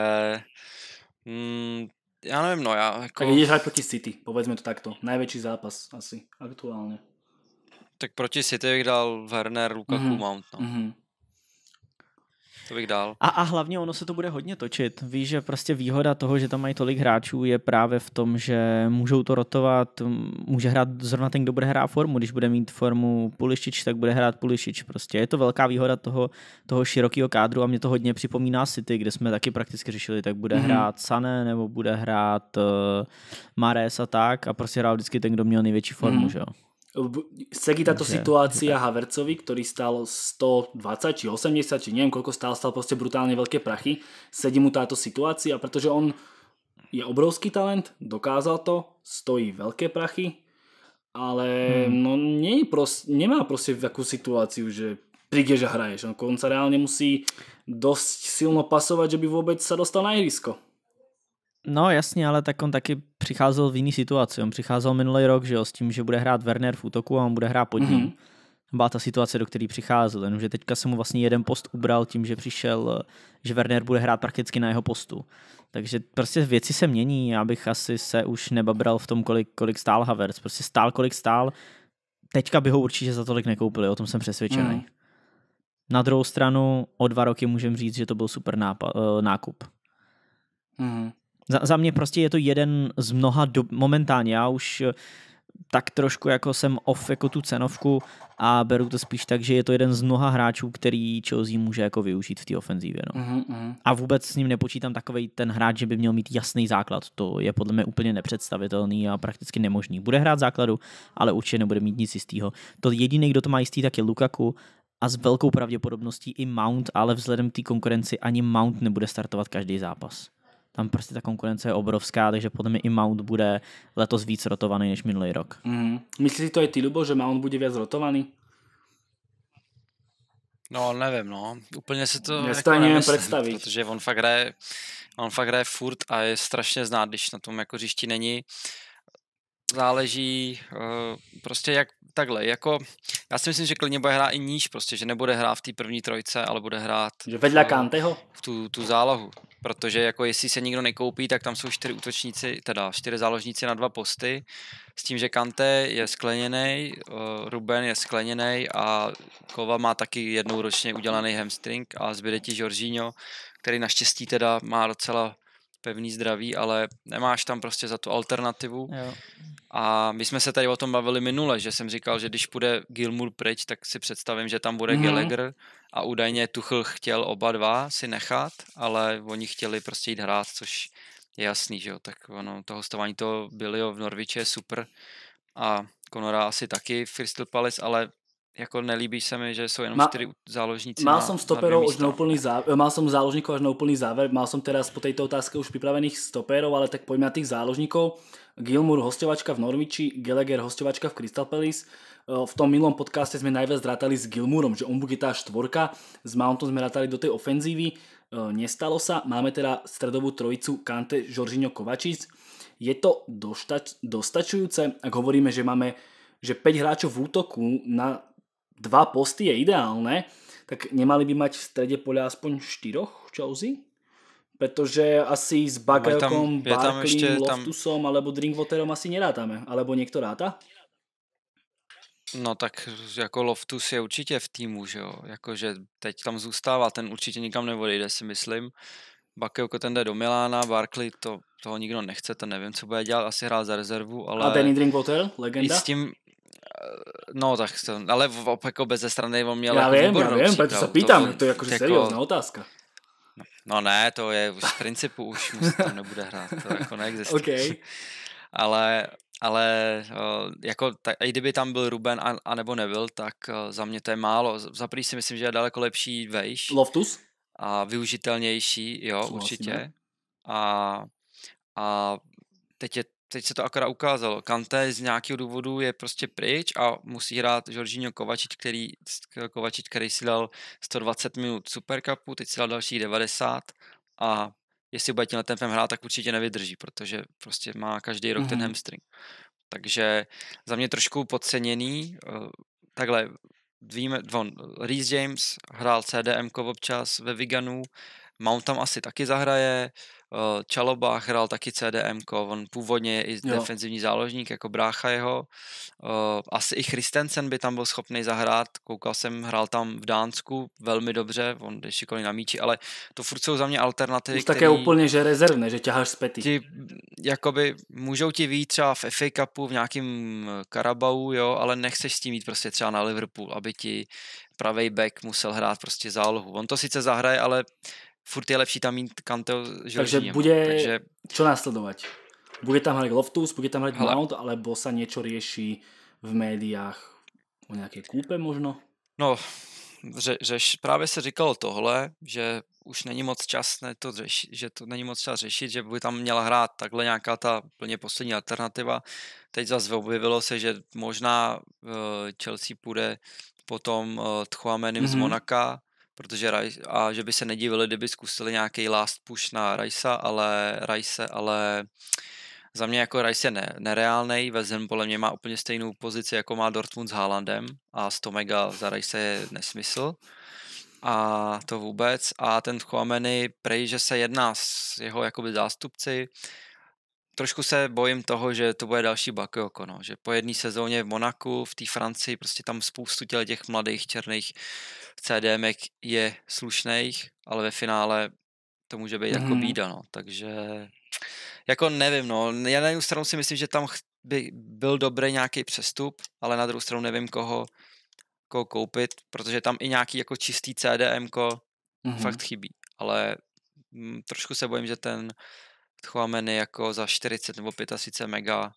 mm, já nevím, no já jako... Tak jdeš hrát proti City, povedzme to takto, největší zápas asi aktuálně. Tak proti City bych dal Werner, Lukaku, mm-hmm. Mount, no. Mm-hmm. To bych dál. A, a hlavně ono se to bude hodně točit. Víš, že prostě výhoda toho, že tam mají tolik hráčů, je právě v tom, že můžou to rotovat, může hrát zrovna ten, kdo bude hrát formu. Když bude mít formu Pulišič, tak bude hrát Pulišič. Prostě je to velká výhoda toho, toho širokého kádru a mě to hodně připomíná City, kde jsme taky prakticky řešili, tak bude mm-hmm. hrát Sané nebo bude hrát uh, eh, Mares a tak a prostě hrál vždycky ten, kdo měl největší formu, mm-hmm. že jo. Celý táto situácia Havercovi, ktorý stal 120 či 80, či neviem koľko stál, stal proste brutálne veľké prachy, sedí mu táto situácia, pretože on je obrovský talent, dokázal to, stojí veľké prachy, ale hmm. no, nie prost, nemá proste takú situáciu, že prídeš a hraješ. On sa reálne musí dosť silno pasovať, že by vôbec sa dostal na ihrisko. No jasně, ale tak on taky přicházel v jiný situaci. On přicházel minulý rok, že jo, s tím, že bude hrát Werner v útoku a on bude hrát pod ním. Mm-hmm. Byla ta situace, do které přicházel, jenomže teďka se mu vlastně jeden post ubral tím, že přišel, že Werner bude hrát prakticky na jeho postu. Takže prostě věci se mění, já bych asi se už nebabral v tom, kolik, kolik stál Havertz. Prostě stál, kolik stál. Teďka by ho určitě za tolik nekoupili, o tom jsem přesvědčený. Mm. Na druhou stranu, o dva roky můžem říct, že to byl super nápa- eh, nákup. Mm. Za, za mě prostě je to jeden z mnoha do, momentálně. Já už eh, tak trošku jako jsem off jako tu cenovku a beru to spíš tak, že je to jeden z mnoha hráčů, který Chelsea může jako využít v té ofenzívě. No. Mm-hmm. A vůbec s ním nepočítám takový ten hráč, že by měl mít jasný základ. To je podle mě úplně nepředstavitelný a prakticky nemožný. Bude hrát základu, ale určitě nebude mít nic jistého. To jediný, kdo to má jistý, tak je Lukaku a s velkou pravděpodobností i Mount, ale vzhledem k té konkurenci ani Mount nebude startovat každý zápas tam prostě ta konkurence je obrovská, takže podle mě i Mount bude letos víc rotovaný než minulý rok. Mm. Myslíš si to i ty, Lubo, že Mount bude víc rotovaný? No, nevím, no. Úplně si to, Já jako nevím představit. Protože on fakt hraje, on fakt hraje furt a je strašně znát, když na tom jako říšti není záleží uh, prostě jak takhle, jako já si myslím, že klidně bude hrát i níž prostě, že nebude hrát v té první trojce, ale bude hrát že vedle Kanteho? v tu, tu zálohu, protože jako jestli se nikdo nekoupí, tak tam jsou čtyři útočníci, teda čtyři záložníci na dva posty, s tím, že Kante je skleněný, uh, Ruben je skleněný a Kova má taky jednou ročně udělaný hamstring a zbyde ti Jorginho, který naštěstí teda má docela pevný zdraví, ale nemáš tam prostě za tu alternativu. Jo. A my jsme se tady o tom bavili minule, že jsem říkal, že když půjde Gilmour pryč, tak si představím, že tam bude mm-hmm. Gallagher a údajně Tuchl chtěl oba dva si nechat, ale oni chtěli prostě jít hrát, což je jasný, že jo, tak ono, to hostování to bylo v Norviče je super a Konora asi taky v Crystal Palace, ale jako nelíbí se mi, že jsou jenom má, čtyři záložníci. Mal jsem som stoperov už na úplný záver, mal som záložníkov až na úplný záver, mal som teraz po tejto otázke už pripravených stoperov, ale tak pojďme na tých záložníkov. Gilmour hostovačka v Norviči, Gallagher hostovačka v Crystal Palace. Eh, v tom minulom podcaste sme najviac rátali s Gilmourom, že on bude tá štvorka, s Mountom sme rátali do tej ofenzívy, eh, nestalo sa, máme teda stredovú trojicu Kante, Žoržiňo, Kovačic. Je to dostačujúce, ak hovoríme, že máme že 5 hráčov v útoku na dva posty je ideálne, tak nemali by mať v strede poľa aspoň štyroch Chelsea? Pretože asi s no, Bagajokom, Barkleym, Loftusom tam... alebo Drinkwaterom asi nerátame. Alebo niekto ráta? No tak jako Loftus je určitě v týmu, že jo? Jakože teď tam zůstává, ten určitě nikam neodejde, si myslím. Bakejoko ten jde do Milána, Barkley to, toho nikdo nechce, to nevím, co bude dělat, asi hrát za rezervu, ale... A Danny Drinkwater, legenda? I s tím, No tak to, ale v, jako bez ze strany on měl Já jako vím, já vím, proto se pýtám, to, to je jakože jako, seriózná otázka. No ne, to je z principu už to nebude hrát, to jako neexistuje. okay. Ale, ale jako, tak, i kdyby tam byl Ruben a, a nebo nebyl, tak za mě to je málo. Za prý si myslím, že je daleko lepší vejš. Loftus? A využitelnější, jo, Co určitě. A, a teď je teď se to akorát ukázalo. Kante z nějakého důvodu je prostě pryč a musí hrát Jorginho Kovačič, který, Kovačič, který si dal 120 minut Supercupu, teď si dal dalších 90 a jestli bude tímhle tempem hrát, tak určitě nevydrží, protože prostě má každý rok mm-hmm. ten mhm. hamstring. Takže za mě trošku podceněný. Eh, takhle, víme, von, Reece James hrál CDM občas ve Viganu, Mount tam asi taky zahraje, Eh, Čaloba hrál taky CDM, on původně je i jo. defenzivní záložník, jako brácha jeho. Eh, asi i Christensen by tam byl schopný zahrát, koukal jsem, hrál tam v Dánsku velmi dobře, on je šikovný na míči, ale to furt jsou za mě alternativy, Už také úplně, že rezervné, že těháš zpět. Ti, jakoby, můžou ti vít třeba v FA Cupu, v nějakým eh, Karabau, jo, ale nechceš s tím jít prostě třeba na Liverpool, aby ti pravý back musel hrát prostě zálohu. On to sice zahraje, ale furt je lepší tam mít Kanteo s Takže no. bude takže... čo následovat? Bude tam hrať Loftus, bude tam hrať Mount, alebo se něco řeší v médiách o nějaké kúpe možno? No, že, že právě se říkalo tohle, že už není moc čas ne, to řeši, že to není moc čas řešit, že by tam měla hrát takhle nějaká ta plně poslední alternativa. Teď zase objevilo se, že možná uh, Chelsea půjde potom uh, eh, Tchouamenim mm-hmm. z mhm. Monaka, protože Rice, a že by se nedivili, kdyby zkusili nějaký last push na Rice, ale Rice, ale za mě jako Rice je ne, nereálný, Vezem podle mě má úplně stejnou pozici, jako má Dortmund s Haalandem a 100 mega za Rice je nesmysl a to vůbec. A ten Chouameni, prej, že se jedná s jeho jakoby zástupci, trošku se bojím toho, že to bude další Bakayoko, no. že po jedné sezóně v Monaku, v té Francii, prostě tam spoustu těch mladých černých v CDM je slušných, ale ve finále to může být mm. jako mm-hmm. bída, no. Takže jako nevím, no. Já na jednu stranu si myslím, že tam by byl dobrý nějaký přestup, ale na druhou stranu nevím, koho, koho koupit, protože tam i nějaký jako čistý CDM mm-hmm. fakt chybí. Ale m, mm, trošku se bojím, že ten Chouameni jako za 40 nebo 35 mega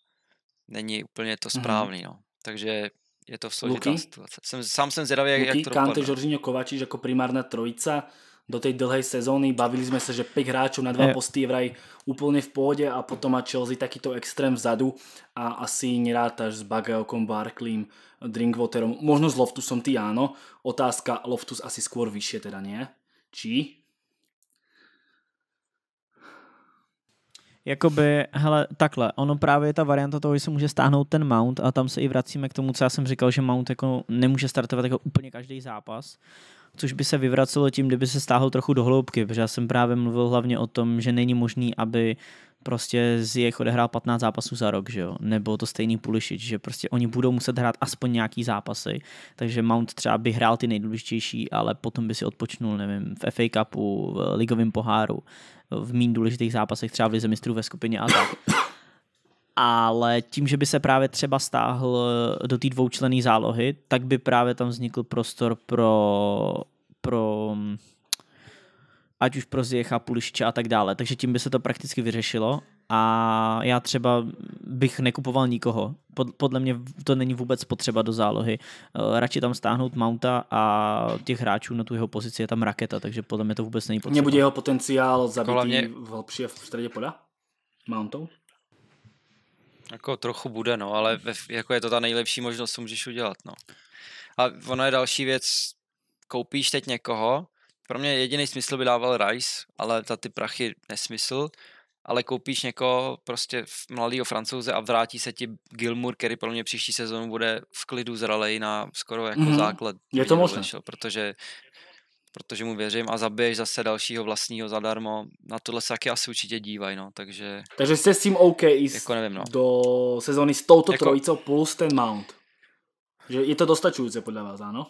není úplně to mm-hmm. správný, mm-hmm. no. Takže je to složitá situace. Jsem, sám jsem zvědavý, Luky, jak to Kante, Žoržino, Kovačič jako primárna trojica do tej dlhej sezóny. Bavili jsme se, že 5 hráčů na dva je. posty je vraj úplně v pohodě a potom má Chelsea takýto extrém vzadu a asi nerátaš s Bagajokom, Barkleym, Drinkwaterom. Možno s Loftusom ty áno. Otázka, Loftus asi skôr vyššie teda nie? Či? jakoby, hele, takhle, ono právě je ta varianta toho, že se může stáhnout ten mount a tam se i vracíme k tomu, co já jsem říkal, že mount jako nemůže startovat jako úplně každý zápas, což by se vyvracelo tím, kdyby se stáhl trochu do hloubky, protože já jsem právě mluvil hlavně o tom, že není možný, aby prostě z jejich odehrál 15 zápasů za rok, že jo? Nebo to stejný pulišič, že prostě oni budou muset hrát aspoň nějaký zápasy, takže Mount třeba by hrál ty nejdůležitější, ale potom by si odpočnul, nevím, v FA Cupu, v ligovém poháru v méně důležitých zápasech, třeba v Lize mistrů ve skupině a tak. Ale tím, že by se právě třeba stáhl do té dvoučlené zálohy, tak by právě tam vznikl prostor pro, pro ať už pro Zjecha, Pulišče a tak dále. Takže tím by se to prakticky vyřešilo a já třeba bych nekupoval nikoho. Pod, podle mě to není vůbec potřeba do zálohy. Eh, radši tam stáhnout Mounta a těch hráčů na tu jeho pozici je tam raketa, takže podle mě to vůbec není potřeba. Nebude jeho potenciál jako zabitý mě... v přijde v středě poda? Mountou? Jako trochu bude, no, ale ve, jako je to ta nejlepší možnost, co můžeš udělat, no. A ono je další věc, koupíš teď někoho, pro mě jediný smysl by dával Rice, ale ta ty prachy nesmysl, ale koupíš někoho prostě mladého francouze a vrátí se ti Gilmour, který pro mě příští sezónu bude v klidu zralej na skoro jako mm-hmm. základ. Je to možné. Protože protože mu věřím a zabiješ zase dalšího vlastního zadarmo. Na tohle se taky asi určitě dívají, no, takže... Takže jste s tím OK jako nevím, no. do sezóny s touto jako... trojicou plus ten Mount. Že je to dostačující podle vás, ano?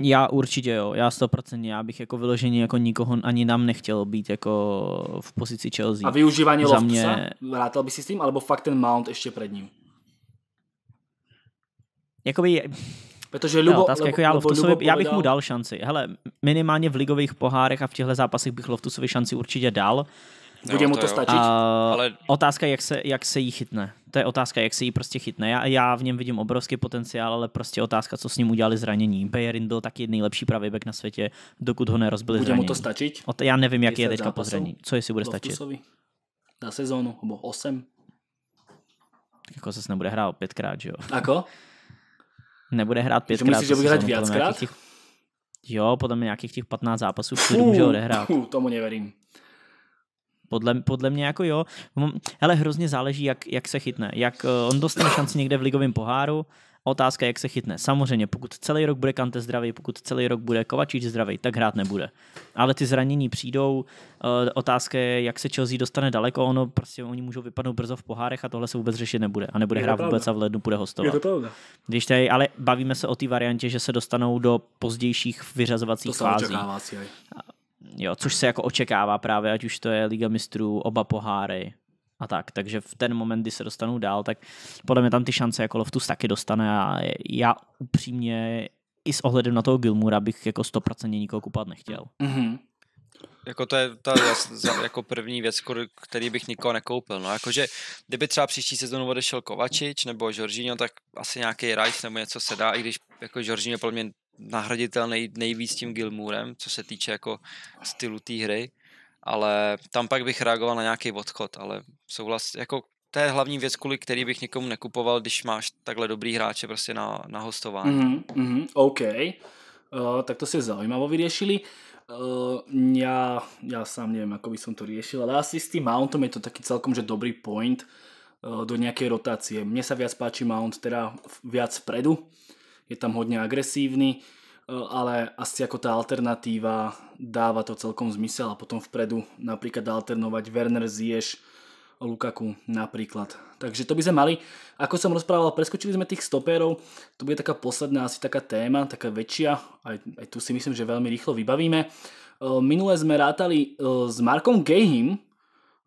Já určitě jo, já 100%, já bych jako vyloženě jako nikoho ani nám nechtěl být jako v pozici Chelsea. A využívání lovce? Mě... Vrátil by si s tím, alebo fakt ten Mount ještě před ním? Jakoby, Protože Lubo, no, otázka, Lubo, jako já, Lubo, Lubo já bych mu dal šanci. Hele, minimálně v ligových pohárech a v těchto zápasech bych Loftusovi šanci určitě dal. Bude mu to, to stačit? Uh, Ale... Otázka, jak se, jak se jí chytne. To je otázka, jak se jí prostě chytne. Já, já v něm vidím obrovský potenciál, ale prostě otázka, co s ním udělali zranění. Bejerin byl taky nejlepší pravý na světě, dokud ho nerozbili Bude zranění. mu to stačit? Ot- já nevím, jak je teďka po zranění. Co jestli bude stačit? Na sezónu, nebo 8. Jako se nebude hrát pětkrát, že jo? Ako? nebude hrát pětkrát. Myslíš, že bude hrát víckrát? Jo, podle mě nějakých těch 15 zápasů, které může odehrát. Fuh, tomu neverím. Podle, podle mě jako jo. Ale hrozně záleží, jak, jak se chytne. Jak eh, on dostane šanci někde v ligovém poháru, Otázka, jak se chytne. Samozřejmě, pokud celý rok bude Kante zdravý, pokud celý rok bude Kovačič zdravý, tak hrát nebude. Ale ty zranění přijdou. Eh, otázka je, jak se Chelsea dostane daleko. Ono prostě oni můžou vypadnout brzo v pohárech a tohle se vůbec řešit nebude. A nebude je hrát vůbec a v lednu bude hostovat. Je to pravda. Když tady, ale bavíme se o té variantě, že se dostanou do pozdějších vyřazovacích to fází jo, což se jako očekává právě, ať už to je Liga mistrů, oba poháry a tak. Takže v ten moment, kdy se dostanou dál, tak podle mě tam ty šance jako Loftus taky dostane a já upřímně i s ohledem na toho Gilmura bych jako stoprocentně nikoho kupat nechtěl. Mm-hmm. Jako to je ta jako první věc, který bych nikoho nekoupil. No, jakože kdyby třeba příští sezónu odešel Kovačič nebo Žoržíňo, tak asi nějaký rajs nebo něco se dá, i když jako Žoržíňo podle mě nahraditelný nej, nejvíc tím Gilmurem, co se týče jako stylu té hry, ale tam pak bych reagoval na nějaký odchod, ale souhlas, jako to je hlavní věc, kvůli který bych někomu nekupoval, když máš takhle dobrý hráče prostě na, na hostování. Mm-hmm, OK, uh, tak to si zaujímavo vyriešili. Uh, eh, ja, ja sám neviem, ako by som to riešil, ale asi s tým Mountom je to taký celkom že dobrý point uh, do nejakej rotácie. Mne sa viac páči Mount, teda viac vpredu je tam hodně agresívny, e, ale asi ako tá alternatíva dáva to celkom zmysel a potom vpredu napríklad alternovať Werner Zieš Lukaku napríklad. Takže to by sme mali. Ako som rozprával, preskočili sme tých stopérov, to bude taká posledná asi taká téma, taká väčšia, aj, aj tu si myslím, že veľmi rýchlo vybavíme. E, minule sme rátali e, s Markom Gehim,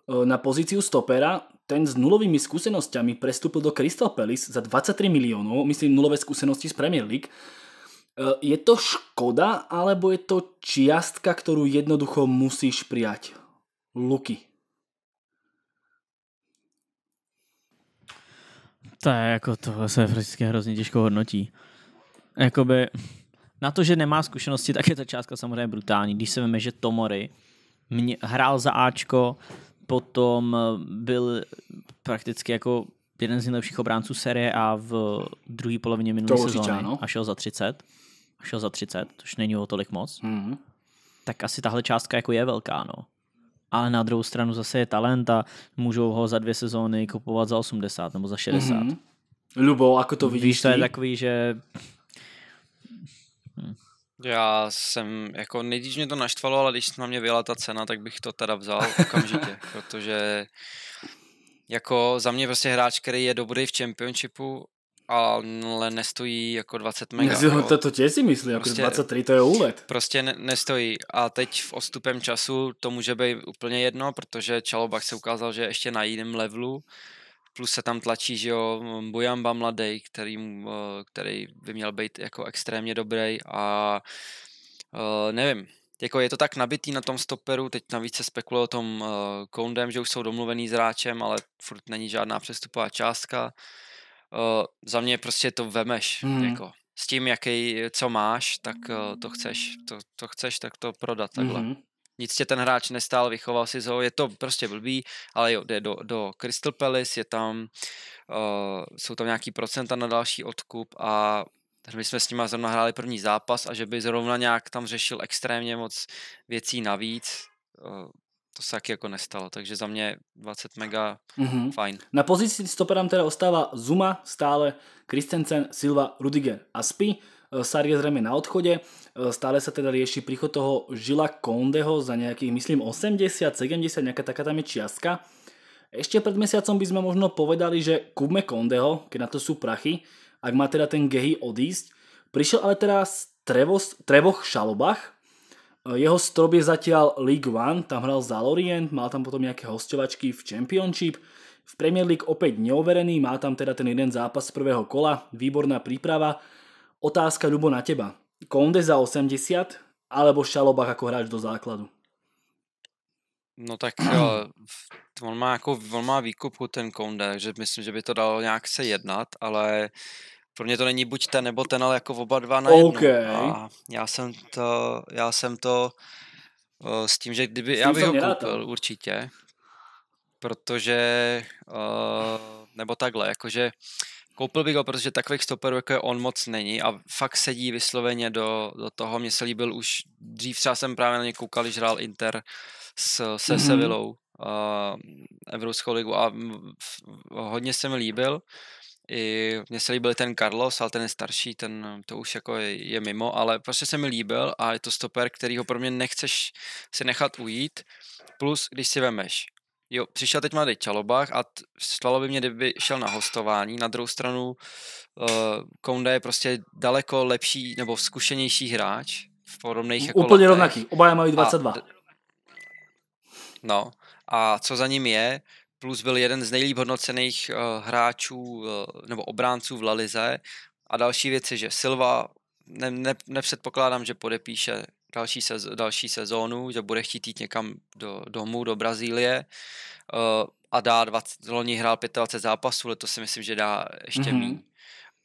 Eh, na pozíciu stopera, ten s nulovými skúsenosťami prestúpil do Crystal Palace za 23 miliónov, myslím nulové skúsenosti z Premier League. Eh, je to škoda, alebo je to čiastka, ktorú jednoducho musíš prijať? Luky. To je jako to se prostě hrozně těžko hodnotí. Jakoby na to, že nemá zkušenosti, tak je ta částka samozřejmě brutální. Když se veme, že Tomory mě, hrál za Ačko, potom eh, byl prakticky jako jeden z nejlepších obránců série A v druhé polovině minulé sezóny ano. a šel za 30. A šel za 30, což není o tolik moc. Mm. Tak asi tahle částka jako je velká, no. Ale na druhou stranu zase je talent a můžou ho za dvě sezóny kupovat za 80 nebo za 60. Mm-hmm. Lubo, jako to vidíš Víš, to je takový, že já jsem, jako nejdřív mě to naštvalo, ale když na mě vyjela ta cena, tak bych to teda vzal okamžitě, protože jako za mě prostě hráč, který je dobrý v championshipu, ale nestojí jako 20 mega. Já to, to tě si myslí, jako prostě, 23 to je úlet. Prostě ne, nestojí a teď v ostupem času to může být úplně jedno, protože Čalobach se ukázal, že ještě na jiném levelu, plus se tam tlačí, že jo, Bojamba mladý, který, eh, který by měl být jako extrémně dobrý a eh, nevím, jako je to tak nabitý na tom stoperu, teď navíc se spekuluje o tom eh, koundem, že už jsou domluvený s hráčem, ale furt není žádná přestupová částka. za mě prostě to vemeš, hmm. jako s tím, jaký, co máš, tak to chceš, to, to chceš, tak to prodat takhle. hmm nic tě ten hráč nestál, vychoval si ho, je to prostě blbý, ale jo, jde do, do Crystal Palace, je tam, uh, jsou tam nějaký procenta na další odkup a my jsme s nima zrovna hráli první zápas a že by zrovna nějak tam řešil extrémně moc věcí navíc, uh, to se taky jako nestalo, takže za mě 20 mega mm-hmm. fajn. Na pozici stopera nám teda ostává Zuma, stále Kristensen, Silva, Rudiger a Spi. Eh, Sar je zrejme na odchode, eh, stále sa teda rieši príchod toho Žila Kondeho za nejakých, myslím, 80, 70, nejaká taká tam je čiastka. Ešte pred mesiacom by sme možno povedali, že kúpme Kondeho, keď na to sú prachy, ak má teda ten Gehy odísť. Prišiel ale teraz Trevoch Šalobach, eh, jeho strop je zatiaľ League One, tam hral za Lorient, mal tam potom nejaké hostovačky v Championship, v Premier League opäť neoverený, má tam teda ten jeden zápas z prvého kola, výborná príprava, Otázka Ľubo, na teba. Konde za 80 alebo Šalobach ako hráč do základu? No tak on má, jako, on má výkupku ten Konde, takže myslím, že by to dalo nějak se jednat, ale pro mě to není buď ten nebo ten, ale jako oba dva na jednu. Okay. A já jsem to, já jsem to o, s tím, že kdyby, tím já bych ho koupil to. určitě, protože, o, nebo takhle, jakože Koupil bych ho, protože takových stoperů, jako je on, moc není a fakt sedí vysloveně do, do toho. Mně se líbil už dřív, třeba jsem právě na ně koukal, když hrál Inter s, se mm-hmm. Sevillou uh, eh, Evropskou ligu a hodně se mi líbil. I mně se líbil ten Carlos, ale ten je starší, ten to už jako je, je mimo, ale prostě se mi líbil a je to stoper, který ho pro mě nechceš si nechat ujít. Plus, když si vemeš, Jo, přišel teď mladý Čalobach a stvalo by mě, kdyby šel na hostování. Na druhou stranu uh, Kounda je prostě daleko lepší nebo zkušenější hráč v podobných jako Úplně letech. rovnaký, oba mají 22. A, no a co za ním je, plus byl jeden z nejlíp hodnocených uh, hráčů uh, nebo obránců v Lalize a další věci, že Silva ne, ne, nepředpokládám, že podepíše další, sez, další sezónu, že bude chtít jít někam do, domů, do Brazílie uh, a dá 20, loni hrál 25 zápasů, letos si myslím, že dá ještě mm-hmm. méně.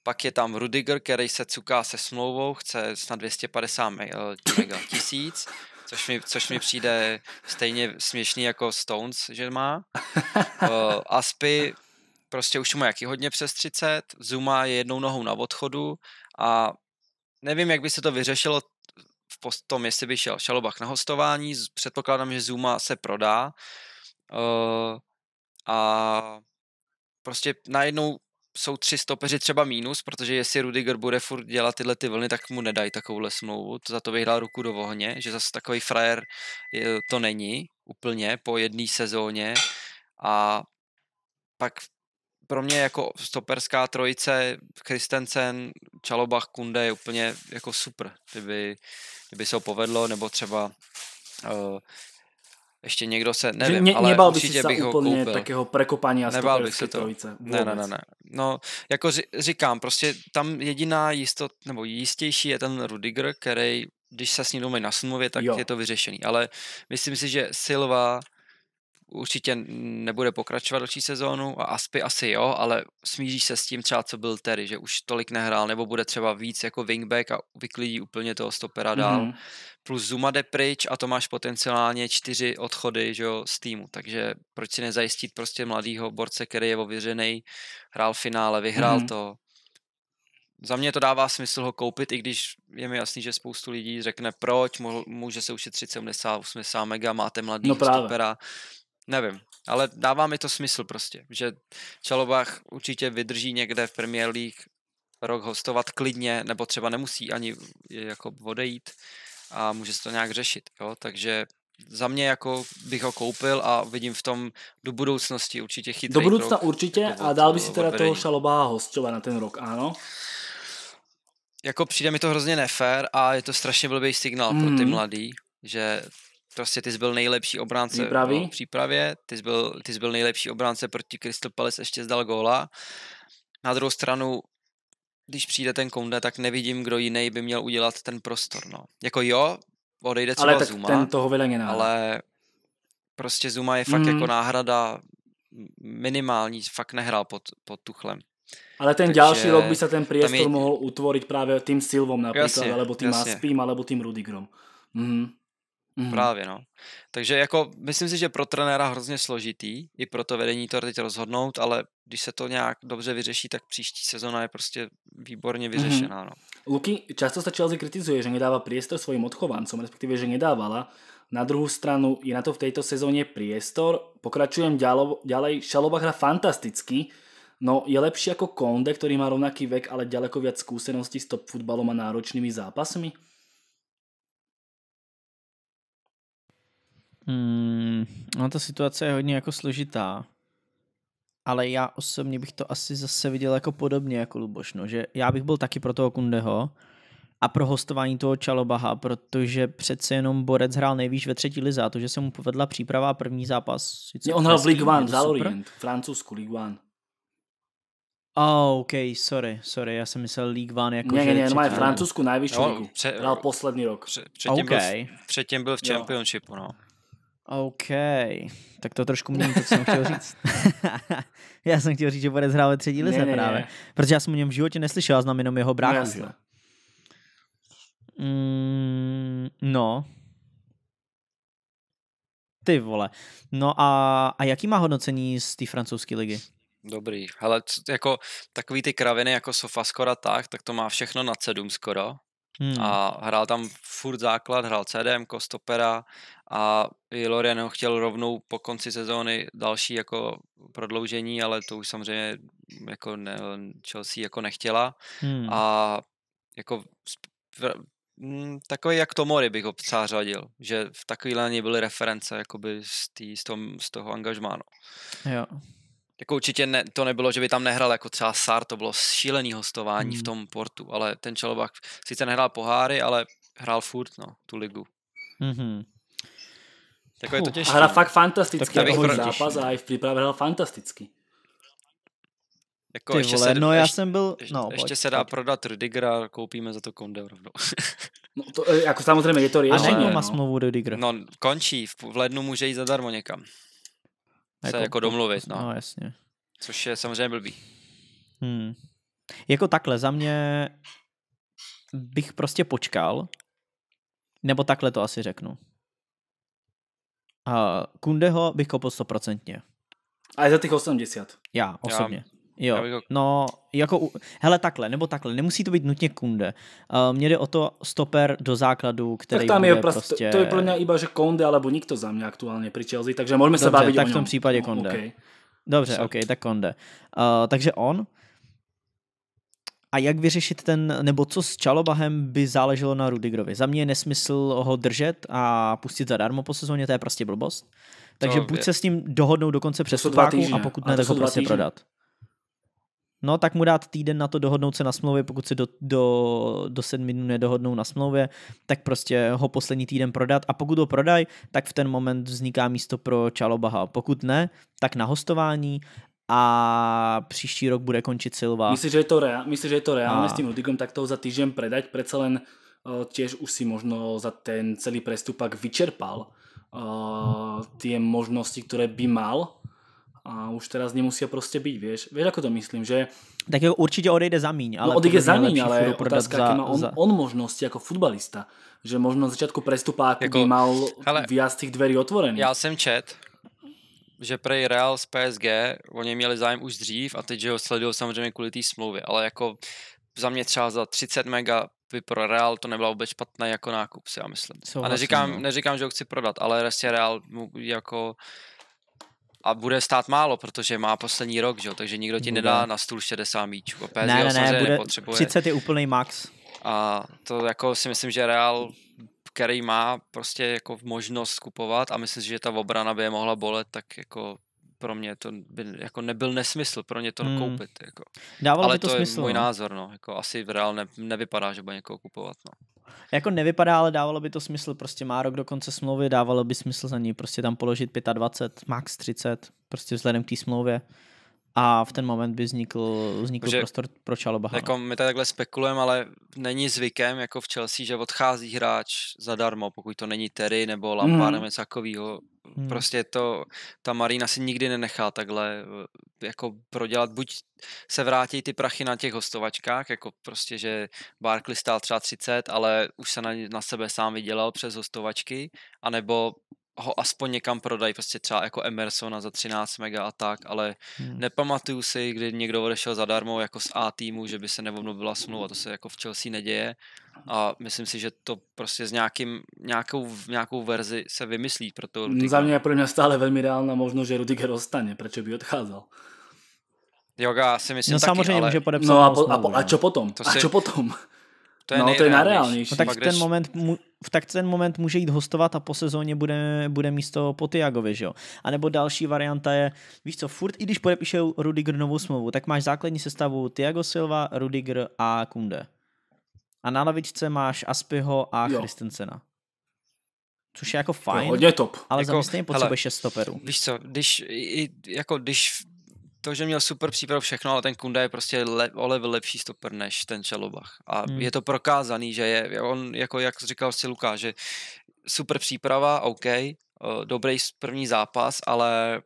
Pak je tam Rudiger, který se cuká se smlouvou, chce snad 250 eh, mega tisíc, což mi, což mi přijde stejně směšný jako Stones, že má. Uh, eh, Aspy prostě už má jaký hodně přes 30, Zuma je jednou nohou na odchodu a nevím, jak by se to vyřešilo po tom, jestli by šel Šalobach na hostování. Předpokládám, že Zuma se prodá. Eh, a prostě najednou jsou tři stopeři třeba mínus, protože jestli Rudiger bude furt dělat tyhle ty vlny, tak mu nedají takovouhle smlouvu. To za to vyhrál ruku do ohně, že zase takový frajer to není úplně po jedné sezóně. A pak pro mě jako stoperská trojice Christensen, Čalobach, Kunde je úplně jako super, kdyby, kdyby se ho povedlo, nebo třeba uh, ještě někdo se, nevím, ne, ale nebal určitě by si bych ho koupil. takého prekopání a nebal bych se to. Trojice, ne, ne, ne, ne. No, jako říkám, prostě tam jediná jistot, nebo jistější je ten Rudiger, který když se s ním domy na smluvě, tak jo. je to vyřešený. Ale myslím si, že Silva, určitě nebude pokračovat další sezónu a Aspy asi jo, ale smíří se s tím třeba, co byl Terry, že už tolik nehrál, nebo bude třeba víc jako wingback a vyklidí úplně toho stopera dál. Mm. Plus Zuma jde pryč a to máš potenciálně čtyři odchody že jo, z týmu, takže proč si nezajistit prostě mladýho borce, který je ověřený, hrál finále, vyhrál mm. to. Za mě to dává smysl ho koupit, i když je mi jasný, že spoustu lidí řekne proč, může se ušetřit 70, 80 mega, máte mladý no stopera, Nevím, ale dává mi to smysl prostě, že Čalobách určitě vydrží někde v Premier League rok hostovat klidně, nebo třeba nemusí ani jako odejít a může se to nějak řešit, jo? takže za mě jako bych ho koupil a vidím v tom do budoucnosti určitě chytrý Do budoucna krok, určitě a dal by si teda odvedení. toho šalobá hostova na ten rok, ano. Jako přijde mi to hrozně nefér a je to strašně blbý signál mm. pro ty hmm. mladý, že prostě ty jsi byl nejlepší obránce v přípravě, ty jsi, byl, ty jsi byl nejlepší obránce proti Crystal Palace, ještě zdal góla. Na druhou stranu, když přijde ten Konde, tak nevidím, kdo jiný by měl udělat ten prostor. No. Jako jo, odejde třeba ale tak Zuma, ten toho ale prostě Zuma je fakt mm. jako náhrada minimální, fakt nehrál pod, pod Tuchlem. Ale ten další rok by se ten priestor je... mohl utvoriť právě tým Silvom například, alebo tým Aspím, alebo tým Rudigrom. Mhm. Mm. Právě, no. Takže jako myslím si, že pro trenéra hrozně složitý, i pro to vedení to teď rozhodnout, ale když se to nějak dobře vyřeší, tak příští sezona je prostě výborně mm-hmm. vyřešená, mm. no. Luky, často se Chelsea kritizuje, že nedává priestor svým odchovancům, respektive že nedávala. Na druhou stranu je na to v této sezóně priestor. Pokračujem ďalej. Šaloba hra fantasticky. No je lepší jako Konde, který má rovnaký vek, ale daleko viac skúseností s top futbalom a náročnými zápasmi? Hmm, no ta situace je hodně jako složitá, ale já osobně bych to asi zase viděl jako podobně jako Luboš, no, že já bych byl taky pro toho Kundeho a pro hostování toho Čalobaha, protože přece jenom Borec hrál nejvíc ve třetí lize a to, že se mu povedla příprava a první zápas. Sice on hrál v Ligue 1, za francouzsku Ligue 1. Oh, OK, sorry, sorry, já jsem myslel League One jako Ne, ne, ne, má francouzsku nejvyšší no, ligu, před, poslední rok. Před, předtím, okay. byl, předtím byl v Championshipu, no. OK, tak to trošku mění to, co jsem chtěl říct. já jsem chtěl říct, že bude zhrávat třetí lize ne, ne, právě. Ne. Protože já jsem o něm v životě neslyšel, já znám jenom jeho brána. No, Mm, no. Ty vole. No a, a jaký má hodnocení z té francouzské ligy? Dobrý, ale jako takový ty kraviny jako Sofascore tak, tak to má všechno nad sedm skoro. Hmm. A hrál tam furt základ, hrál CDM, stopera a i Lorien ho chtěl rovnou po konci sezóny další jako prodloužení, ale to už samozřejmě jako ne, Chelsea jako nechtěla. Hmm. A jako hmm, takový jak Tomori bych ho řadil, že v takovýhle byly reference jakoby z, tý, z, tom, z toho angažmánu. Jo. Jako určitě ne, to nebylo, že by tam nehrál jako třeba Sar, to bylo šílený hostování mm. v hmm. tom portu, ale ten Čelobach sice nehrál poháry, ale hrál furt, no, tu ligu. Mm-hmm. Tak je to těžké. Hra fakt fantasticky, tak jako zápas a i v přípravě hrál fantasticky. Jako Ty ještě vole, se, no já jsem byl... No, ještě pojď, se dá pojď. prodat a koupíme za to Konde rovnou. no to, eh, jako samozřejmě je to řešení. A nemá no. smlouvu Rudiger. No končí, v, v lednu může jít zadarmo někam se jako, jako domluvit, no. no. jasně. Což je samozřejmě blbý. Hmm. Jako takhle, za mě bych prostě počkal, nebo takhle to asi řeknu. A Kundeho bych koupil stoprocentně. A je za těch 80. Já, osobně. Já Jo, ho... no jako, hele takhle, nebo takhle, nemusí to být nutně kunde. Uh, mně jde o to stoper do základu, který tak tam je prostě... prostě... To je pro mě iba, že konde, alebo nikto za mě aktuálně při Chelsea, takže můžeme se bavit tak o v tom případě konde. okay. Dobře, Však. ok, tak konde. Uh, takže on. A jak vyřešit ten, nebo co s Čalobahem by záleželo na Rudigrovi. Za mě je nesmysl ho držet a pustit zadarmo po sezóně, to je prostě blbost. Takže to buď je. se s ním dohodnou do konce a pokud ne, tak ho prostě prodat. No, tak mu dát týden na to dohodnout se na smlouvě, pokud se do, do, do sedmi dnů nedohodnou na smlouvě, tak prostě ho poslední týden prodat a pokud ho prodaj, tak v ten moment vzniká místo pro Čalobaha. Pokud ne, tak na hostování a příští rok bude končit Silva. Myslíš, že je to, rea- myslí, že je to reálne a... s tým Ludigom toho za týden predať? Predsa len uh, tiež už si možno za ten celý prestupak vyčerpal uh, tie možnosti, ktoré by mal a už teraz nemusia proste byť, vieš. Vieš, ako to myslím, že... Tak jeho jako určite odejde za míň, ale... No odejde za míň, ale otázka, za, má on, za... on možnosti ako futbalista. Že možno na začiatku prestupáku jako, by mal hele, viac tých dverí otvorených. Ja jsem čet, že prej Real z PSG, oni měli zájem už dřív a teď, že ho sledují samozřejmě kvůli té smlouvy, ale jako za mě třeba za 30 mega by pro Real to nebyla vůbec špatná jako nákup, si já myslím. Souhlasím, a neříkám, no. neříkám, že ho chci prodat, ale prostě Real mu jako a bude stát málo, protože má poslední rok, že? takže nikdo ti bude. nedá na stůl 60 míčů. A PSG ne, ne, ne, bude nepotřebuje. 30 je úplný max. A to jako si myslím, že Real, který má prostě jako možnost kupovat a myslím si, že ta obrana by je mohla bolet, tak jako pro mě to by jako nebyl nesmysl pro ně to hmm. koupit. Jako. Dávalo Ale by to, to smysl, je můj no. názor, no. Jako asi v reál ne, nevypadá, že bude někoho kupovat, no. Jako nevypadá, ale dávalo by to smysl, prostě má rok do konce smlouvy, dávalo by smysl za ní, prostě tam položit 25, max 30, prostě vzhledem k té smlouvě a v ten moment by vznikl, vznikl že, prostor pro Čaloba. Jako no. my to takhle spekulujeme, ale není zvykem jako v Chelsea, že odchází hráč zadarmo, pokud to není Terry nebo mhm. Lampard mm. nebo něco takového. Mm. Prostě to, ta Marina si nikdy nenechá takhle eh, jako prodělat, buď se vrátí ty prachy na těch hostovačkách, jako prostě, že Barkley stál třeba 30, ale už se na, na sebe sám vydělal přes hostovačky, anebo ho aspoň někam prodají, prostě třeba jako Emersona za 13 mega a tak, ale hmm. nepamatuju si, kdy někdo odešel zadarmo jako z A týmu, že by se neobnovila smlouva, to se jako v Chelsea neděje a myslím si, že to prostě s nějakým, nějakou, nějakou verzi se vymyslí pro to Rudiger. Za mě je pro mě stále velmi reálná možnost, že Rudiger ostane, proč by odcházel. já si myslím no, taky, samozřejmě ale... může podepsat. No a, po, a, po, a no. čo potom? To si... A čo potom? To je no, to je nereálnější. No, tak, v ten moment, mu, tak ten moment může jít hostovat a po sezóně bude, bude místo Tiagovi, že jo? A nebo další varianta je, víš co, furt i když podepíše Rudiger novou smlouvu, tak máš základní sestavu Tiago Silva, Rudiger a Kunde. A na lavičce máš Aspiho a jo. Christensena. Což je jako fajn, je top. ale jako, za mě šest stoperů. Víš co, když, i, jako když to, že měl super přípravu všechno, ale ten Kunda je prostě le, o level lepší stoper než ten Čelobach. A hmm. je to prokázaný, že je, on, jako jak říkal si Lukáš, že super příprava, OK, eh, dobrý první zápas, ale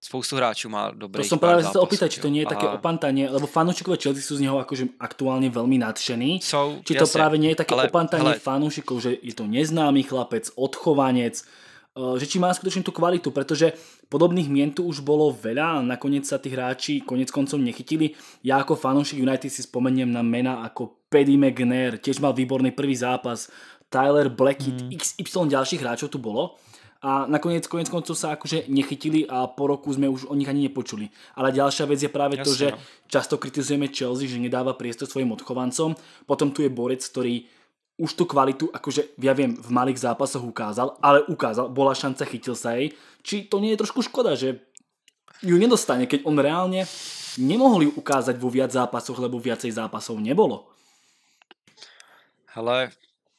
spoustu hráčů má dobrý. To som práve se opýtať, či to nie je také opantaně, lebo fanoušikové Chelsea jsou z něho jakože aktuálně velmi nadšený. So, či to jasne, právě nie je také ale, fanoušikov, že je to neznámý chlapec, odchovanec, eh, že či má skutečně tu kvalitu, protože Podobných mien tu už bolo veľa a nakoniec sa tí hráči konec koncom nechytili. Ja ako fanúšik United si spomeniem na mena ako Paddy McNair, tiež mal výborný prvý zápas, Tyler Blackett, mm. XY ďalších hráčov tu bolo a nakoniec konec koncov sa akože nechytili a po roku sme už o nich ani nepočuli. Ale ďalšia vec je práve Jasne. to, že no. často kritizujeme Chelsea, že nedáva priestor svojim odchovancom. Potom tu je borec, ktorý už tu kvalitu, akože ja viem, v malých zápasoch ukázal, ale ukázal, bola šanca, chytil sa jej. Či to nie je trošku škoda, že ju nedostane, keď on reálne nemohol ju ukázať vo viac zápasoch, lebo viacej zápasov nebylo. Hele,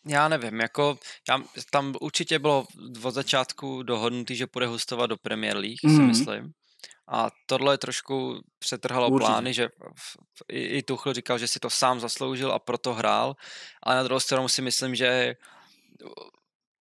já nevím, jako já, tam určitě bylo od začátku dohodnutý, že bude hostovat do Premier League, mm-hmm. si mhm. myslím. A tohle je trošku přetrhalo Určitě. plány, že i, i Tuchl říkal, že si to sám zasloužil a proto hrál. Ale na druhou stranu si myslím, že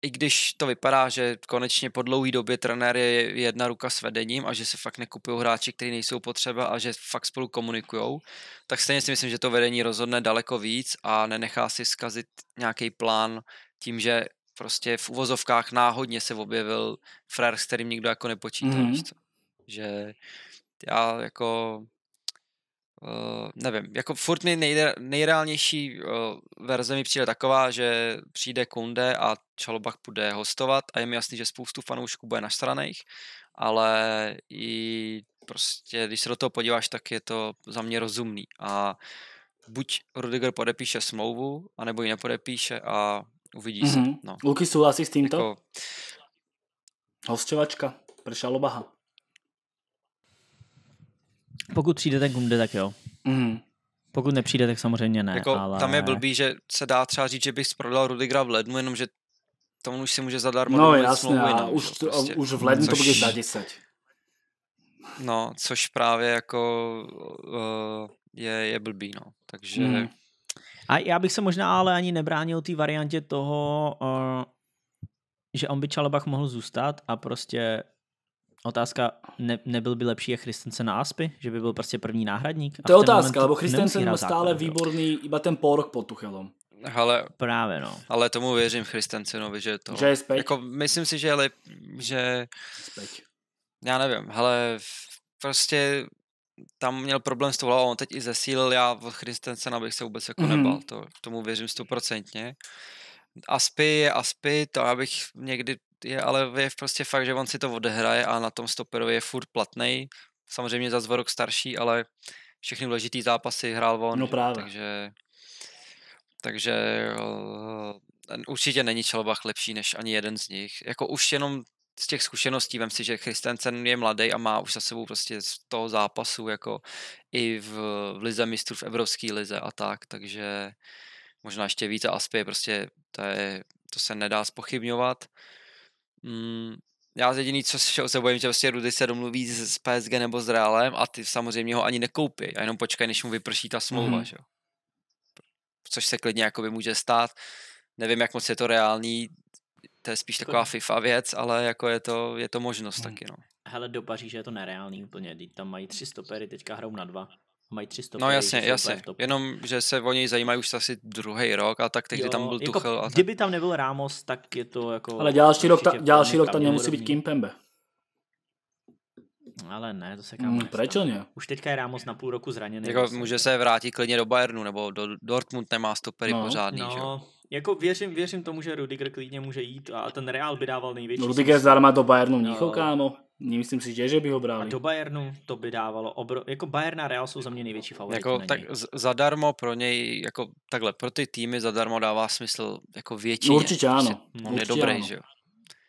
i když to vypadá, že konečně po dlouhý době trenér je jedna ruka s vedením a že se fakt nekupují hráči, kteří nejsou potřeba a že fakt spolu komunikují, tak stejně si myslím, že to vedení rozhodne daleko víc a nenechá si zkazit nějaký plán tím, že prostě v uvozovkách náhodně se objevil frér, s kterým nikdo jako nepočítá. Mm-hmm že já jako Uh, nevím, jako furt mi nejde, nejreálnější uh, verze mi přijde taková, že přijde Kunde a Čalobach bude hostovat a je mi jasný, že spoustu fanoušků bude na ale i prostě, když se do toho podíváš, tak je to za mě rozumný a buď Rudiger podepíše smlouvu, anebo ji nepodepíše a uvidí mm-hmm. se. Mhm. No. Luky, souhlasí s tímto? Jako... Hostovačka pro Šalobaha. Pokud přijde ten Kunde, tak jo. Mm. Pokud nepřijde, tak samozřejmě ne. Jako, ale... Tam je blbý, že se dá třeba říct, že bych prodal Rudigra v lednu, jenomže tomu už si může zadarmo No jasně, a jenom, už, to, prostě. už v lednu což, to bude za 10. No, což právě jako uh, je, je blbý, no. Takže... Mm. A já bych se možná ale ani nebránil té variantě toho, uh, že on by Čalobach mohl zůstat a prostě Otázka, ne, nebyl by lepší je Christensen na Aspy, že by byl prostě první náhradník? to je otázka, lebo Christensen byl stále základ, výborný iba ten pol rok pod Tuchelom. Ale, Právě no. Ale tomu věřím Christensenovi, že to... Že je zpět? Jako, myslím si, že, lep, že... Zpět. Já nevím, ale prostě tam měl problém s tou hlavou, on teď i zesílil, já od Christensena bych se vůbec jako mm. nebal, to, tomu věřím stoprocentně. Aspy je Aspy, to já bych někdy je ale je prostě fakt, že on si to odehraje a na tom stoperovi je furt platný. Samozřejmě za zvorok starší, ale všechny důležitý zápasy hrál on. No právě. Takže, takže uh, určitě není Čelobach lepší než ani jeden z nich. Jako už jenom z těch zkušeností, vem si, že Christensen je mladý a má už za sebou prostě z toho zápasu jako i v, v lize mistrů, v evropské lize a tak, takže možná ještě více Aspie, prostě to, je, to se nedá spochybňovat. Mm, já jediný, co se bojím, že prostě Rudy se domluví s PSG nebo s Realem a ty samozřejmě ho ani nekoupí a jenom počkej, než mu vyprší ta smlouva, mm. že? což se klidně jakoby může stát. Nevím, jak moc je to reálný, to je spíš jako taková FIFA věc, ale jako je to, je to možnost mm. taky, no. Hele, do Paříže je to nereálný úplně, teď tam mají tři stopery, teďka hrajou na dva mají tři stopy. No jasně, jasně. Jenom, že se o něj zajímají už asi druhý rok a tak tehdy jo, tam byl jako Tuchel. A tak. Kdyby tam nebyl Ramos, tak je to jako... Ale další rok, ta, další rok tam nemusí být Kimpembe. Ale ne, to se kam mm, Proč ne? Už teďka je Ramos na půl roku zraněný. Jako, vlastně. může se vrátit klidně do Bayernu, nebo do Dortmund nemá stopery no, pořádný, no. že? Jako věřím, věřím tomu, že Rudiger klidně může jít a ten Real by dával největší. No, Rudiger zdarma do Bayernu mnícho, no. kámo. Nemyslím si, že, že by ho brali. A do Bayernu to by dávalo. Obro... Jako Bayern a Real jsou za mě největší jako favority. Jako, tak zadarmo pro něj, jako takhle, pro ty týmy zadarmo dává smysl jako větší. No, určitě prostě ano. Prostě, on je dobrý, ano. že jo.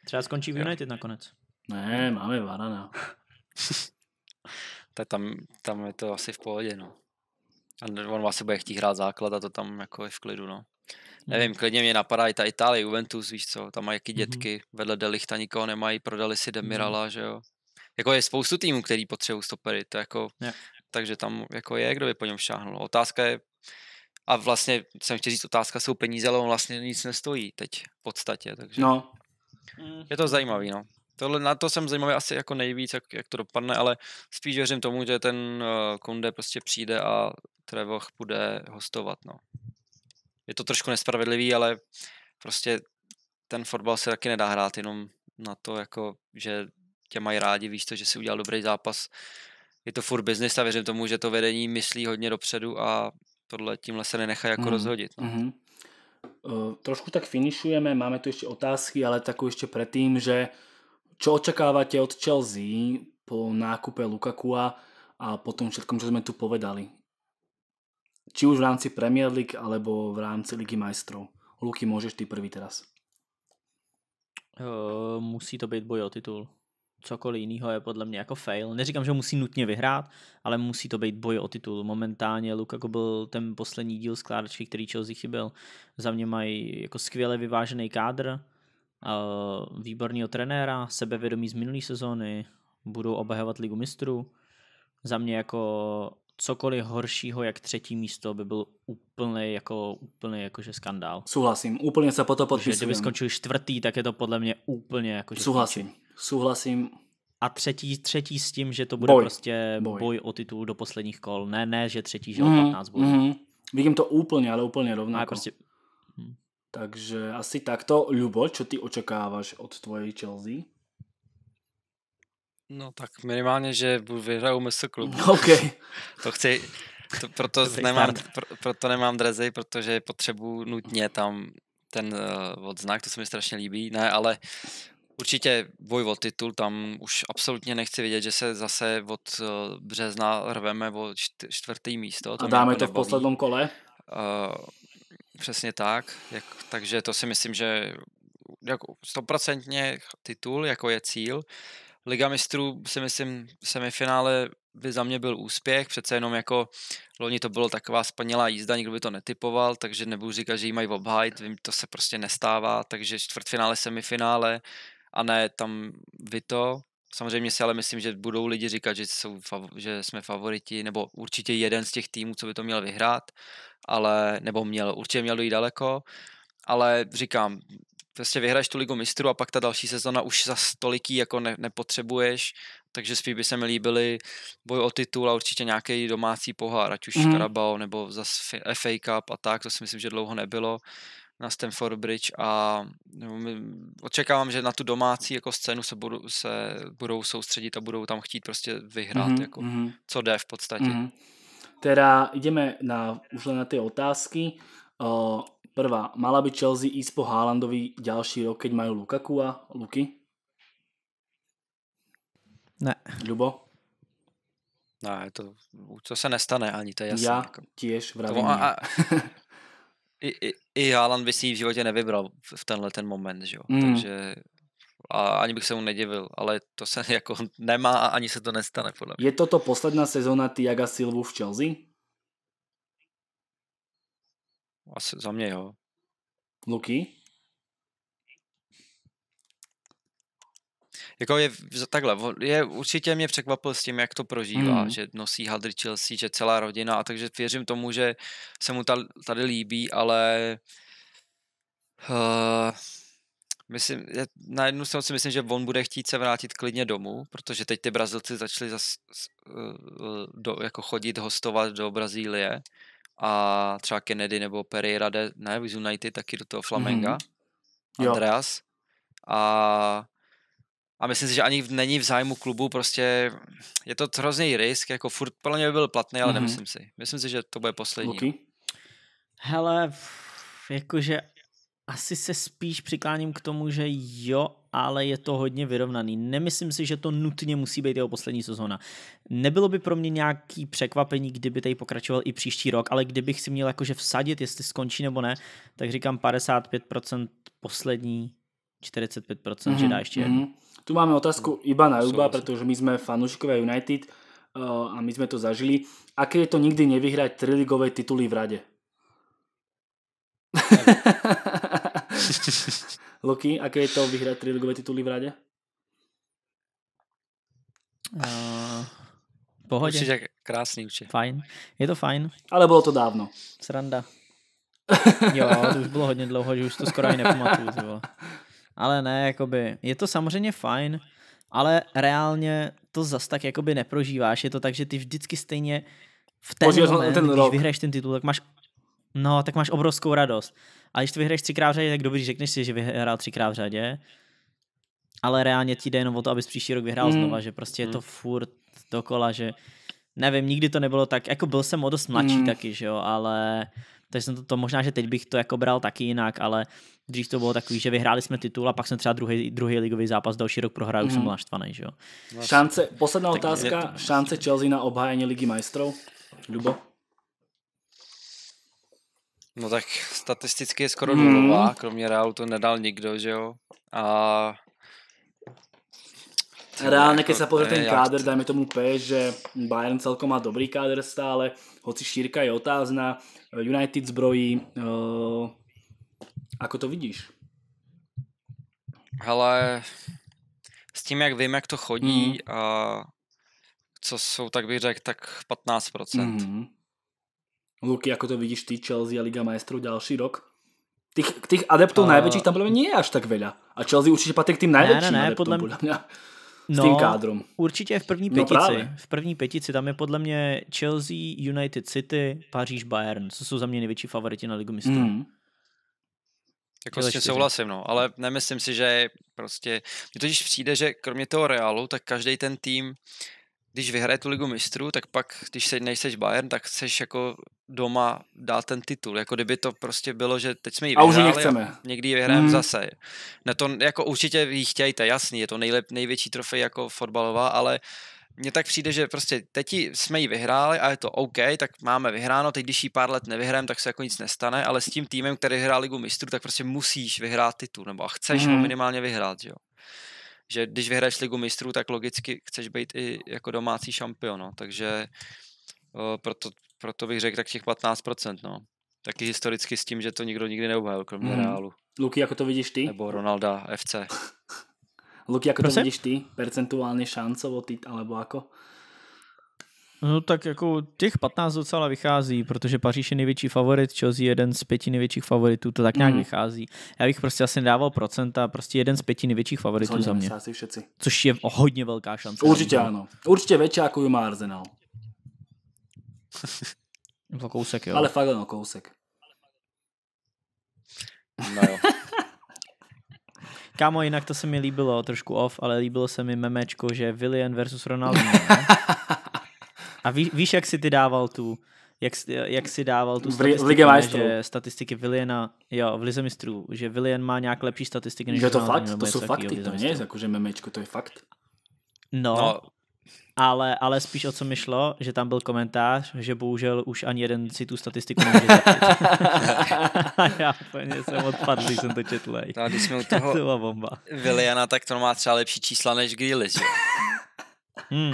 Třeba skončí v United jo. nakonec. Ne, máme Varana. tak tam, tam je to asi v pohodě, no. A on vlastně bude chtít hrát základ a to tam jako je v klidu, no. Mm-hmm. Nevím, klidně mě napadá i ta Itálie, Juventus, víš co, tam mají jaký mm-hmm. dětky, mm-hmm. vedle Delichta nikoho nemají, prodali si Demirala, mm-hmm. že jo. Jako je spoustu týmů, který potřebují stopery, to jako, yeah. takže tam jako je, kdo by po něm šáhnul. Otázka je, a vlastně jsem chtěl říct, otázka jsou peníze, ale on vlastně nic nestojí teď v podstatě, takže no. je to zajímavý, no. Tohle, na to jsem zajímavý asi jako nejvíc, jak, jak to dopadne, ale spíš věřím tomu, že ten uh, eh, Kunde prostě přijde a Trevoch bude hostovat, no je to trošku nespravedlivý, ale prostě ten fotbal se taky nedá hrát jenom na to, jako, že tě mají rádi, víš to, že si udělal dobrý zápas. Je to furt business a věřím tomu, že to vedení myslí hodně dopředu a tohle tímhle se nenechají jako mm. rozhodit. No. Mm-hmm. Uh, trošku tak finišujeme, máme tu ještě otázky, ale takú ještě predtým, že čo očekáváte od Chelsea po nákupe Lukakua a po tom všetkom, co jsme tu povedali? či už v rámci Premier League, alebo v rámci Ligy majstrov. Luky, můžeš ty prvý teraz. Uh, musí to být boj o titul. Cokoliv jiného je podle mě jako fail. Neříkám, že musí nutně vyhrát, ale musí to být boj o titul. Momentálně Lukaku byl ten poslední díl skládačky, který Chelsea chyběl. Za mě mají jako skvěle vyvážený kádr, uh, výborného trenéra, sebevědomí z minulé sezóny, budou obhajovat ligu mistrů. Za mě jako cokoliv horšího jak třetí místo by byl úplně jako, jako, jakože skandál. Souhlasím, úplně se po to podpisujem. Kdyby skončil čtvrtý, tak je to podle mě úplně jako. Souhlasím, skončil. souhlasím. A třetí, třetí s tím, že to bude boj. prostě boj. boj o titul do posledních kol. Ne, ne, že třetí, že mm, o 15 mhm, bodů. Mm. Vidím to úplně, ale úplně rovnako. Ale prostě... Hm. Takže asi takto. Ľubo, co ty očekáváš od tvojej Chelsea? No tak minimálně, že vyhraju mistr klubu. OK. to chci, to, proto, to nemám, pro, proto nemám drezy, protože potřebuji nutně tam ten uh, odznak, to se mi strašně líbí. Ne, ale určitě boj o titul, tam už absolutně nechci vidět, že se zase od uh, března rveme o čt- čtvrtý místo. To A dáme to v posledním kole? Uh, přesně tak, jak, takže to si myslím, že jako stoprocentně titul jako je cíl, Liga mistrů si myslím, semifinále by za mě byl úspěch, přece jenom jako loni to bylo taková spanělá jízda, nikdo by to netypoval, takže nebudu říkat, že jí mají obhajit, vím, to se prostě nestává, takže čtvrtfinále, semifinále a ne tam vy to. Samozřejmě si ale myslím, že budou lidi říkat, že, jsou, že jsme favoriti, nebo určitě jeden z těch týmů, co by to měl vyhrát, ale, nebo měl, určitě měl dojít daleko, ale říkám, prostě vyhraješ tu ligu mistru a pak ta další sezona už za stoliký jako ne, nepotřebuješ, takže spíš by se mi líbili boj o titul a určitě nějaký domácí pohár, ať už mm. Karabao nebo zase FA Cup a tak, to si myslím, že dlouho nebylo na Stamford Bridge a očekávám, že na tu domácí jako scénu se, budou, se budou soustředit a budou tam chtít prostě vyhrát, mm-hmm. jako, mhm. co jde v podstatě. Mm-hmm. Teda ideme na, už na ty otázky. Uh, Prvá, mala by Chelsea ísť po Haalandovi ďalší rok, keď majú Lukaku a Luky? Ne. Ľubo? Ne, to, to se nestane ani, to je jasné. Já jako. těž vravím. To, a, a, i, i, I Haaland by si ji v životě nevybral v tenhle ten moment, že jo? Mm. Takže a ani bych se mu nedivil, ale to se jako nemá a ani se to nestane podle mě. Je toto posledná sezóna Tiaga Silvu v Chelsea? Asi za mě jo. Luky? Jako je takhle, je, určitě mě překvapil s tím, jak to prožívá, mm. že nosí hadry Chelsea, že celá rodina, a takže věřím tomu, že se mu tady, tady líbí, ale uh, myslím, na jednu stranu si myslím, že on bude chtít se vrátit klidně domů, protože teď ty Brazilci začali zas, eh, do, jako chodit hostovat do Brazílie, a třeba Kennedy nebo Pereira jde, ne, z United taky do toho Flamenga, mm-hmm. Andreas. A, a myslím si, že ani není v zájmu klubu, prostě je to hrozný risk, jako furt plně by byl platný, ale mm-hmm. nemyslím si. Myslím si, že to bude poslední. Okay. Hele, jakože asi se spíš přikláním k tomu, že jo, ale je to hodně vyrovnaný. Nemyslím si, že to nutně musí být jeho poslední sezóna. Nebylo by pro mě nějaký překvapení, kdyby tady pokračoval i příští rok, ale kdybych si měl jakože vsadit, jestli skončí nebo ne, tak říkám 55% poslední 45%, mm-hmm, že mhm, dá ještě Mm-hmm. Tu máme otázku iba na Juba, protože my jsme fanúškové United eh, a my jsme to zažili. Aké je to nikdy nevyhrať triligové tituly v rade? Loki, aké je to vyhrať tri ligové tituly v rade? Uh, pohodě. Určitě krásný, určitě. Fajn. Je to fajn. Ale bylo to dávno. Sranda. jo, to už bylo hodně dlouho, že už to skoro ani nepamatuju. Ale ne, jakoby, je to samozřejmě fajn, ale reálně to zas tak jakoby neprožíváš. Je to tak, že ty vždycky stejně v ten Požíváš moment, ten když rok. vyhraješ ten titul, tak máš No, tak máš obrovskou radost. A když to vyhraješ třikrát v řadě, tak dobrý, řekneš si, že vyhrál třikrát v řadě, ale reálně ti jde jenom o to, abys příští rok vyhrál mm. znova, že prostě mm. je to mm. furt dokola, že nevím, nikdy to nebylo tak, jako byl jsem o dost mladší mm. taky, že jo, ale takže jsem to, to možná, že teď bych to jako bral taky jinak, ale dřív to bylo takový, že vyhráli jsme titul a pak jsem třeba druhý, druhý ligový zápas další rok prohrál, mm. už jsem byl mm. naštvaný, že jo. Šance, posledná tak otázka, to... Prostě- šance Chelsea na obhájení ligy majstrov? Lubo? No tak statisticky je skoro hmm. nulová, kromě Realu to nedal nikdo, že jo? A... Reál jako nekec sa pozrieť ten káder, dajme tomu P, že Bayern celkom má dobrý káder stále, hoci šírka je otázna, United zbrojí, eh, ako to vidíš? Hele, s tím, jak vím, jak to chodí mm. a co jsou, tak bych řekl, tak 15%. Mm. Luky, ako to vidíš ty, Chelsea a Liga majstrov ďalší rok? Tých, tých adeptov uh, najväčších tam nie je až tak veľa. A Chelsea určite patrí k tým najväčším ne, ne, adeptom, podľa, podľa mňa. S no, tým kádrom. Určitě v první no petici. No právě. v první petici tam je podle mě Chelsea, United City, Paříž, Bayern. Co jsou za mě největší favoriti na Ligu mistrů. Mm. Jako s tím souhlasím, no, ale nemyslím si, že prostě, mně totiž přijde, že kromě toho Realu, tak každý ten tým když vyhraje tu ligu mistrů, tak pak, když se, nejseš Bayern, tak chceš jako doma dát ten titul. Jako kdyby to prostě bylo, že teď jsme ji vyhráli a, už nechceme. a někdy ji vyhrajeme hmm. zase. No to jako určitě ji to jasný, je to nejlep, největší trofej jako fotbalová, ale mně tak přijde, že prostě teď jsme ji vyhráli a je to OK, tak máme vyhráno, teď když ji pár let nevyhrajeme, tak se jako nic nestane, ale s tím týmem, který hrál ligu mistrů, tak prostě musíš vyhrát titul, nebo a chceš hmm. ho minimálně vyhrát, jo že když vyhraješ ligu mistrů, tak logicky chceš být i jako domácí šampion, no. takže o, eh, proto, proto bych řekl tak těch 15%, no. Taky historicky s tím, že to nikdo nikdy neobhájil, kromě hmm. Reálu. Luky, jako to vidíš ty? Nebo Ronalda FC. Luky, jako Prosím? to vidíš ty? Percentuálně šancovo, ty, alebo jako? No tak jako těch 15 docela vychází, protože Paříž je největší favorit, Chelsea je jeden z pěti největších favoritů, to tak nějak mm. vychází. Já bych prostě asi nedával procenta, prostě jeden z pěti největších favoritů za mě. Všetci. Což je hodně velká šance. Určitě ano. Určitě větší, jako má Arsenal. No to kousek, jo. Ale fakt ano, kousek. No jo. Kámo, jinak to se mi líbilo, trošku off, ale líbilo se mi memečko, že Willian versus Ronaldo. A ví, víš, jak si ty dával tu, jak, jak si dával tu statistiku, v li- že statistiky Viliena, jo, v Lize mistrů, že Vilien má nějak lepší statistiky než... Že to fakt, to jsou fakty, to nie je jakože memečko, to je fakt. No, no. Ale, ale spíš o co mi šlo, že tam byl komentář, že bohužel už ani jeden si tu statistiku nemůže já úplně jsem odpadl, když jsem to četl. No když jsme u toho to bomba. Viliana, tak to má třeba lepší čísla než Grealish, Hmm.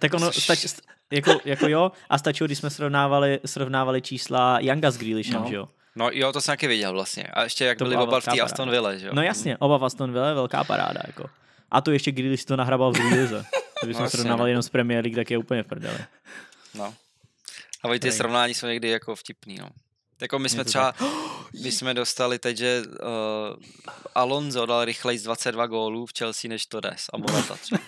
Tak ono, stač, jako, jako jo, a stačilo, když jsme srovnávali, srovnávali čísla Younga s Grealishem, no. že jo? No jo, to jsem taky viděl vlastně. A ještě jak to byli oba v té Aston Villa, že jo? No jasně, oba v Aston Villa velká paráda, jako. A to ještě Grealish to nahrabal v Lize. Kdyby no, srovnával no. jenom s Premier League, tak je úplně v prdeli. No. A ty srovnání jsou někdy jako vtipný, no. Jako my jsme třeba, my jsme dostali teď, že uh, Alonso dal rychleji z 22 gólů v Chelsea než Torres a Morata třeba.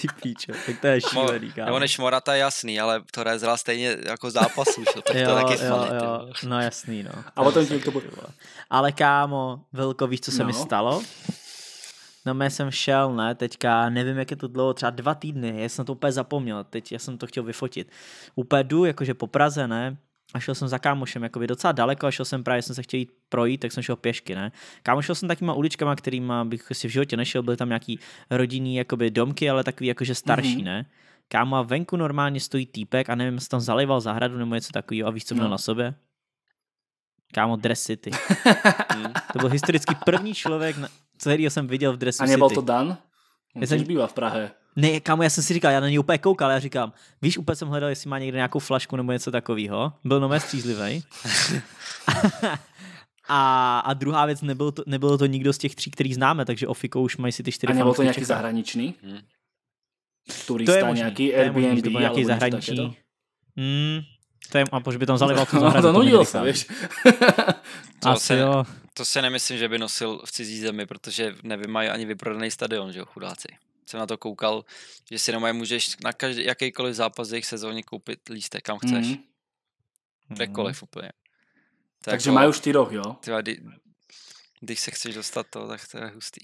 Ty píče, tak to je šílený, kámo. Nebo než Morata jasný, ale to rezela stejně jako zápas už, tak to jo, taky jo, funny, jo. No jasný, no. A potom tím to bude. Ale kámo, velko, víš, co se no. mi stalo? No já jsem šel, ne, teďka, nevím, jak je to dlouho, třeba dva týdny, já jsem to úplně zapomněl, teď já jsem to chtěl vyfotit. Úplně jdu, jakože po Praze, ne, a šel jsem za kámošem, jakoby docela daleko a šel jsem právě, jsem se chtěl jít projít, tak jsem šel pěšky, ne. Kámo, šel jsem takýma uličkama, kterýma bych si v životě nešel, byly tam nějaký rodinný jakoby domky, ale takový jakože starší, mm-hmm. ne. Kámo, a venku normálně stojí týpek a nevím, jestli tam zaleval zahradu nebo něco takového a víš, co měl no. na sobě? Kámo, Dress City. Hm? to byl historicky první člověk, na, co jsem viděl v Dress City. A nebyl to Dan? On jsem... bývá v Prahe. Ne, kámo, já jsem si říkal, já na něj úplně koukal, já říkám, víš, úplně jsem hledal, jestli má někde nějakou flašku nebo něco takového. Byl nové střízlivý. a, a, druhá věc, nebylo, to, nebylo to nikdo z těch tří, který známe, takže Ofiko už mají si ty čtyři A nebyl to nějaký čeká. Hmm. Turista, to je možný, nějaký Airbnb, možný, to nějaký zahraniční. Hmm, to je, a proč by tam zalival tu no, zahradu? No, to nudil se, víš. to Asi se, jo. To se nemyslím, že by nosil v cizí zemi, protože nevymají ani vyprodaný stadion, že jo, chudáci jsem na to koukal, že si jenom můžeš na každý, jakýkoliv zápas jejich sezóně koupit lístek, kam chceš. Mm-hmm. Kdekoliv mhm. úplně. Tak Takže jako, mají už ty roh, jo? Třeba, kdy, když se chceš dostat to, tak to je hustý.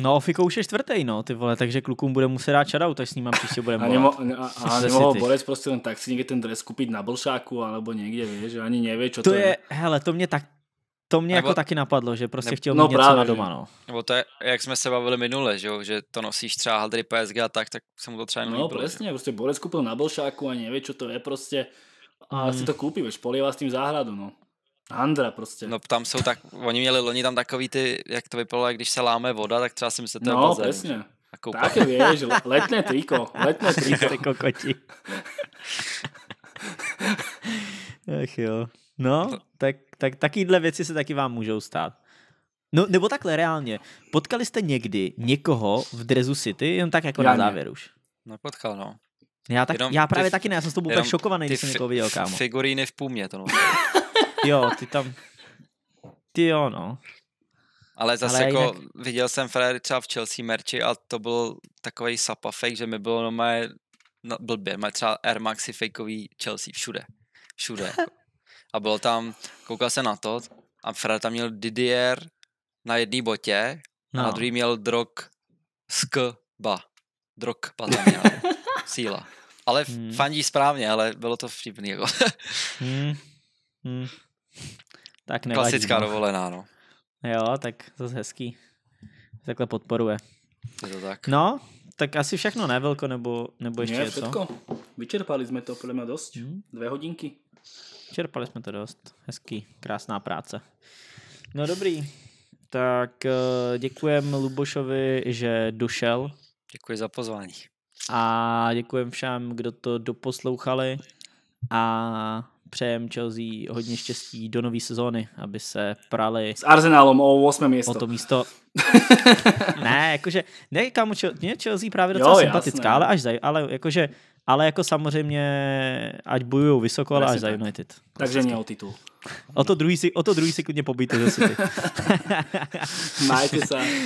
No, Fiko už je čtvrtý, no, ty vole, takže klukům bude muset dát shoutout, tak s ním příště bude A, nemo, a, a nemohl Borec prostě jen tak si někde ten dres koupit na Blšáku, alebo někde, víš, že ani neví, co to, to je. je. Hele, to mě tak, to mě jako nebo, jako taky napadlo, že prostě ne, chtěl no mít právě, něco na doma, no. Nebo to je, jak jsme se bavili minule, že, že to nosíš třeba Haldry PSG a tak, tak se mu to třeba No přesně, prostě Borec koupil na Belšáku a neví, co to je prostě. A hmm. si to koupí, veš, polívá s tím záhradu, no. Andra prostě. No tam jsou tak, oni měli loni tam takový ty, jak to vypadalo, jak když se láme voda, tak třeba si se to No, přesně. A koupal. Tak víš, letné triko, letné triko. Ty kokoti. Ach jo. No, tak tak takovéhle věci se taky vám můžou stát. No, nebo takhle reálně. Potkali jste někdy někoho v Drezu City, jen tak jako já na závěr už? Nepotkal, no. Já, tak, já právě ty, taky ne, já jsem s tobou úplně šokovaný, když jsem někoho viděl, kámo. figuríny v půmě, to no. jo, ty tam... Ty jo, no. Ale zase Ale jako jinak... viděl jsem Ferrari třeba v Chelsea merči a to byl takový sapa fake, že mi bylo no moje blbě, má třeba Air Maxi fakeový Chelsea všude. Všude. Jako a byl tam, koukal se na to a Fred tam měl Didier na jedné botě no. a na no. druhý měl Drog Skba. Drog tam měl. Síla. Ale hmm. fandí správně, ale bylo to vtipný. Jako. hmm. Hmm. Tak nevadí, Klasická no. dovolená, no. Jo, tak zase hezký. Takhle podporuje. Je to tak. No, tak asi všechno, ne, Velko, nebo, nebo ještě ne, je Vyčerpali jsme to podle mě dost. Hmm. Dvě hodinky. Čerpali jsme to dost. Hezký, krásná práce. No dobrý, tak eh, děkujem Lubošovi, že došel. Děkuji za pozvání. A děkujem všem, kdo to doposlouchali a přejem Chelsea hodně štěstí do nové sezóny, aby se prali s Arsenalem o 8. místo. O to místo. ne, jakože, ne, kámo, mě Chelsea právě docela jo, sympatická, jasné. ale až zaj, ale jakože ale jako samozřejmě, ať bojují vysoko, ale až za United. Takže mě o titul. O to druhý si, o to druhý si klidně pobíte ze Majte se.